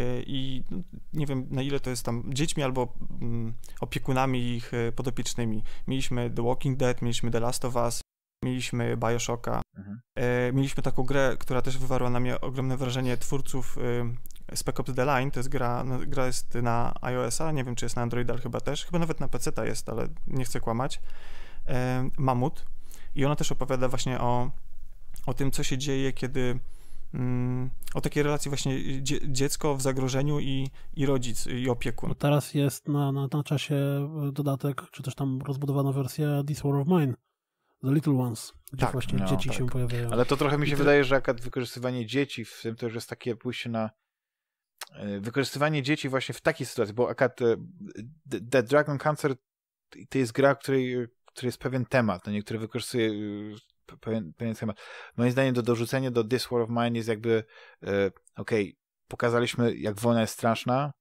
Speaker 3: E, i no, nie wiem na ile to jest tam dziećmi albo mm, opiekunami ich e, podopiecznymi. Mieliśmy The Walking Dead, mieliśmy The Last of Us, mieliśmy Bioshocka, mhm. E, mieliśmy taką grę, która też wywarła na mnie ogromne wrażenie twórców Spec Ops The Line, to jest gra, no, gra jest na iOS-a, nie wiem czy jest na Android ale chyba też, chyba nawet na PC-ta jest, ale nie chcę kłamać, Mamut i ona też opowiada właśnie o, o tym, co się dzieje, kiedy Mm, o takie relacji właśnie dziecko w zagrożeniu i, i rodzic, i opiekun. Bo
Speaker 2: teraz jest na, na, na czasie e, dodatek, czy też tam rozbudowana wersja This War of Mine, The Little Ones, gdzie tak, właśnie no, dzieci tak. się pojawiają. Ale to trochę mi się I wydaje, to...
Speaker 1: że wykorzystywanie dzieci w tym to już jest takie pójście na e, wykorzystywanie dzieci właśnie w takiej sytuacji, bo akad e, The Dragon Cancer to jest gra, której, której jest pewien temat, no, niektóre wykorzystuje pewien, pewien schemat. Moim zdaniem do dorzucenia do This War of Mine jest jakby e, okej, okay, pokazaliśmy jak wojna jest straszna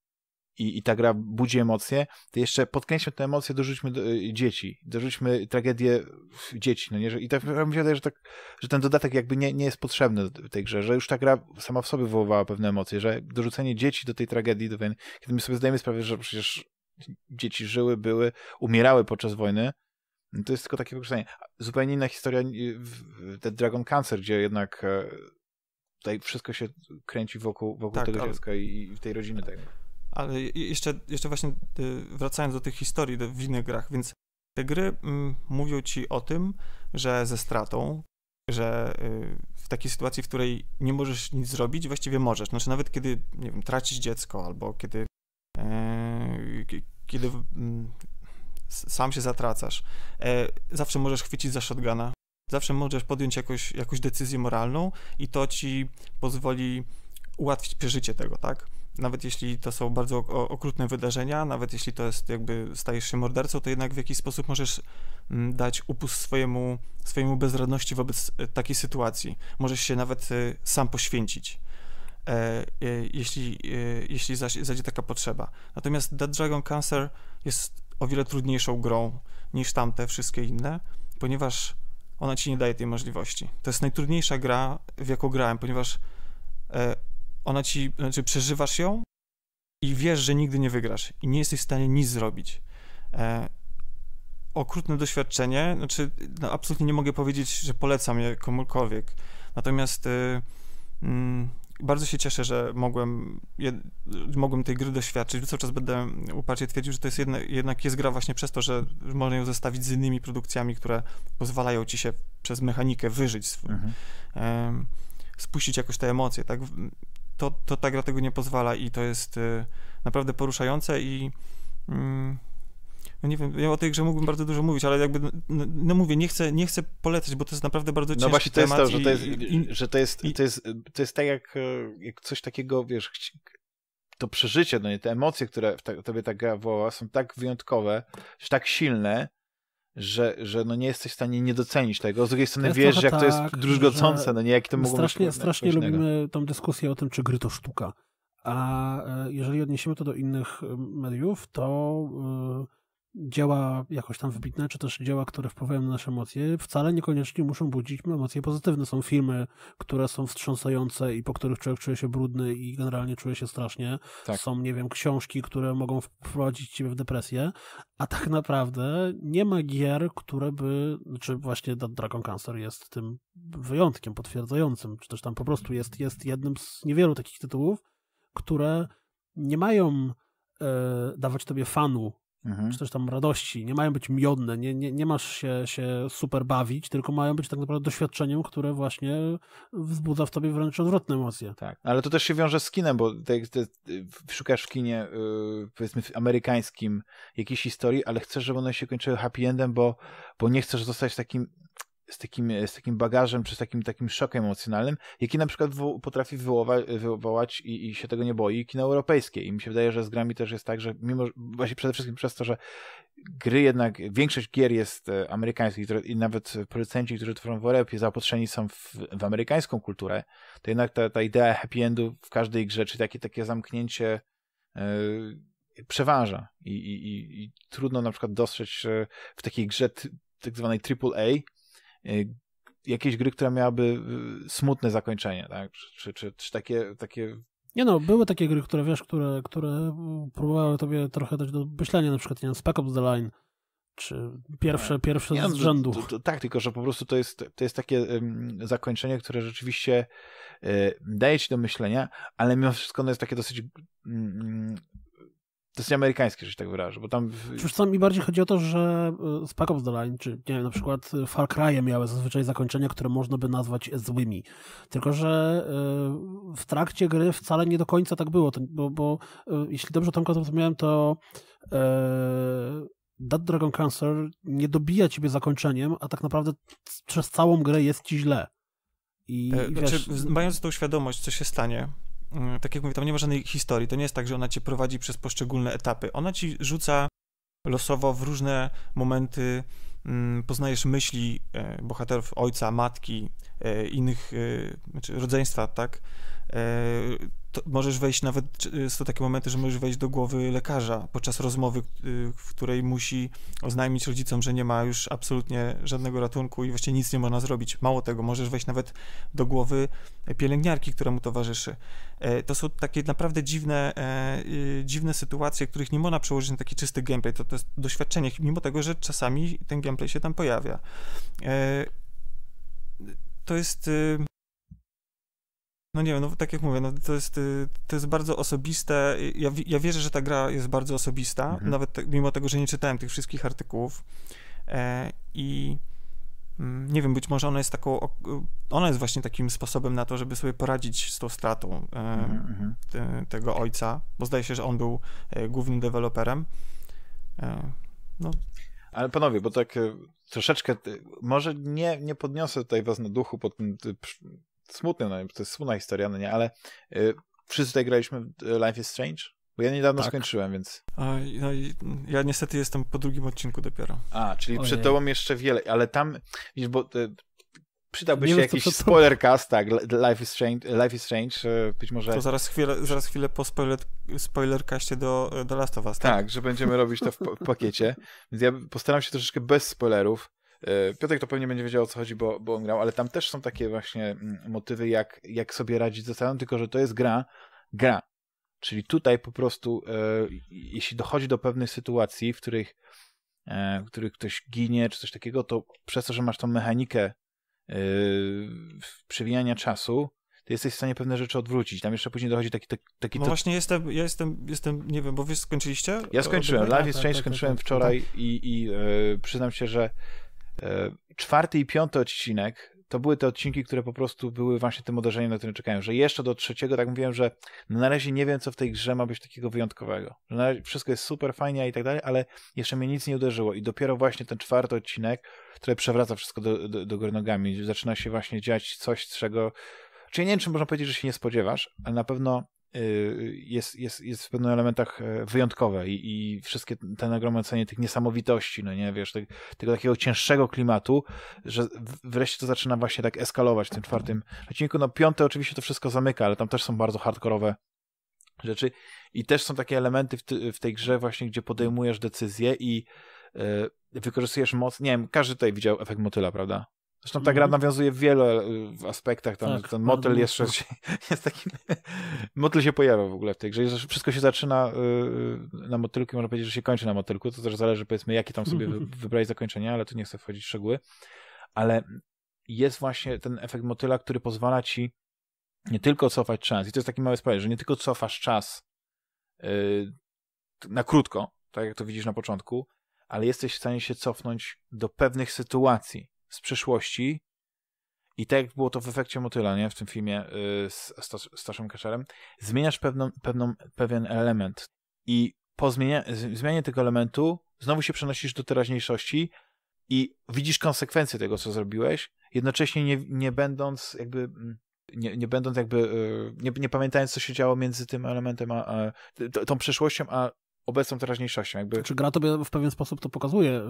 Speaker 1: i, i ta gra budzi emocje, to jeszcze podkręćmy te emocje, dorzućmy do, e, dzieci, dorzućmy tragedię dzieci, no nie, że, i tak mi się wydaje, że, tak, że ten dodatek jakby nie, nie jest potrzebny w tej grze, że już ta gra sama w sobie wywołała pewne emocje, że dorzucenie dzieci do tej tragedii, do wojny, kiedy my sobie zdajemy sprawę, że przecież dzieci żyły, były, umierały podczas wojny, no to jest tylko takie wykorzystanie. Zupełnie inna historia The Dragon Cancer, gdzie jednak e, tutaj wszystko się kręci wokół, wokół tak, tego ale... dziecka i tej rodziny. Tak.
Speaker 3: Ale jeszcze, jeszcze właśnie e, wracając do tych historii do, w innych grach, więc te gry m, mm, mówią ci o tym, że ze stratą, że y, w takiej sytuacji, w której nie możesz nic zrobić, właściwie możesz. Znaczy nawet kiedy, nie wiem, tracisz dziecko albo kiedy, y, kiedy y, sam się zatracasz. E, zawsze możesz chwycić za shotguna, zawsze możesz podjąć jakąś, jakąś decyzję moralną i to ci pozwoli ułatwić przeżycie tego, tak? Nawet jeśli to są bardzo okrutne wydarzenia, nawet jeśli to jest jakby stajesz się mordercą, to jednak w jakiś sposób możesz mm, dać upust swojemu, swojemu bezradności wobec e, takiej sytuacji. Możesz się nawet e, sam poświęcić jeśli, jeśli zajdzie taka potrzeba. Natomiast Dead Dragon Cancer jest o wiele trudniejszą grą niż tamte wszystkie inne, ponieważ ona ci nie daje tej możliwości. To jest najtrudniejsza gra, w jaką grałem, ponieważ e, ona ci, znaczy przeżywasz ją i wiesz, że nigdy nie wygrasz i nie jesteś w stanie nic zrobić. E, okrutne doświadczenie, znaczy no, absolutnie nie mogę powiedzieć, że polecam je komukolwiek, natomiast y, mm, bardzo się cieszę, że mogłem, mogłem tej gry doświadczyć. Cały czas będę uparcie twierdził, że to jest jedna, jednak jest gra właśnie przez to, że można ją zestawić z innymi produkcjami, które pozwalają ci się przez mechanikę wyżyć, swój, mhm. e, spuścić jakoś te emocje. Tak? To, to ta gra tego nie pozwala i to jest e, naprawdę poruszające i mm, no nie wiem, ja o tej grze mógłbym bardzo dużo mówić, ale jakby, no, no mówię, nie chcę, nie chcę polecać, bo to jest naprawdę bardzo no ciężki No właśnie to jest to, że to jest, i,
Speaker 1: że to jest, i, to jest, to jest tak jak, e, jak coś takiego, wiesz, to przeżycie, no nie, te emocje, które ta, tobie tak woła, są tak wyjątkowe, że tak silne, że, że no nie jesteś w stanie nie docenić tego. Z drugiej strony wiesz, jak tak, to jest tak, drużgocące, no nie, jak to mogło strasznie, być. Strasznie lubimy
Speaker 2: tą dyskusję o tym, czy gry to sztuka. A e, jeżeli odniesiemy to do innych e, mediów, to działa jakoś tam wybitne, czy też dzieła, które wpływają na nasze emocje, wcale niekoniecznie muszą budzić emocje pozytywne. Są filmy, które są wstrząsające i po których człowiek czuje się brudny i generalnie czuje się strasznie. Tak. Są, nie wiem, książki, które mogą wprowadzić ciebie w depresję, a tak naprawdę nie ma gier, które by, czy znaczy właśnie Dragon Cancer jest tym wyjątkiem potwierdzającym, czy też tam po prostu jest, jest jednym z niewielu takich tytułów, które nie mają e, dawać tobie fanu mhm. czy też tam radości. Nie mają być miodne, nie, nie, nie masz się, się super bawić, tylko mają być tak naprawdę doświadczeniem, które właśnie wzbudza w tobie wręcz odwrotne emocje. Tak,
Speaker 1: ale to też się wiąże z kinem, bo tak te, te, y, szukasz w kinie, yy, powiedzmy amerykańskim, jakiejś historii, ale chcesz, żeby one się kończyły happy endem, bo, bo nie chcesz zostać takim z takim, e, z takim bagażem, czy z takim, takim szokiem emocjonalnym, jaki na przykład potrafi wywoła, wywołać i, i, się tego nie boi kino europejskie. I mi się wydaje, że z grami też jest tak, że mimo, właśnie przede wszystkim przez to, że gry jednak, większość gier jest e, amerykańskich i nawet producenci, którzy tworzą w Europie, zaopatrzeni są w, w amerykańską kulturę, to jednak ta, ta idea happy endu w każdej grze, czy takie, takie zamknięcie yy, przeważa. I, i, I trudno na przykład dostrzec w takiej grze tak zwanej AAA, E, jakieś gry, która miałaby e, smutne zakończenie, tak? Czy, czy, czy takie, takie...
Speaker 2: Nie no, były takie gry, które wiesz, które, które mm, próbowały tobie trochę dać do myślenia, na przykład, nie wiem, Spec Ops The Line,
Speaker 1: czy pierwsze, pierwsze nie, z no, rzędu. To, to, tak, tylko że po prostu to jest, to jest takie um, zakończenie, które rzeczywiście y, daje ci do myślenia, ale mimo wszystko ono jest takie dosyć mm, to jest amerykańskie, że się tak wyrażę, bo tam... W... co mi bardziej
Speaker 2: chodzi o to, że e, Spec Ops The Line, czy nie wiem, na przykład e, Far Cry'e miały zazwyczaj zakończenia, które można by nazwać złymi. Tylko, że e, w trakcie gry wcale nie do końca tak było, bo, bo jeśli dobrze Tomka zrozumiałem, to That Dragon Cancer nie dobija ciebie zakończeniem, a tak naprawdę przez całą grę jest ci
Speaker 3: źle. I, znaczy, wiesz... mając tą świadomość, co się stanie, Mm, tak jak mówię, tam nie ma żadnej historii. To nie jest tak, że ona cię prowadzi przez poszczególne etapy. Ona ci rzuca losowo w różne momenty. Mm, poznajesz myśli e, bohaterów ojca, matki, e, innych, e, znaczy rodzeństwa, tak? E, możesz wejść nawet, e, są takie momenty, że możesz wejść do głowy lekarza podczas rozmowy, e, w której musi oznajmić rodzicom, że nie ma już absolutnie żadnego ratunku i właściwie nic nie można zrobić. Mało tego, możesz wejść nawet do głowy pielęgniarki, która mu towarzyszy. To są takie naprawdę dziwne, dziwne sytuacje, których nie można przełożyć na taki czysty gameplay. To, to jest doświadczenie, mimo tego, że czasami ten gameplay się tam pojawia. To jest y, no nie wiem, no tak jak mówię, no to, jest, y, to jest bardzo osobiste. Ja, ja wierzę, że ta gra jest bardzo osobista, mhm. nawet te, mimo tego, że nie czytałem tych wszystkich artykułów. E, I mm, nie wiem, być może ona jest taką, ona jest właśnie takim sposobem na to, żeby sobie poradzić z tą stratą e, mhm, mhm. te, tego ojca, bo zdaje się, że on był e, głównym deweloperem. E, no.
Speaker 1: Ale panowie, bo tak e, troszeczkę, e, może nie, nie podniosę tutaj was na duchu pod tym Smutny, no, to jest smutna historia, no nie, ale y, wszyscy tutaj graliśmy y, Life is Strange? Bo ja niedawno tak.
Speaker 3: skończyłem, więc. A, no, ja niestety jestem po drugim odcinku dopiero.
Speaker 1: A, czyli przed tobą jeszcze wiele, ale tam, widzisz, bo y, przydałby się jakiś spoiler cast, tak, Life is, Strange, Life is Strange, y, być może... To
Speaker 3: zaraz chwilę, zaraz chwilę po spoiler, spoilercaście do, do y, Last of Us, tak? tak że będziemy robić to w pakiecie,
Speaker 1: więc ja postaram się troszeczkę bez spoilerów E, Piotrek to pewnie będzie wiedział o co chodzi, bo, bo on grał, ale tam też są takie właśnie mm, motywy, jak, jak sobie radzić ze sobą, tylko że to jest gra, gra. Czyli tutaj po prostu, e, jeśli dochodzi do pewnych sytuacji, w których, e, w których ktoś ginie czy coś takiego, to przez to, że masz tą mechanikę e, przewijania czasu, ty jesteś w stanie pewne rzeczy odwrócić. Tam jeszcze później dochodzi taki... taki, taki no to... właśnie
Speaker 3: jestem, ja jestem, jestem, nie wiem, bo wy skończyliście? Ja skończyłem. Live is Change skończyłem tak, tak. wczoraj
Speaker 1: i, i e, przyznam się, że E, czwarty i piąty odcinek to były te odcinki, które po prostu były właśnie tym uderzeniem, na które czekają. Że jeszcze do trzeciego tak mówiłem, że no na razie nie wiem, co w tej grze ma być takiego wyjątkowego. Że na razie wszystko jest super fajnie i tak dalej, ale jeszcze mnie nic nie uderzyło. I dopiero właśnie ten czwarty odcinek, który przewraca wszystko do, do, do góry nogami, zaczyna się właśnie dziać coś, z czego. Czyli nie wiem, czy można powiedzieć, że się nie spodziewasz, ale na pewno Y, jest, jest, jest w pewnych elementach e, wyjątkowe i, i wszystkie te nagromadzenie tych niesamowitości, no nie, wiesz, tego takiego cięższego klimatu, że wreszcie to zaczyna właśnie tak eskalować w tym czwartym odcinku. No piąte oczywiście to wszystko zamyka, ale tam też są bardzo hardkorowe rzeczy i też są takie elementy w, w tej grze właśnie, gdzie podejmujesz decyzje i yy, wykorzystujesz moc, nie wiem, każdy tutaj widział efekt motyla, prawda? Zresztą ta gra mhm. nawiązuje w wielu e, aspektach, tam tak, ten motyl jeszcze się, [laughs] jest takim motyl się pojawia w ogóle w tej grze, wszystko się zaczyna e, na motylku i można powiedzieć, że się kończy na motylku, to też zależy powiedzmy jakie tam sobie [laughs] wybrać zakończenia, ale tu nie chcę wchodzić w szczegóły, ale jest właśnie ten efekt motyla, który pozwala ci nie tylko cofać czas, i to jest taki mały spoiler, że nie tylko cofasz czas e, na krótko, tak jak to widzisz na początku, ale jesteś w stanie się cofnąć do pewnych sytuacji, z przeszłości i tak jak było to w efekcie motyla, nie? W tym filmie y, z Staszem Kaczarem, zmieniasz pewną, pewną, pewien element i po zmienia, zmianie tego elementu znowu się przenosisz do teraźniejszości i widzisz konsekwencje tego, co zrobiłeś, jednocześnie nie, nie będąc jakby... Mm, nie, nie będąc jakby, y, nie, nie, pamiętając, co się działo między tym elementem, a, a tą przeszłością, a obecną teraźniejszością. Jakby... Czy gra tobie w pewien sposób to pokazuje? Y,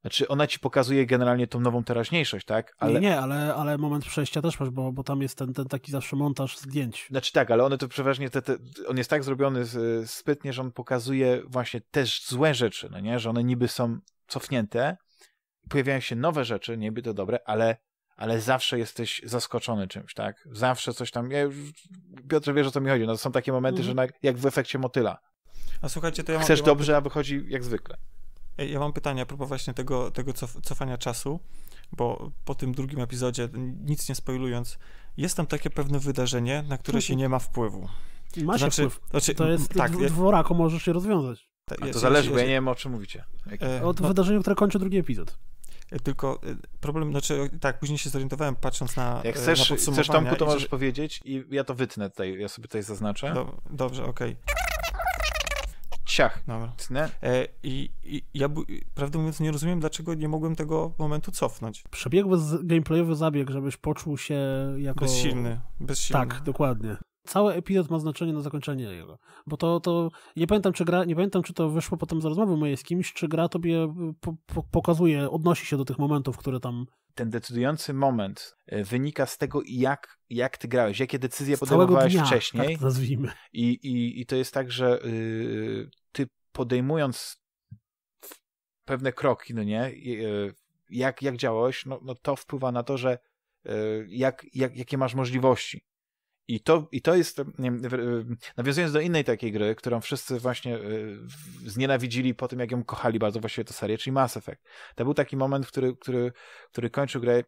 Speaker 1: znaczy ona ci pokazuje generalnie tą nową teraźniejszość, tak? Ale... Nie,
Speaker 2: nie, ale, ale moment przejścia też masz, bo, bo tam jest ten, ten taki zawsze montaż zdjęć.
Speaker 1: Znaczy tak, ale one to przeważnie, te, te, on jest tak zrobiony spytnie, że on pokazuje właśnie też złe rzeczy, no nie? Że one niby są cofnięte, pojawiają się nowe rzeczy, niby to dobre, ale ale zawsze jesteś zaskoczony czymś, tak? Zawsze coś tam. Ja już, Piotr wie, że o co mi chodzi. No, są takie momenty, mm. że mhm. na, jak w efekcie motyla. A słuchajcie, to ja mam, Chcesz ja mam dobrze, a wychodzi jak zwykle.
Speaker 3: Ja mam pytanie a propos właśnie tego, tego cof cofania czasu, bo po tym drugim epizodzie, nic nie spoilując, jest tam takie pewne wydarzenie, na które się nie ma wpływu. Ma się znaczy, wpływ. Znaczy, to jest tak,
Speaker 2: dworako, możesz się rozwiązać. to zależy, bo ja nie wiem o czym mówicie.
Speaker 3: E, o no, wydarzeniu, które kończy drugi epizod. E, tylko e, problem, znaczy tak, później się zorientowałem patrząc na Jak chcesz, na chcesz Tomku, to możesz i,
Speaker 1: powiedzieć i ja to wytnę tutaj, ja sobie tutaj zaznaczę. Do,
Speaker 3: dobrze, okej. Okay siach Dobra. E, i, i, ja, prawdę mówiąc, nie rozumiem, dlaczego nie mogłem tego momentu cofnąć. Przebiegły z, gameplayowy zabieg, żebyś
Speaker 2: poczuł się jako... Bezsilny. Bezsilny. Tak, dokładnie. Cały epizod ma znaczenie na zakończenie jego. Bo to, to nie pamiętam, czy gra, nie pamiętam, czy to wyszło potem z rozmowy mojej z kimś, czy gra tobie e, po, po, pokazuje, odnosi się do tych momentów, które tam
Speaker 1: ten decydujący moment e, wynika z tego, jak, jak ty grałeś, jakie decyzje z podejmowałeś dnia, wcześniej. Tak nazwijmy. I, i, I to jest tak, że yy, podejmując pewne kroki, no nie, e, jak, jak działałeś, no, no to wpływa na to, że e, jak, jak, jakie masz możliwości. I to, I to jest, e, nawiązując do innej takiej gry, którą wszyscy właśnie znienawidzili po tym, jak ją kochali bardzo właściwie tę serię, czyli Mass Effect. To był taki moment, który, który, który kończył grę,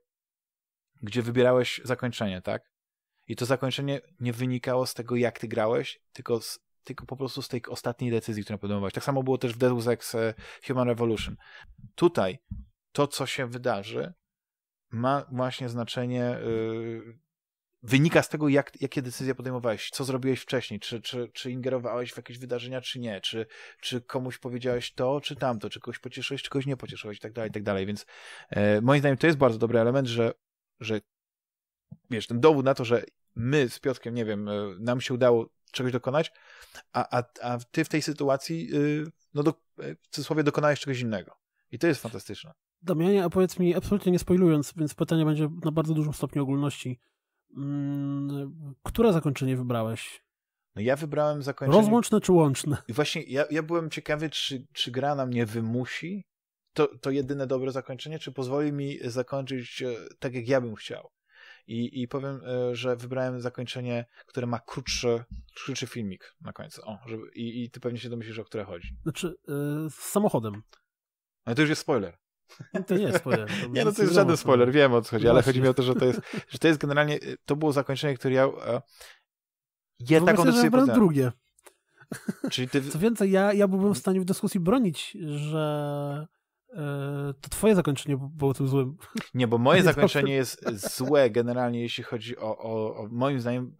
Speaker 1: gdzie wybierałeś zakończenie, tak? I to zakończenie nie wynikało z tego, jak ty grałeś, tylko z tylko po prostu z tej ostatniej decyzji, którą podejmowałeś. Tak samo było też w Deus Ex e, Human Revolution. Tutaj to, co się wydarzy, ma właśnie znaczenie, yy, wynika z tego, jak, jakie decyzje podejmowałeś, co zrobiłeś wcześniej, czy, czy, czy ingerowałeś w jakieś wydarzenia, czy nie, czy, czy komuś powiedziałeś to, czy tamto, czy kogoś pocieszyłeś, czy kogoś nie pocieszyłeś, i tak dalej, i tak dalej. Więc yy, moim zdaniem to jest bardzo dobry element, że, że wiesz, ten dowód na to, że my z Piotkiem, nie wiem, nam się udało czegoś dokonać, a, a, a ty w tej sytuacji, y, no do, w cudzysłowie, dokonałeś czegoś innego. I to jest fantastyczne.
Speaker 2: Damianie, a powiedz mi, absolutnie nie spoilując, więc pytanie będzie na bardzo dużym stopniu ogólności. Mm, które zakończenie wybrałeś?
Speaker 1: No ja wybrałem zakończenie...
Speaker 2: Rozłączne czy łączne?
Speaker 1: I właśnie ja, ja byłem ciekawy, czy, czy gra na mnie wymusi to, to jedyne dobre zakończenie, czy pozwoli mi zakończyć e, tak, jak ja bym chciał. I, i powiem, e, że wybrałem zakończenie, które ma krótszy, krótszy filmik na końcu. O, żeby, i, i ty pewnie się domyślisz, o które chodzi. Znaczy, yy, z samochodem. Ale to już jest spoiler. To nie jest spoiler. To [laughs] nie, no to jest żaden spoiler, to... wiem o co chodzi, ale chodzi mi o to, że to jest, [laughs] że to jest generalnie, e, to było zakończenie, które ja... Jednak ono sobie potem... drugie. Czyli ty... Co
Speaker 2: więcej, ja, ja byłbym w mm. stanie w dyskusji bronić, że E, to twoje zakończenie było tym złym. [laughs] Nie, bo moje zakończenie
Speaker 1: jest złe generalnie, jeśli chodzi o, o, o moim zdaniem,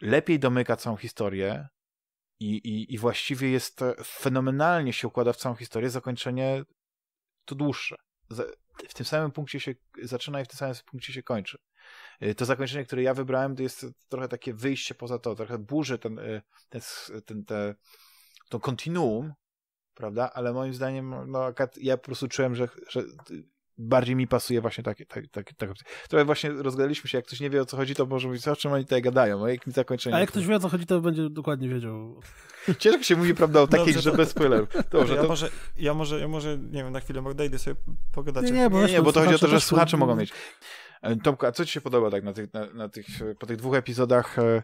Speaker 1: lepiej domyka całą historię i, i, i właściwie jest fenomenalnie się układa w całą historię zakończenie to dłuższe. W tym samym punkcie się zaczyna i w tym samym punkcie się kończy. E, to zakończenie, które ja wybrałem, to jest trochę takie wyjście poza to, trochę burzy ten, e, ten, ten, ten, to kontinuum, prawda? Ale moim zdaniem, no, ja po prostu czułem, że, że bardziej mi pasuje właśnie takie, takie, takie. Trochę właśnie rozgadaliśmy się, jak ktoś nie wie o co chodzi, to może mówić, o czym oni tutaj gadają, o jakim zakończeniu. A jak ktoś
Speaker 2: wie o co chodzi, to będzie
Speaker 3: dokładnie
Speaker 1: wiedział. [laughs] Ciężko się mówi, prawda, o takiej, Dobrze, że to... bez spoilerów. Dobrze,
Speaker 3: ja, to... może, ja, może, ja może, nie wiem, na chwilę odejdę sobie pogadać. Nie, nie, bo, nie, nie, bo to chodzi o to, że słuchacze mogą mieć.
Speaker 1: E, Tomku, a co ci się podoba tak na tych, na, na tych, po tych dwóch epizodach e,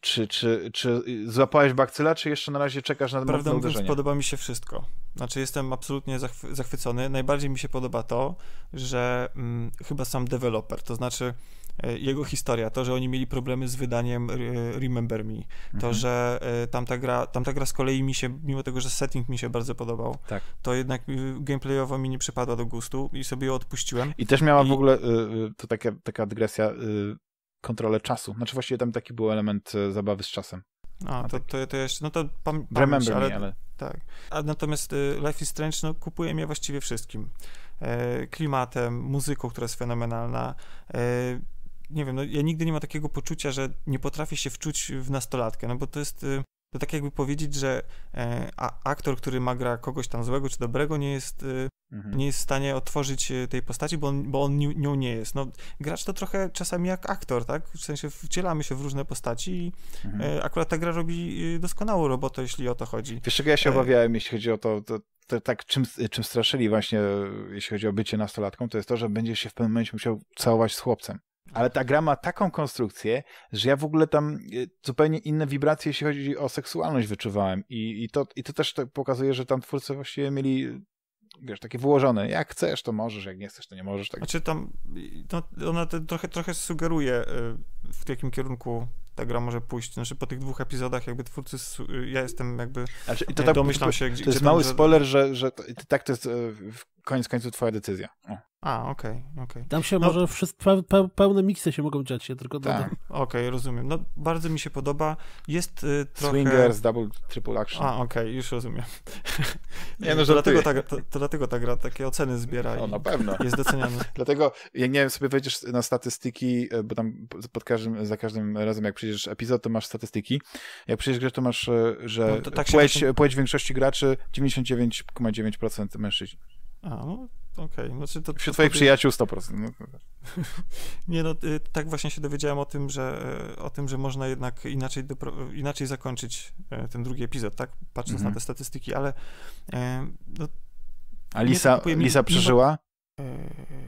Speaker 1: czy, czy, czy złapałeś bakcyla, czy jeszcze na razie czekasz na Prawdę mówiąc, uderzenie?
Speaker 3: podoba mi się wszystko. Znaczy, jestem absolutnie zachwy zachwycony. Najbardziej mi się podoba to, że mm, chyba sam deweloper, to znaczy e, jego historia, to, że oni mieli problemy z wydaniem e, Remember Me, mhm. to, że e, tamta gra, tamta gra z kolei mi się, mimo tego, że setting mi się bardzo podobał, tak. to jednak gameplayowo mi nie przypadła do gustu i sobie ją odpuściłem.
Speaker 1: I też miała I... w ogóle, to taka, taka dygresja, kontrolę czasu. Znaczy właściwie tam taki był element e, zabawy z czasem.
Speaker 3: A, A to, tak. to, to, jeszcze, no to pam, Remember ale, me, ale... Tak. A natomiast e, Life is Strange, no kupuję mnie właściwie wszystkim. E, klimatem, muzyką, która jest fenomenalna. E, nie wiem, no ja nigdy nie mam takiego poczucia, że nie potrafię się wczuć w nastolatkę, no bo to jest e, to tak jakby powiedzieć, że e, a, aktor, który ma gra kogoś tam złego czy dobrego, nie jest, e, mhm. nie jest w stanie otworzyć e, tej postaci, bo on, bo on ni nią nie jest. No, gracz to trochę czasami jak aktor, tak? W sensie wcielamy się w różne postaci i mhm. akurat ta gra robi doskonałą robotę, jeśli o to chodzi. Wiesz, czego ja się
Speaker 1: obawiałem, jeśli chodzi o to, to tak czym, czym straszyli właśnie, jeśli chodzi o bycie nastolatką, to jest to, że będziesz się w pewnym momencie musiał całować z chłopcem. Ale ta gra ma taką konstrukcję, że ja w ogóle tam y, zupełnie inne wibracje, jeśli chodzi o seksualność, wyczuwałem. I, i, to, i to też pokazuje, że tam twórcy właściwie mieli wiesz, takie wyłożone, jak chcesz, to możesz, jak nie chcesz, to nie możesz. Tak. Znaczy tam, no,
Speaker 3: ona trochę, trochę sugeruje, y, w jakim kierunku ta gra może pójść. Znaczy po tych dwóch epizodach jakby twórcy, y, ja jestem jakby, znaczy, to tak, domyślam się. To, to jest mały spoiler,
Speaker 1: że, że, że tak to jest koniec końców twoja decyzja. O.
Speaker 2: A, okej, okay, okej. Okay. Tam się no, może wszystko,
Speaker 3: pe, pełne miksy się mogą dziać, ja tylko tak, Okej, okay, rozumiem. No, bardzo mi się podoba. Jest y, trochę... Swingers, double, triple action. A, okej, już rozumiem. nie no, że dlatego ta, to, to dlatego ta gra takie oceny zbiera no, na pewno. jest doceniana.
Speaker 1: [laughs] dlatego, ja nie wiem, sobie wejdziesz na statystyki, e, bo tam pod każdym, za każdym razem, jak przyjdziesz epizod, to masz statystyki. Jak przyjdziesz grę, to masz, e, że no, to tak płeć, się... płeć większości graczy 99,9%
Speaker 3: mężczyzn. A, no. Okej, okay. znaczy to... Wśród twoich przyjaciół 100%. No. [laughs] Nie no, y, tak właśnie się dowiedziałem o tym, że, y, o tym, że można jednak inaczej, dopro- inaczej zakończyć y, ten drugi epizod, tak? Patrząc mm-hmm. na mhm. te statystyki, ale... No, A Lisa, tak Lisa przeżyła?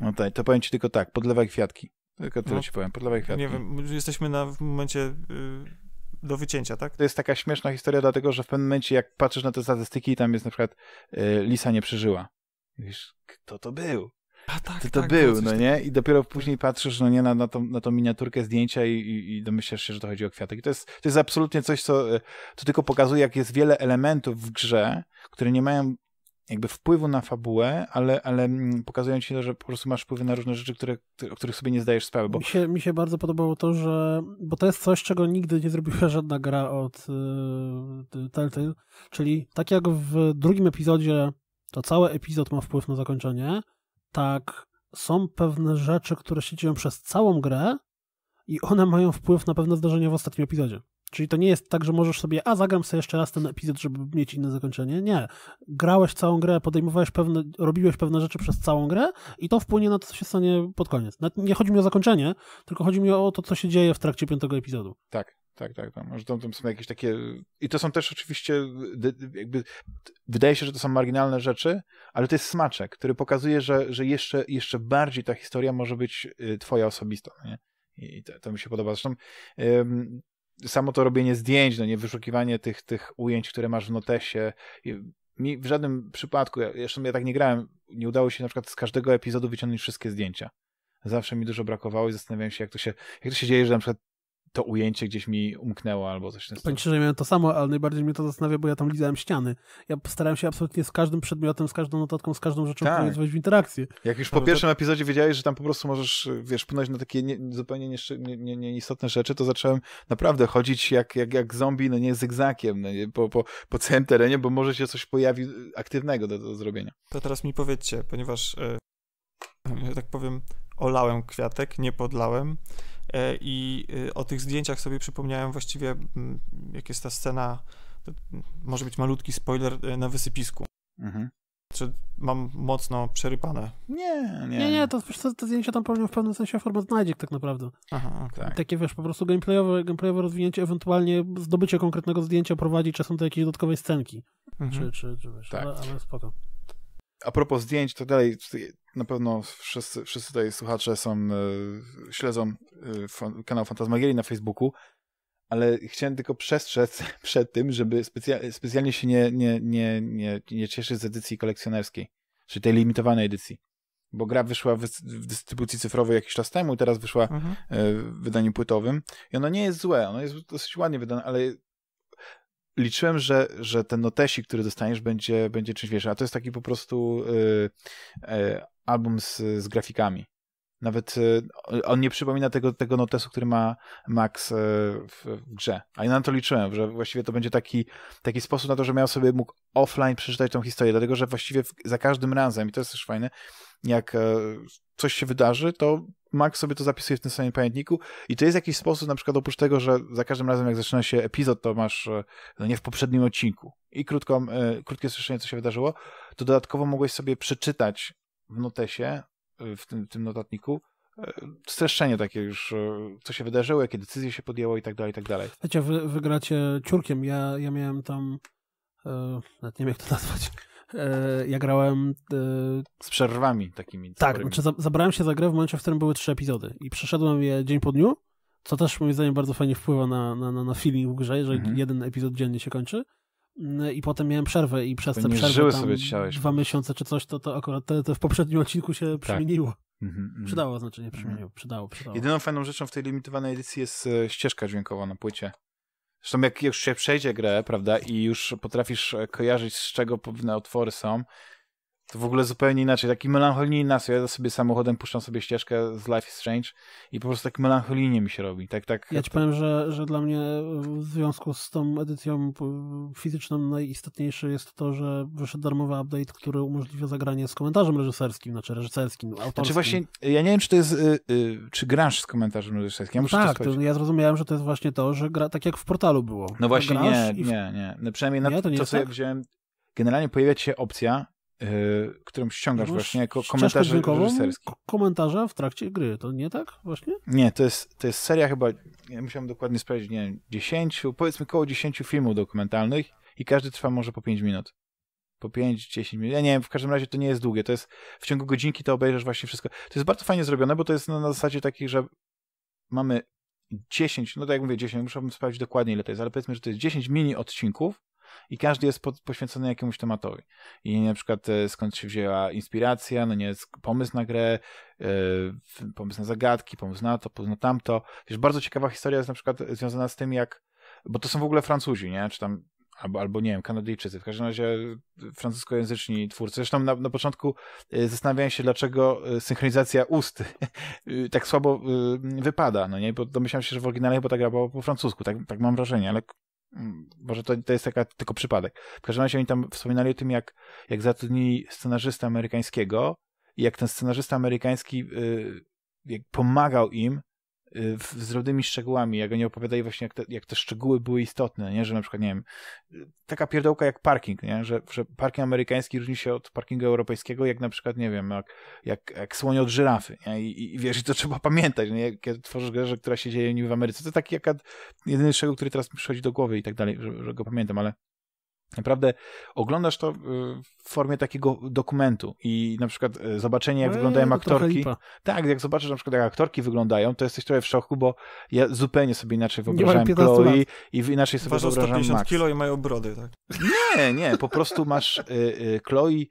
Speaker 1: No tak, to powiem ci tylko tak, podlewaj kwiatki.
Speaker 3: Tylko tyle no, ci powiem, podlewaj kwiatki. Nie wiem, jesteśmy na w momencie do wycięcia, tak?
Speaker 1: To jest taka śmieszna historia, dlatego że w pewnym momencie, jak patrzysz na te statystyki, tam jest na przykład y, Lisa nie przeżyła. Wiesz, kto to był? A tak, to, to tak, był, no nie? I dopiero później patrzysz, no nie, na, na, tą, na tą miniaturkę zdjęcia i, i, i domyślasz się, że to chodzi o kwiatek. I to jest, to jest absolutnie coś, co e, to tylko pokazuje, jak jest wiele elementów w grze, które nie mają jakby wpływu na fabułę, ale, ale mm, pokazują ci to, że po prostu masz wpływy na różne rzeczy, które, o których sobie nie zdajesz sprawy. Bo... Mi,
Speaker 2: się, mi się bardzo podobało to, że. Bo to jest coś, czego nigdy nie zrobiła [laughs] żadna gra od y, Telltale. Czyli tak jak w drugim epizodzie to cały epizod ma wpływ na zakończenie, tak są pewne rzeczy, które się dzieją przez całą grę i one mają wpływ na pewne zdarzenia w ostatnim epizodzie. Czyli to nie jest tak, że możesz sobie, a zagram sobie jeszcze raz ten epizod, żeby mieć inne zakończenie. Nie. Grałeś całą grę, podejmowałeś pewne, robiłeś pewne rzeczy przez całą grę i to wpłynie na to, co się stanie pod koniec. Nie chodzi mi o zakończenie, tylko chodzi mi o to, co się dzieje w trakcie piątego epizodu.
Speaker 1: Tak tak, tak. Tam, że tam, tam, są jakieś takie. I to są też oczywiście, jakby, wydaje się, że to są marginalne rzeczy, ale to jest smaczek, który pokazuje, że, że jeszcze, jeszcze bardziej ta historia może być y, Twoja osobista. Nie? I to, to mi się podoba. Zresztą ym, samo to robienie zdjęć, no nie wyszukiwanie tych, tych ujęć, które masz w notesie. Mi w żadnym przypadku, ja, zresztą ja tak nie grałem, nie udało się na przykład z każdego epizodu wyciągnąć wszystkie zdjęcia zawsze mi dużo brakowało i zastanawiałem się, jak to się, jak to się dzieje, że na przykład to ujęcie gdzieś mi umknęło albo coś. Powiem ci,
Speaker 2: że miałem to samo, ale najbardziej mnie to zastanawia, bo ja tam lizałem ściany. Ja starałem się absolutnie z każdym przedmiotem, z każdą notatką, z każdą rzeczą tak. wejść w interakcję. Jak już no po pierwszym to...
Speaker 1: epizodzie wiedziałeś, że tam po prostu możesz, wiesz, płynąć na takie nie, zupełnie nieistotne nie, nie, nie rzeczy, to zacząłem naprawdę chodzić jak, jak, jak zombie, no nie zygzakiem, no nie, po, po, po całym terenie, bo może się coś pojawi aktywnego do, do zrobienia.
Speaker 3: To teraz mi powiedzcie, ponieważ, yy, ja tak powiem, olałem kwiatek, nie podlałem, E, I y, o tych zdjęciach sobie przypomniałem właściwie, mm, jak jest ta scena, może być malutki spoiler, e, na wysypisku. Mhm. Czy mam mocno przerypane? Nie, nie. Nie,
Speaker 2: nie, to te, te zdjęcia tam pewnie w pewnym sensie format znajdzie tak naprawdę. Aha, okay. Tak. Takie wiesz, po prostu gameplayowe, gameplayowe rozwinięcie, ewentualnie zdobycie konkretnego zdjęcia prowadzi czasem do jakiejś dodatkowej scenki. Mhm. Czy, czy, czy wiesz, tak. ale, ale spoko
Speaker 1: a propos zdjęć, to dalej na pewno wszyscy, wszyscy tutaj słuchacze są, e, śledzą e, kanał Fantasmagierii na Facebooku, ale chciałem tylko przestrzec [laughs] przed tym, żeby specja specjalnie się nie, nie, nie, nie, nie cieszyć z edycji kolekcjonerskiej, czy tej limitowanej edycji. Bo gra wyszła w, dystrybucji cyfrowej jakiś czas temu, i teraz wyszła mhm. E, w wydaniu płytowym. I ono nie jest złe, ono jest dosyć ładnie wydane, ale liczyłem, że, że ten notesik, który dostaniesz, będzie, będzie czymś większym. A to jest taki po prostu y, y, album z, z grafikami. Nawet y, on nie przypomina tego, tego notesu, który ma Max e, w, w, grze. A ja na to liczyłem, że właściwie to będzie taki, taki sposób na to, że miał sobie mógł offline przeczytać tą historię. Dlatego, że właściwie za każdym razem, i to jest też fajne, jak e, coś się wydarzy, to Mark sobie to zapisuje w tym samym pamiętniku i to jest jakiś sposób, na przykład oprócz tego, że za każdym razem jak zaczyna się epizod, to masz e, no nie w poprzednim odcinku i krótką, e, krótkie słyszenie, co się wydarzyło, to dodatkowo mogłeś sobie przeczytać w notesie, e, w tym, tym notatniku, streszczenie takie już, co się wydarzyło, jakie decyzje się podjęło i tak dalej, i tak dalej.
Speaker 2: Wiecie, wy, wygracie ciurkiem, ja, ja miałem tam, e, nawet nie wiem jak to nazwać, E, ja grałem... E, Z przerwami takimi. Tak, znaczy zabrałem się za grę w momencie, w którym były trzy epizody i przeszedłem je dzień po dniu, co też moim zdaniem bardzo fajnie wpływa na, na, na, na feeling w grze, jeżeli mhm. jeden epizod dziennie się kończy mm, e, i potem miałem przerwę i przez te przerwy sobie chciałeś. dwa miesiące czy coś, to, to akurat te, te w poprzednim odcinku się tak. przemieniło. Mm -hmm. Przydało znaczenie, mhm. przemieniło, przydało, przydało.
Speaker 1: Jedyną fajną rzeczą w tej limitowanej edycji jest ścieżka dźwiękowa na płycie. Zresztą jak już się przejdzie grę, prawda, i już potrafisz e, kojarzyć z czego pewne otwory są, to w ogóle zupełnie inaczej, taki melancholijny nastrój. Ja sobie samochodem puszczam sobie ścieżkę z Life is Strange i po prostu tak melancholijnie mi się robi. Tak, tak, ja ci powiem,
Speaker 2: że, że dla mnie w związku z tą edycją fizyczną najistotniejsze jest to, że wyszedł darmowy update, który umożliwia zagranie z komentarzem reżyserskim, znaczy reżyserskim, autorskim. Znaczy właśnie,
Speaker 1: ja nie wiem, czy to jest, y, y, czy grasz z komentarzem reżyserskim. Ja no tak, to,
Speaker 2: ja zrozumiałem, że to jest właśnie to, że gra, tak jak w portalu było. No właśnie nie, w... nie,
Speaker 1: nie. No przynajmniej na nie, to, nie to co tak? ja wziąłem, generalnie pojawia się opcja, Yy, którą ściągasz właśnie jako komentarze reżyserskie.
Speaker 2: Komentarze w trakcie gry, to nie tak
Speaker 1: właśnie? Nie, to jest, to jest seria chyba, ja musiałem dokładnie sprawdzić, nie wiem, 10, powiedzmy koło 10 filmów dokumentalnych i każdy trwa może po 5 minut. Po 5-10 minut. Ja nie wiem, w każdym razie to nie jest długie. To jest w ciągu godzinki to obejrzysz właśnie wszystko. To jest bardzo fajnie zrobione, bo to jest na, na zasadzie takiej, że mamy 10, no tak jak mówię, 10, musiałbym sprawdzić dokładnie ile to jest, ale powiedzmy, że to jest 10 mini odcinków, i każdy jest poświęcony jakiemuś tematowi. I na przykład e, skąd się wzięła inspiracja, no nie, pomysł na grę, yy, pomysł na zagadki, pomysł na to, pomysł na tamto. Wiesz, bardzo ciekawa historia jest na przykład e, związana z tym, jak, bo to są w ogóle Francuzi, nie, czy tam albo, albo nie wiem, Kanadyjczycy, w każdym razie francuskojęzyczni twórcy. Zresztą na, na początku zastanawiałem się, dlaczego synchronizacja ust [laughs] tak słabo wypada, no nie, bo domyślałem się, że w oryginale chyba ta gra była po francusku, tak, tak mam wrażenie, ale Mm, może to, to jest taka tylko przypadek. W każdym razie oni tam wspominali o tym, jak, jak zatrudnili scenarzysta amerykańskiego i jak ten scenarzysta amerykański y, pomagał im Y, z drobnymi szczegółami, jak oni opowiadali właśnie, jak te, jak te szczegóły były istotne, nie? że na przykład, nie wiem, y, taka pierdołka jak parking, nie? Że, że parking amerykański różni się od parkingu europejskiego, jak na przykład, nie wiem, jak, jak, jak słoń od żyrafy, nie? I, i wiesz, i to trzeba pamiętać, nie? kiedy tworzysz grę, która się dzieje w Ameryce, to taki jak jedyny szczegół, który teraz mi przychodzi do głowy i tak dalej, że, że go pamiętam, ale Naprawdę oglądasz to y, w formie takiego dokumentu i na przykład y, zobaczenie, jak eee, wyglądają aktorki. Tak, jak zobaczysz na przykład, jak aktorki wyglądają, to jesteś trochę w szoku, bo ja zupełnie sobie inaczej wyobrażałem Chloe i inaczej sobie Ważą wyobrażam 150 Max. kilo
Speaker 3: i mają brody, tak?
Speaker 1: Nie, nie, po prostu masz y, y, Chloe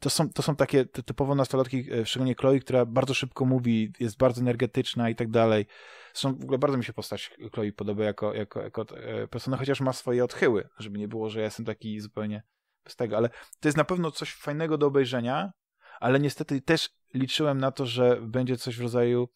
Speaker 1: to są, to są takie typowo nastolatki, e, szczególnie Chloe, która bardzo szybko mówi, jest bardzo energetyczna i tak dalej. Zresztą w ogóle bardzo mi się postać Chloe podoba jako, jako, jako e, persona, chociaż ma swoje odchyły, żeby nie było, że ja jestem taki zupełnie bez tego, ale to jest na pewno coś fajnego do obejrzenia, ale niestety też liczyłem na to, że będzie coś w rodzaju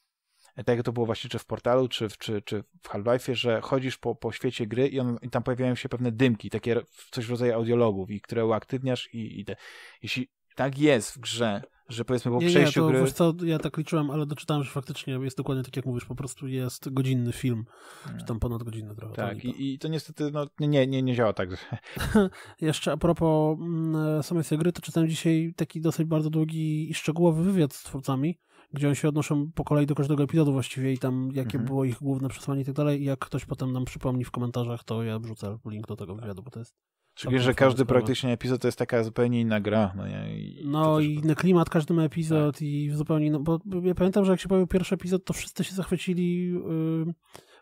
Speaker 1: e, tak jak to było właśnie czy w Portalu, czy, czy, czy w Half-Life'ie, że chodzisz po, po świecie gry i, on, i tam pojawiają się pewne dymki, takie coś w rodzaju audiologów, i które uaktywniasz i, i te. Jeśli tak jest w grze, że powiedzmy po nie, przejściu nie, to, gry... Wiesz
Speaker 2: co, ja tak liczyłem, ale doczytałem, że faktycznie jest dokładnie tak jak mówisz, po prostu jest godzinny film, hmm. czy tam ponad godzinny trochę. Tak,
Speaker 1: to i, i, to niestety no, nie, nie, nie działa tak. [laughs]
Speaker 2: Jeszcze a propos mm, e, samej tej gry, to czytałem dzisiaj taki dosyć bardzo długi i szczegółowy wywiad z twórcami, gdzie oni się odnoszą po kolei do każdego epizodu właściwie i tam jakie mhm. było ich główne przesłanie i tak dalej. jak ktoś potem nam przypomni w komentarzach, to ja wrzucę link
Speaker 1: do tego wywiadu, bo to jest Szczególnie, że każdy sprawa. praktycznie epizod to jest taka zupełnie inna gra. No, nie? I
Speaker 2: no i inny klimat każdy ma epizod tak. i zupełnie, no bo ja pamiętam, że jak się pojawił pierwszy epizod, to wszyscy się zachwycili, yy,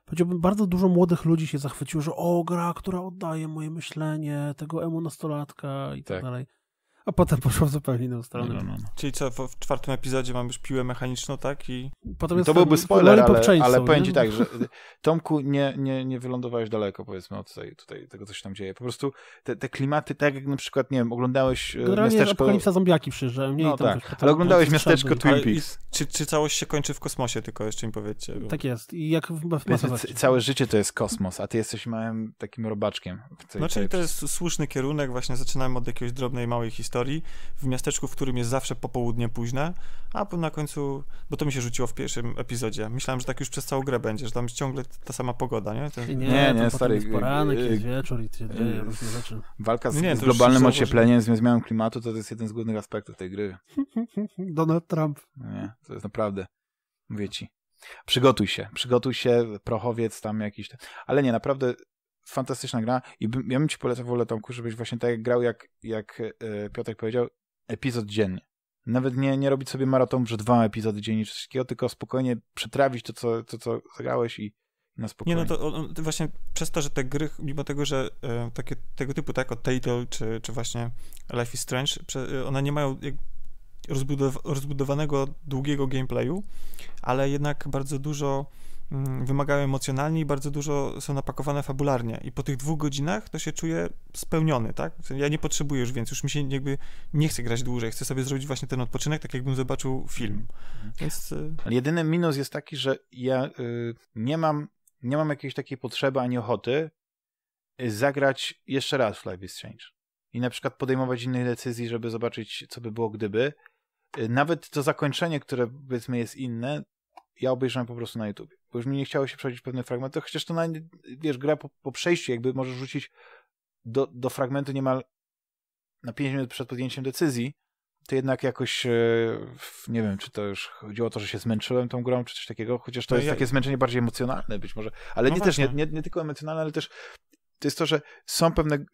Speaker 2: powiedziałbym, bardzo dużo młodych ludzi się zachwyciło, że o, gra, która oddaje moje myślenie, tego emu nastolatka i tak, tak dalej a potem poszło w zupełnie inną
Speaker 3: stronę. No, no, no. Czyli co, w czwartym epizodzie mam już piłę mechaniczną, tak? I... Potem to byłby spoiler, ale, ale, ale powiem ci tak, że y,
Speaker 1: Tomku, nie, nie, nie wylądowałeś daleko, powiedzmy, od tutaj, tutaj tego, co się tam dzieje. Po prostu te, te klimaty, tak jak na przykład, nie wiem, oglądałeś e, Generalnie miasteczko... Apokalipsa zombiaki przyjeżdżają. No
Speaker 3: tak, potem, ale oglądałeś miasteczko Twin Peaks. I, czy, czy całość się kończy w kosmosie, tylko jeszcze mi
Speaker 1: powiedzcie. Bo... Tak jest. I jak w, w Całe życie to jest kosmos, a ty jesteś małym takim robaczkiem. W tej, no czyli to
Speaker 3: jest słuszny kierunek, właśnie zaczynamy od jakiejś drobnej, małej historii, historii w miasteczku, w którym jest zawsze popołudnie późne, a na końcu, bo to mi się rzuciło w pierwszym epizodzie. Myślałem, że tak już przez całą grę będzie, że tam jest ciągle ta sama pogoda, nie? To... Nie, nie, nie stary. Jest poranek, y, jest
Speaker 2: wieczór i się dzieje y, rzeczy. Walka z, nie, z globalnym ociepleniem,
Speaker 1: z zmianą klimatu, to jest jeden z głównych aspektów tej gry.
Speaker 2: [laughs] Donald Trump.
Speaker 1: Nie, to jest naprawdę, mówię ci. Przygotuj się, przygotuj się, prochowiec tam jakiś. Ale nie, naprawdę fantastyczna gra i bym, ja bym ci polecał w ogóle, Tomku, żebyś właśnie tak grał, jak, jak e, Piotrek powiedział, epizod dziennie. Nawet nie, nie robić sobie maratonu, że dwa epizody dziennie czy wszystkiego, tylko spokojnie przetrawić to, co, to, co zagrałeś i, na spokojnie. Nie, no
Speaker 3: to on, no, właśnie przez to, że te gry, mimo tego, że e, takie, tego typu, tak, od title czy, czy właśnie Life is Strange, prze, e, one nie mają jak, rozbudow rozbudowanego, długiego gameplayu, ale jednak bardzo dużo Mm, wymagają emocjonalnie i bardzo dużo są napakowane fabularnie. I po tych dwóch godzinach to się czuję spełniony, tak? Ja nie potrzebuję już więcej, już mi się jakby nie chce grać dłużej, chcę sobie zrobić właśnie ten odpoczynek, tak jakbym zobaczył film. Mhm. Więc... Y, Ale jedyny minus jest taki, że
Speaker 1: ja y, nie mam, nie mam jakiejś takiej potrzeby ani ochoty y, zagrać jeszcze raz w Life is Strange. I na przykład podejmować innych decyzji, żeby zobaczyć, co by było gdyby. Y, nawet to zakończenie, które powiedzmy jest inne, ja obejrzałem po prostu na YouTube bo już mi nie chciało się przechodzić pewne fragmenty, chociaż to, na, wiesz, gra po, po przejściu jakby możesz rzucić do, do fragmentu niemal na 5 minut przed podjęciem decyzji, to jednak jakoś, e, nie wiem, czy to już chodziło o to, że się zmęczyłem tą grą, czy coś takiego, chociaż to no jest ja... takie zmęczenie bardziej emocjonalne być może, ale no nie właśnie. też, nie, nie, nie, tylko emocjonalne, ale też to jest to, że są pewne e,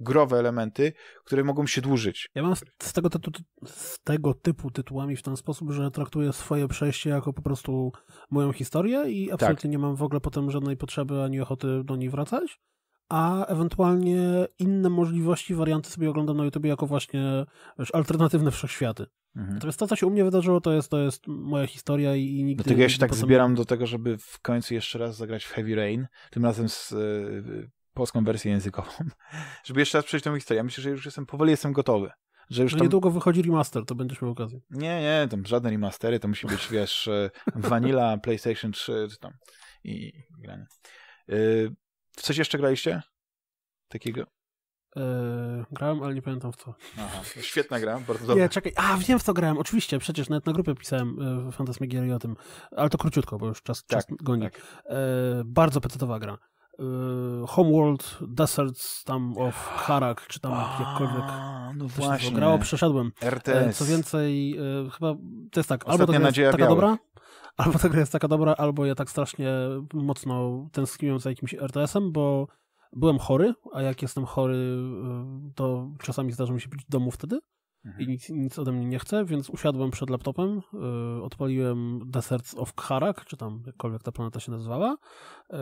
Speaker 1: growe elementy, które mogą się dłużyć. Ja mam z, tego,
Speaker 2: tytu, z tego, typu tytułami w ten sposób, że traktuję swoje przejście jako po prostu moją historię i tak. absolutnie tak. nie mam w ogóle potem żadnej potrzeby ani ochoty do niej wracać, a ewentualnie inne możliwości, warianty sobie oglądam na YouTube jako właśnie wiesz, alternatywne wszechświaty. Mhm. Natomiast to, co się u mnie wydarzyło, to jest, to jest moja historia i, i nigdy... Dlatego ja się tak potem... zbieram
Speaker 1: do tego, żeby w końcu jeszcze raz zagrać w Heavy Rain, tym razem z y, polską wersję językową, [laughs] żeby jeszcze raz przejść tą historię. Ja myślę, że już jestem, powoli jestem gotowy. Że już no tam... niedługo wychodzi remaster, to będziesz miał okazję. Nie, nie, tam żadne remastery, to musi być, wiesz, e, Vanilla, [laughs] PlayStation 3 czy tam i granie. Yy, w coś jeszcze graliście? Takiego?
Speaker 2: Yy, grałem, ale nie pamiętam w co. Aha, świetna gra, bardzo dobra. Nie, czekaj, a wiem w co grałem, oczywiście, przecież nawet na grupie pisałem w Fantasmagierii o tym, ale to króciutko, bo już czas, tak, czas goni. Tak. Yy, bardzo petytowa gra. Y, Homeworld Deserts tam of Harak, czy tam A, jakkolwiek no właśnie. grało, przeszedłem. E, RTS. Co więcej, e, chyba to jest tak, Ostatnia albo to jest taka dobra, [laughs] albo ta gra jest taka dobra, albo ja tak strasznie mocno tęskniłem za jakimś RTS-em, bo byłem chory, a jak jestem chory, y, to czasami zdarza mi się być w domu wtedy mhm. i nic, nic ode mnie nie chce, więc usiadłem przed laptopem, y, odpaliłem Deserts of Kharak, czy tam jakkolwiek ta planeta się nazywała. Y,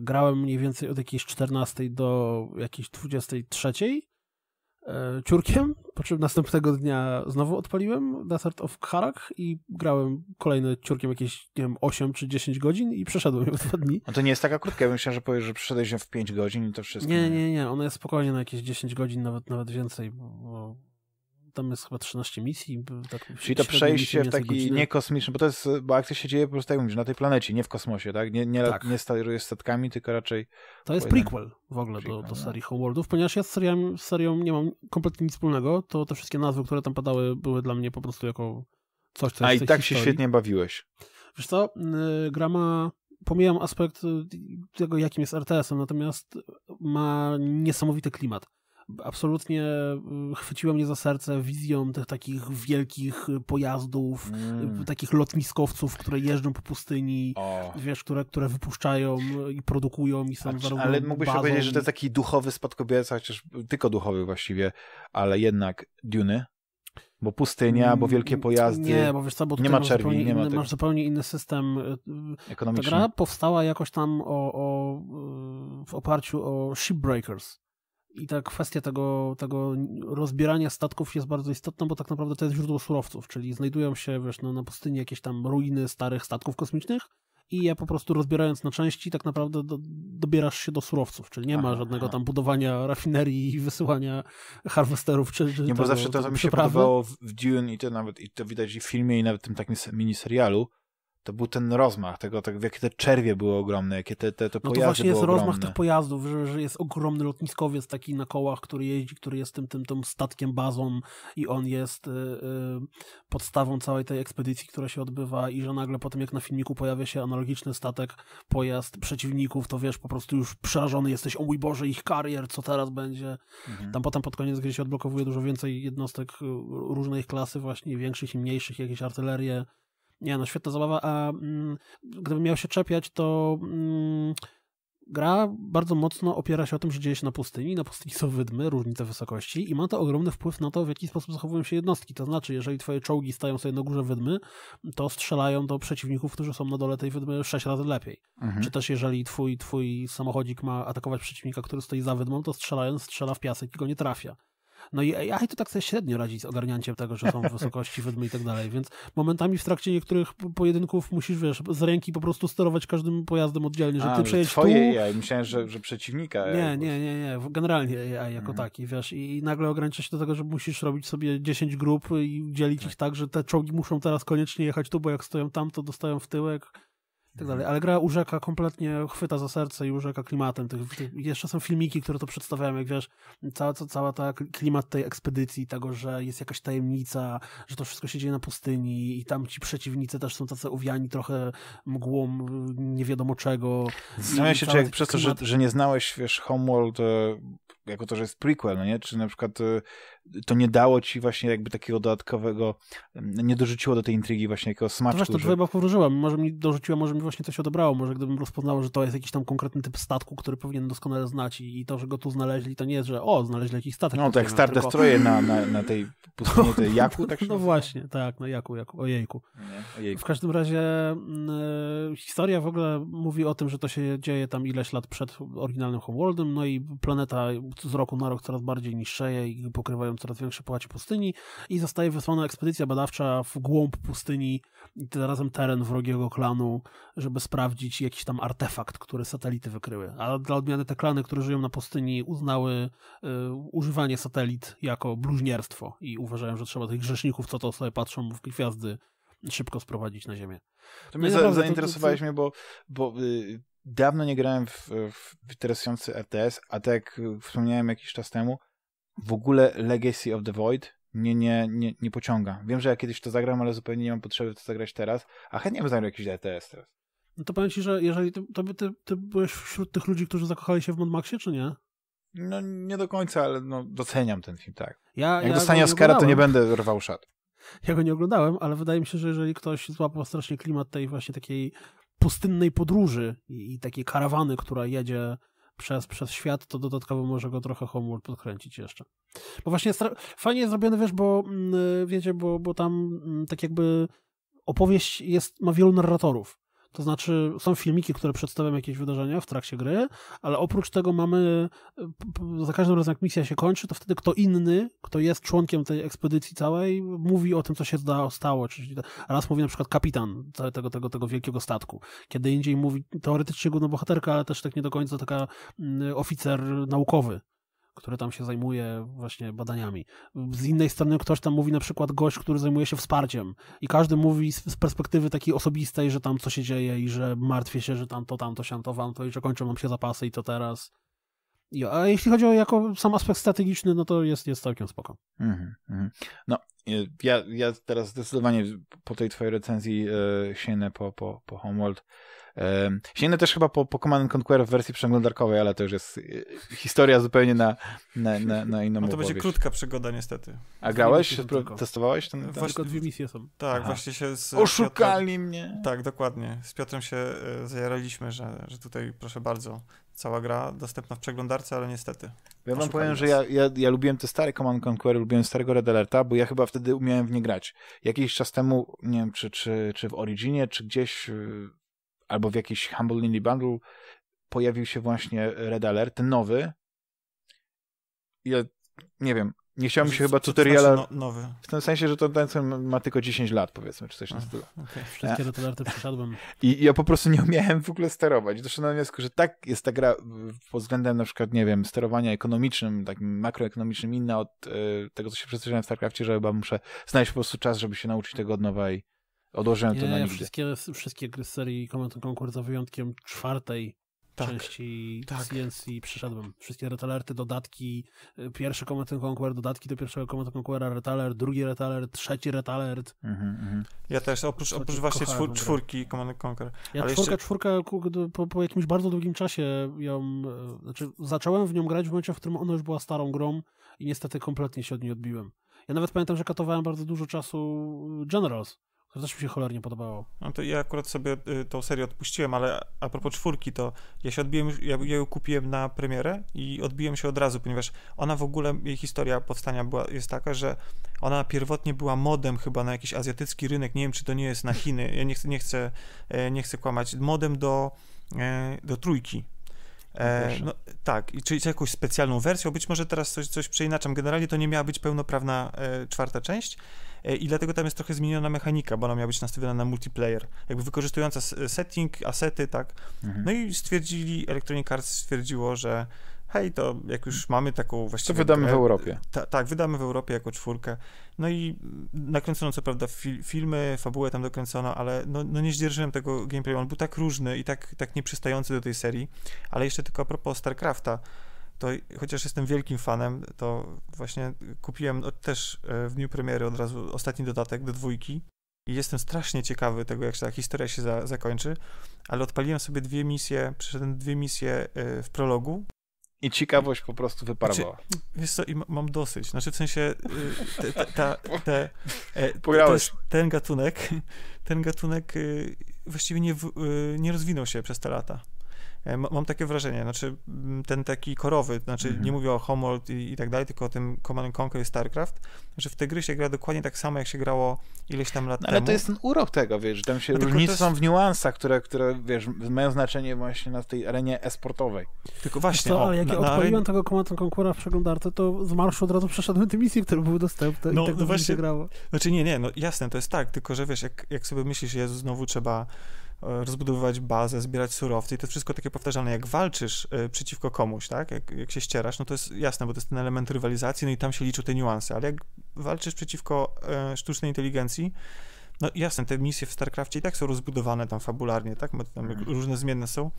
Speaker 2: grałem mniej więcej od jakiejś 14 do jakiejś 23 y, ciurkiem, po czym następnego dnia znowu odpaliłem Desert of Karak i grałem kolejny ciurkiem jakieś, nie wiem, 8 czy 10 godzin i przeszedłem ją w [laughs] dwa dni.
Speaker 1: A no to nie jest taka krótka, ja myślałem, że powiesz, że przeszedłeś ją w 5 godzin i to wszystko. Nie,
Speaker 2: nie, nie, ona jest spokojnie na jakieś 10 godzin, nawet, nawet więcej, bo tam jest chyba 13 misji. Tak Czyli to przejście w taki
Speaker 1: niekosmiczny, bo to jest, bo akcja się dzieje po prostu, tak jak mówisz, na tej planecie, nie w kosmosie, tak? Nie, nie, tak. nie statkami, tylko raczej... To jest prequel w ogóle prequel, do, do no. serii
Speaker 2: Homeworldów, ponieważ ja z serią, z serią nie mam kompletnie nic wspólnego, to te wszystkie nazwy, które tam padały, były dla mnie po prostu jako coś, co A i tak historii. się świetnie
Speaker 1: bawiłeś. Wiesz
Speaker 2: co, y, gra ma pomijam aspekt y, tego, jakim jest RTS-em, natomiast ma niesamowity klimat absolutnie y, chwyciło mnie za serce wizją tych takich wielkich pojazdów, mm. takich lotniskowców, które jeżdżą po pustyni, o. wiesz, które, które wypuszczają i produkują i są zarówno Ale mógłbyś bazą. powiedzieć, że to jest taki
Speaker 1: duchowy spadkobierca, chociaż tylko duchowy właściwie, ale jednak Duny? Bo pustynia, bo mm, wielkie pojazdy. Nie, bo wiesz co, bo nie ma czerni, nie inny, ma tego. masz
Speaker 2: zupełnie inny system y, y, ekonomiczny. Ta gra powstała jakoś tam o, o, w oparciu o Shipbreakers. I ta kwestia tego, tego rozbierania statków jest bardzo istotna, bo tak naprawdę to jest źródło surowców, czyli znajdują się wiesz, no, na pustyni jakieś tam ruiny starych statków kosmicznych i ja po prostu rozbierając na części tak naprawdę do, dobierasz się do surowców, czyli nie ma żadnego tam budowania rafinerii i wysyłania harwesterów czy, czy Nie, tego, bo zawsze to, mi się podobało
Speaker 1: w Dune i to nawet i to widać i w filmie i nawet w tym takim miniserialu, to był ten rozmach tego, tak, jakie te czerwie były ogromne, jakie te, te, te no pojazdy No to właśnie jest rozmach ogromne. tych
Speaker 2: pojazdów, że, że jest ogromny lotniskowiec taki na kołach, który jeździ, który jest tym, tym, tym statkiem, bazą i on jest y, y, podstawą całej tej ekspedycji, która się odbywa i że nagle potem jak na filmiku pojawia się analogiczny statek, pojazd przeciwników, to wiesz, po prostu już przerażony jesteś, o mój Boże, ich karier, co teraz będzie. Mhm. Tam potem pod koniec gdzieś się odblokowuje dużo więcej jednostek y, różnej klasy właśnie, większych i mniejszych, jakieś artylerie, nie no, świetna zabawa, a mm, gdybym miał się czepiać, to mm, gra bardzo mocno opiera się o tym, że dzieje się na pustyni. Na pustyni są wydmy, różnice wysokości i ma to ogromny wpływ na to, w jaki sposób zachowują się jednostki. To znaczy, jeżeli twoje czołgi stają sobie na górze wydmy, to strzelają do przeciwników, którzy są na dole tej wydmy sześć razy lepiej. Mhm. Czy też jeżeli twój, twój samochodzik ma atakować przeciwnika, który stoi za wydmą, to strzelając strzela w piasek i go nie trafia. No i AI to tak sobie średnio radzi z ogarnianciem tego, że są wysokości, wydmy [laughs] i tak dalej, więc momentami w trakcie niektórych pojedynków musisz, wiesz, z ręki po prostu sterować każdym pojazdem oddzielnie, że ty no przejść twoje tu... AI,
Speaker 1: myślałem, że, że przeciwnika. Nie, nie,
Speaker 2: nie, nie, generalnie AI jako mhm. taki, wiesz, i nagle ogranicza się do tego, że musisz robić sobie 10 grup i dzielić tak. ich tak, że te czołgi muszą teraz koniecznie jechać tu, bo jak stoją tam, to dostają w tyłek, tak dalej, ale gra urzeka kompletnie, chwyta za serce i urzeka klimatem. Tych, tych, jeszcze są filmiki, które to przedstawiają, jak wiesz, cała, cała ta klimat tej ekspedycji, tego, że jest jakaś tajemnica, że to wszystko się dzieje na pustyni i tam ci przeciwnicy też są tacy uwiani trochę mgłą nie wiadomo czego. Zastanawiam się, czy jak przez to, że, że nie
Speaker 1: znałeś, wiesz, Homeworld, e, jako to, że jest prequel, no nie? Czy na przykład y, to nie dało ci właśnie jakby takiego dodatkowego, mm, nie dorzuciło do tej intrygi właśnie jakiego smaczku. Może to trochę chyba
Speaker 2: powróżyłem, może mi dorzuciło, może mi właśnie coś odebrało, może gdybym rozpoznał, że to jest jakiś tam konkretny typ statku, który powinien doskonale znać i to, że go tu znaleźli, to nie jest, że o, znaleźli jakiś statek. No to jak Star Destroyer tylko... na, na, na tej [laughs] pustyni, tej no, Jaku, tak się No właśnie, tak, na no Jaku, Jaku, ojejku. ojejku. W każdym razie mm, y, historia w ogóle mówi o tym, że to się dzieje tam ileś lat przed oryginalnym Homeworldem, no i planeta z roku na rok coraz bardziej niższeje i pokrywają coraz większe połacie pustyni i zostaje wysłana ekspedycja badawcza w głąb pustyni i zarazem teren wrogiego klanu, żeby sprawdzić jakiś tam artefakt, który satelity wykryły. A dla odmiany te klany, które żyją na pustyni uznały y, używanie satelit jako bluźnierstwo i uważają, że trzeba tych grzeszników, co to sobie patrzą w gwiazdy, szybko sprowadzić na ziemię.
Speaker 1: To mnie no za, naprawdę, zainteresowałeś to, to... mnie, bo, bo y, dawno nie grałem w, w interesujący RTS, a tak jak wspomniałem jakiś czas temu, w ogóle Legacy of the Void mnie nie, nie, nie pociąga. Wiem, że ja kiedyś to zagram, ale zupełnie nie mam potrzeby to zagrać teraz, a chętnie bym zagrał jakiś RTS teraz.
Speaker 2: No to powiem ci, że jeżeli ty, to ty, ty byłeś wśród tych ludzi, którzy zakochali się w Mad Maxie, czy nie?
Speaker 1: No nie do końca, ale no, doceniam ten film, tak. Ja, Jak ja dostanie Oscara, to nie będę rwał szat.
Speaker 2: Ja go nie oglądałem, ale wydaje mi się, że jeżeli ktoś złapał strasznie klimat tej właśnie takiej pustynnej podróży i, i takiej karawany, która jedzie przez, przez świat, to dodatkowo może go trochę Homeworld podkręcić jeszcze. Bo właśnie fajnie jest zrobione, wiesz, bo mm, wiecie, bo, bo tam mm, tak jakby opowieść jest, ma wielu narratorów to znaczy, są filmiki, które przedstawiają jakieś wydarzenia w trakcie gry, ale oprócz tego mamy, e, za każdym razem jak misja się kończy, to wtedy kto inny, kto jest członkiem tej ekspedycji całej, mówi o tym, co się stało. Czyli raz mówi na przykład kapitan tego, tego, tego wielkiego statku. Kiedy indziej mówi teoretycznie główna bohaterka, ale też tak nie do końca taka mm, oficer naukowy który tam się zajmuje właśnie badaniami. Z innej strony ktoś tam mówi na przykład gość, który zajmuje się wsparciem i każdy mówi z, perspektywy takiej osobistej, że tam co się dzieje i że martwię się, że tam to, tam to, siam to, wam to i że kończą nam się zapasy i to teraz. I, a jeśli chodzi o jako sam aspekt strategiczny, no to jest, jest całkiem spoko.
Speaker 4: Mm
Speaker 1: -hmm. No, y, ja, ja teraz zdecydowanie po tej twojej recenzji e, sięgnę po, po, po Homeworld. Sięgnę też chyba po, po Command Conquer w wersji przeglądarkowej, ale to już jest e, historia zupełnie na, na, na, na inną No to będzie krótka
Speaker 3: przygoda niestety. A grałeś? Testowałeś ten, ten? Właśnie, dwie misje są. Tak, Aha. właśnie się z Oszukali Piotrem, mnie! Tak, dokładnie. Z Piotrem się e, zajaraliśmy, że, że tutaj proszę bardzo, cała gra dostępna w przeglądarce, ale niestety. Ja wam powiem, nas. że
Speaker 1: ja, ja, ja, lubiłem te stare Command Conquer, lubiłem starego Red Alerta, bo ja chyba wtedy umiałem w nie grać. Jakiś czas temu, nie wiem, czy, czy, czy w Originie, czy gdzieś e, albo w jakiś Humble Indie Bundle pojawił się właśnie Red Alert, ten nowy. Ja nie wiem, nie chciałbym się chyba tutoriala... No, nowy. W tym sensie, że to ten ma tylko 10 lat, powiedzmy, czy coś na stylu. Okay. Wszystkie Red Alerty przeszedłem. [laughs] I ja po prostu nie umiałem w ogóle sterować. Doszedłem do wniosku, że tak jest ta gra pod względem na przykład, nie wiem, sterowania ekonomicznym, takim makroekonomicznym, inna od y, tego, co się przestrzeżałem w StarCraftie, że chyba muszę znaleźć po prostu czas, żeby się nauczyć tego od nowa i Odłożyłem nie, to na nigdy. Wszystkie,
Speaker 2: wszystkie gry z serii Command Conquer za wyjątkiem czwartej tak, części tak. CNC przyszedłem. Wszystkie retalerty, dodatki, y, pierwszy Command Conquer, dodatki do pierwszego Command Conquera, retaler, drugi retaler,
Speaker 3: trzeci retalert. Mhm, mhm, Ja też, oprócz, oprócz właśnie czwór, czwórki Command Conquer. Ja ale czwórka, jeszcze...
Speaker 2: czwórka po, po, jakimś bardzo długim czasie ją, e, znaczy zacząłem w nią grać w momencie, w którym ona już była starą grą i niestety kompletnie się od niej odbiłem. Ja nawet pamiętam, że katowałem bardzo dużo czasu Generals to też mi się cholernie podobało.
Speaker 3: No to ja akurat sobie y, tą serię odpuściłem, ale a propos czwórki, to ja się odbiłem, ja, ja ją kupiłem na premierę i odbiłem się od razu, ponieważ ona w ogóle, jej historia powstania była, jest taka, że ona pierwotnie była modem chyba na jakiś azjatycki rynek, nie wiem czy to nie jest na Chiny, ja nie chcę, nie chcę, e, nie chcę kłamać, modem do, e, do trójki, E, no, tak, i czyli jakąś specjalną wersją. Być może teraz coś, coś przeinaczam. Generalnie to nie miała być pełnoprawna e, czwarta część, E, i dlatego tam jest trochę zmieniona mechanika, bo ona miała być nastawiona na multiplayer, jakby wykorzystująca e, setting, asety, tak. Mhm. No i stwierdzili, Electronic Arts stwierdziło, że hej, to jak już mamy taką właściwie... To wydamy grę, w e, Europie. Ta, tak, wydamy w Europie jako czwórkę. No i nakręcono co prawda filmy, fabułę tam dokręcono, ale no, no nie zdzierżyłem tego gameplayu. On był tak różny i tak, tak nieprzystający do tej serii. Ale jeszcze tylko a propos StarCrafta, to chociaż jestem wielkim fanem, to właśnie kupiłem też e, w dniu premiery od razu ostatni dodatek do dwójki i jestem strasznie ciekawy tego, jak ta historia się za, zakończy, ale odpaliłem sobie dwie misje, przeszedłem dwie misje e, w prologu. I ciekawość
Speaker 1: po prostu wyparowała.
Speaker 3: Znaczy, wiesz co, i mam dosyć. Znaczy w sensie e, te, te, ta, te, ten gatunek, ten gatunek właściwie nie, nie rozwinął się przez te lata. E, mam takie wrażenie, znaczy ten taki korowy, znaczy mhm. nie mówię o Homeworld i, i, tak dalej, tylko o tym Command Conquer i StarCraft, że w te gry się gra dokładnie tak samo, jak się grało ileś tam lat no, ale temu. Ale to jest ten urok tego, wiesz, że tam się no, różnice jest... są
Speaker 1: w niuansach, które, które, wiesz, mają znaczenie właśnie na tej arenie esportowej. Tylko właśnie. Co, o, jak na, ja odpaliłem
Speaker 3: tego
Speaker 2: Command Conquera w przeglądarce, to z marszu od razu przeszedłem te misje, które były dostępne no, i tak no właśnie, się grało.
Speaker 3: Znaczy nie, nie, no jasne, to jest tak, tylko że wiesz, jak, jak sobie myślisz, że znowu trzeba rozbudowywać bazę, zbierać surowce i to wszystko takie powtarzalne, jak walczysz y, przeciwko komuś, tak, jak, jak się ścierasz, no to jest jasne, bo to jest ten element rywalizacji, no i tam się liczą te niuanse, ale jak walczysz przeciwko e, sztucznej inteligencji, no jasne, te misje w StarCraftie i tak są rozbudowane tam fabularnie, tak? Tam mhm. różne zmienne są,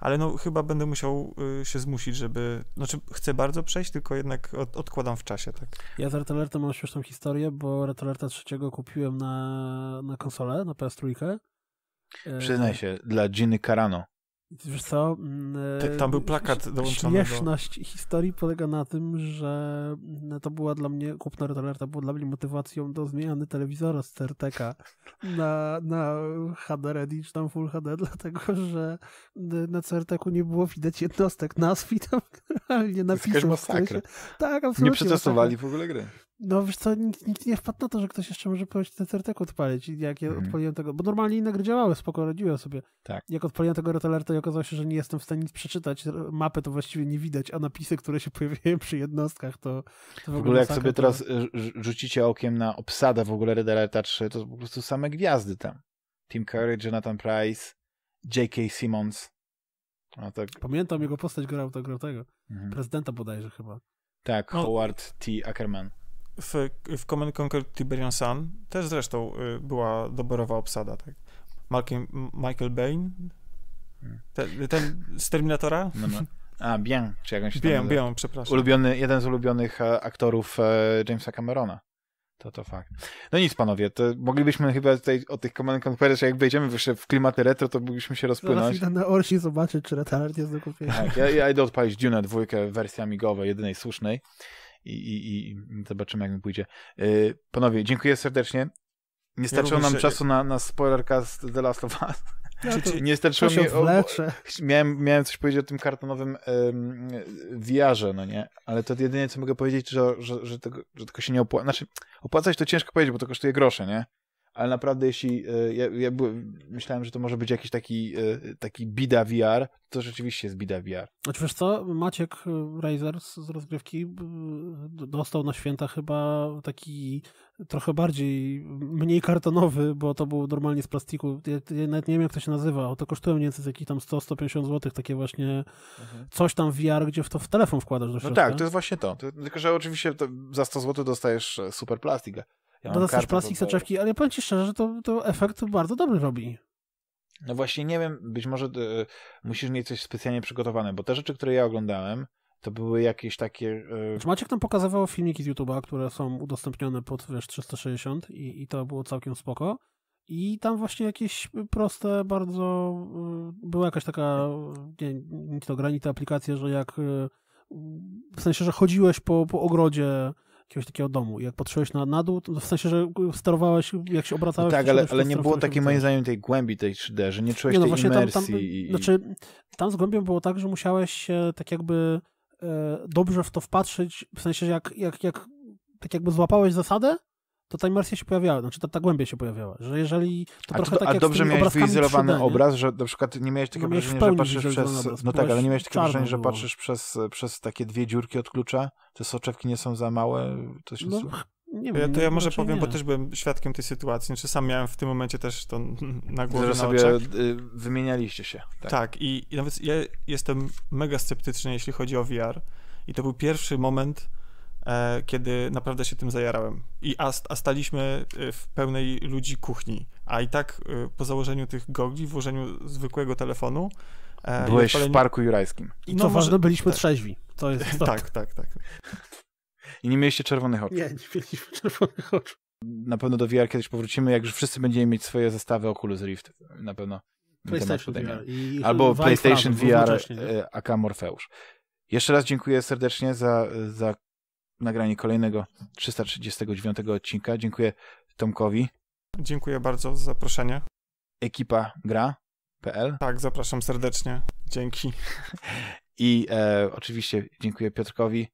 Speaker 3: ale no chyba będę musiał y, się zmusić, żeby. Znaczy, chcę bardzo przejść, tylko jednak od, odkładam w czasie, tak?
Speaker 2: Ja z Retolertem mam śmieszną historię, bo Retolerta trzeciego kupiłem na, na konsolę, na PS3
Speaker 1: E, Przyznaj się, dla Ginny Carano.
Speaker 2: Wiesz co? Mm, tam był e, plakat dołączony. Śmieszność do... historii polega na tym, że mm, to była dla mnie, kupna To było dla mnie motywacją do zmiany telewizora z CRTK [laughs] na, na HD Ready czy tam Full HD, [laughs] dlatego że y, na CRTK nie było widać jednostek nazw i tam [laughs] generalnie napisów. Jakaś Tak, absolutnie. Nie przetestowali w ogóle gry. No wiesz co, nikt, nikt nie wpadł na to, że ktoś jeszcze może powiedzieć ten certek odpalić. Jak ja mhm. odpaliłem tego, bo normalnie inne gry działały, spoko, radziłem sobie. Tak. Jak odpaliłem tego retelerta i okazało się, że nie jestem w stanie nic przeczytać, mapy to właściwie nie widać, a napisy, które się [laughs] pojawiają przy jednostkach, to, to w, ogóle w ogóle jak sobie to... teraz e,
Speaker 1: rzucicie okiem na obsadę w ogóle retelerta 3, to po prostu same gwiazdy tam. Tim Curry, Jonathan Price, J.K. Simmons. Tak-
Speaker 2: Pamiętam jego postać grał, to grał tego. Mhm. Prezydenta
Speaker 1: bodajże chyba. Tak, no. Howard T. Ackerman
Speaker 3: w, w Command Conquer Tiberian Sun też zresztą y, była doborowa obsada, tak? Malcolm, Michael Bain, ten, ten z Terminatora. No, no. A, Bien, czy jakąś Bien, Bien, przepraszam. Ulubiony,
Speaker 1: jeden z ulubionych e, aktorów e, Jamesa Camerona. To to fakt. No nic, panowie, to moglibyśmy chyba tutaj o tych Command Conquerors, jak wejdziemy jeszcze w klimaty retro, to moglibyśmy się rozpłynąć.
Speaker 2: Zaraz na Orsi zobaczyć, czy retard jest do kupienia. Tak, ja,
Speaker 1: ja idę odpalić Dune dwójkę wersji amigowej, jedynej słusznej i, i, i zobaczymy, jak mi pójdzie. Yy, panowie, dziękuję serdecznie. Nie starczyło ja nam czasu na, na cast The Last of Us. Ja no [laughs] czy, nie starczyło mi... O, miałem, miałem coś powiedzieć o tym kartonowym um, wiarze, no nie? Ale to jedynie, co mogę powiedzieć, że, że, że, tego, że tego się nie opłaca. Znaczy, opłacać to ciężko powiedzieć, bo to kosztuje grosze, nie? ale naprawdę jeśli, e, ja, ja byłem, myślałem, że to może być jakiś taki, e, taki bida VR, to rzeczywiście jest bida VR.
Speaker 2: Znaczy wiesz co, Maciek e, Razer z rozgrywki dostał na święta chyba taki trochę bardziej, mniej kartonowy, bo to był normalnie z plastiku, ja, ja nawet nie wiem jak to się nazywa, to kosztuje mniej więcej jakieś tam 100-150 zł, takie właśnie mhm. coś tam VR, gdzie w to w telefon wkładasz do no środka. No tak, to
Speaker 1: jest właśnie to, tylko że oczywiście to za 100 zł dostajesz super plastik, ja Dodasz też plastik, soczewki,
Speaker 2: ale ja powiem ci szczerze, że to, to efekt bardzo dobry robi.
Speaker 1: No właśnie nie wiem, być może y, musisz mieć coś specjalnie przygotowane, bo te rzeczy, które ja oglądałem, to były jakieś takie... E, y... macie
Speaker 2: Maciek tam pokazywał filmiki z YouTube'a, które są udostępnione pod, wiesz, 360 i, i to było całkiem spoko. I tam właśnie jakieś proste, bardzo... Y, była jakaś taka, nie, nie to granita aplikacja, że jak... Y, w sensie, że chodziłeś po, po ogrodzie jakiegoś takiego domu. Jak patrzyłeś na, na dół, to w sensie, że sterowałeś, jak się obracałeś. No tak, ale, ale nie było takiej moim
Speaker 1: zdaniem tej głębi tej 3D, że nie czułeś nie, no, tej właśnie imersji. Tam, tam, i... Znaczy,
Speaker 2: tam z głębią było tak, że musiałeś się tak jakby e, dobrze w to wpatrzyć, w sensie, że jak, jak, jak tak jakby złapałeś zasadę, to ta imersja się pojawiała, znaczy ta, ta głębia się pojawiała, że jeżeli to a trochę tak a jak dobrze miałeś wyizolowany 3D, obraz, że na przykład nie miałeś
Speaker 1: takiego no wrażenia, że patrzysz przez, obraz, no tak, ale nie miałeś takiego wrażenia, że no. patrzysz przez, przez takie dwie dziurki od klucza, te soczewki nie są za małe, to się... No,
Speaker 3: nie wiem, to ja może powiem, nie. bo też byłem świadkiem tej sytuacji. Znaczy, sam miałem w tym momencie też to [laughs] na głowie. Że sobie
Speaker 1: y, wymienialiście się. Tak, tak
Speaker 3: i, i, nawet ja jestem mega sceptyczny, jeśli chodzi o VR. I to był pierwszy moment, E, kiedy naprawdę się tym zajarałem. I, a, a, staliśmy e, w pełnej ludzi kuchni, a i tak e, po założeniu tych gogli, włożeniu zwykłego telefonu. Byłeś odpaleniu... w Parku Jurajskim.
Speaker 4: I no, co ważne, byliśmy tak. trzeźwi.
Speaker 3: To jest [laughs] tak, tak,
Speaker 1: tak. I nie mieliście czerwonych oczu. Nie, nie mieliśmy [laughs] czerwonych oczu. Na pewno do VR kiedyś powrócimy, jak już wszyscy będziemy mieć swoje zestawy Oculus Rift. Na pewno. PlayStation VR. Albo PlayStation VR AK Morfeusz. Jeszcze raz dziękuję serdecznie za, za nagranie kolejnego 339 odcinka. Dziękuję Tomkowi.
Speaker 3: Dziękuję bardzo za zaproszenie. Ekipa gra.pl. Tak, zapraszam serdecznie. Dzięki.
Speaker 1: I e, oczywiście dziękuję Piotrkowi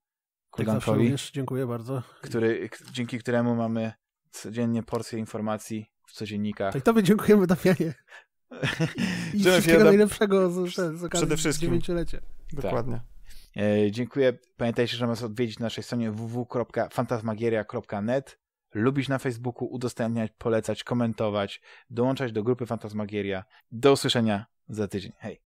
Speaker 1: Kulgankowi. Tak dziękuję bardzo. Który, dzięki któremu mamy codziennie porcję informacji w codziennikach. Tak, tobie dziękujemy, Damianie. [laughs] I wszystkiego najlepszego z, z okazji Przede wszystkim. Dokładnie. Tak. E, dziękuję. Pamiętajcie, że nas odwiedzić na naszej stronie www.fantasmagieria.net. Lubić na Facebooku, udostępniać, polecać, komentować, dołączać do grupy Fantasmagieria. Do usłyszenia za tydzień. Hej!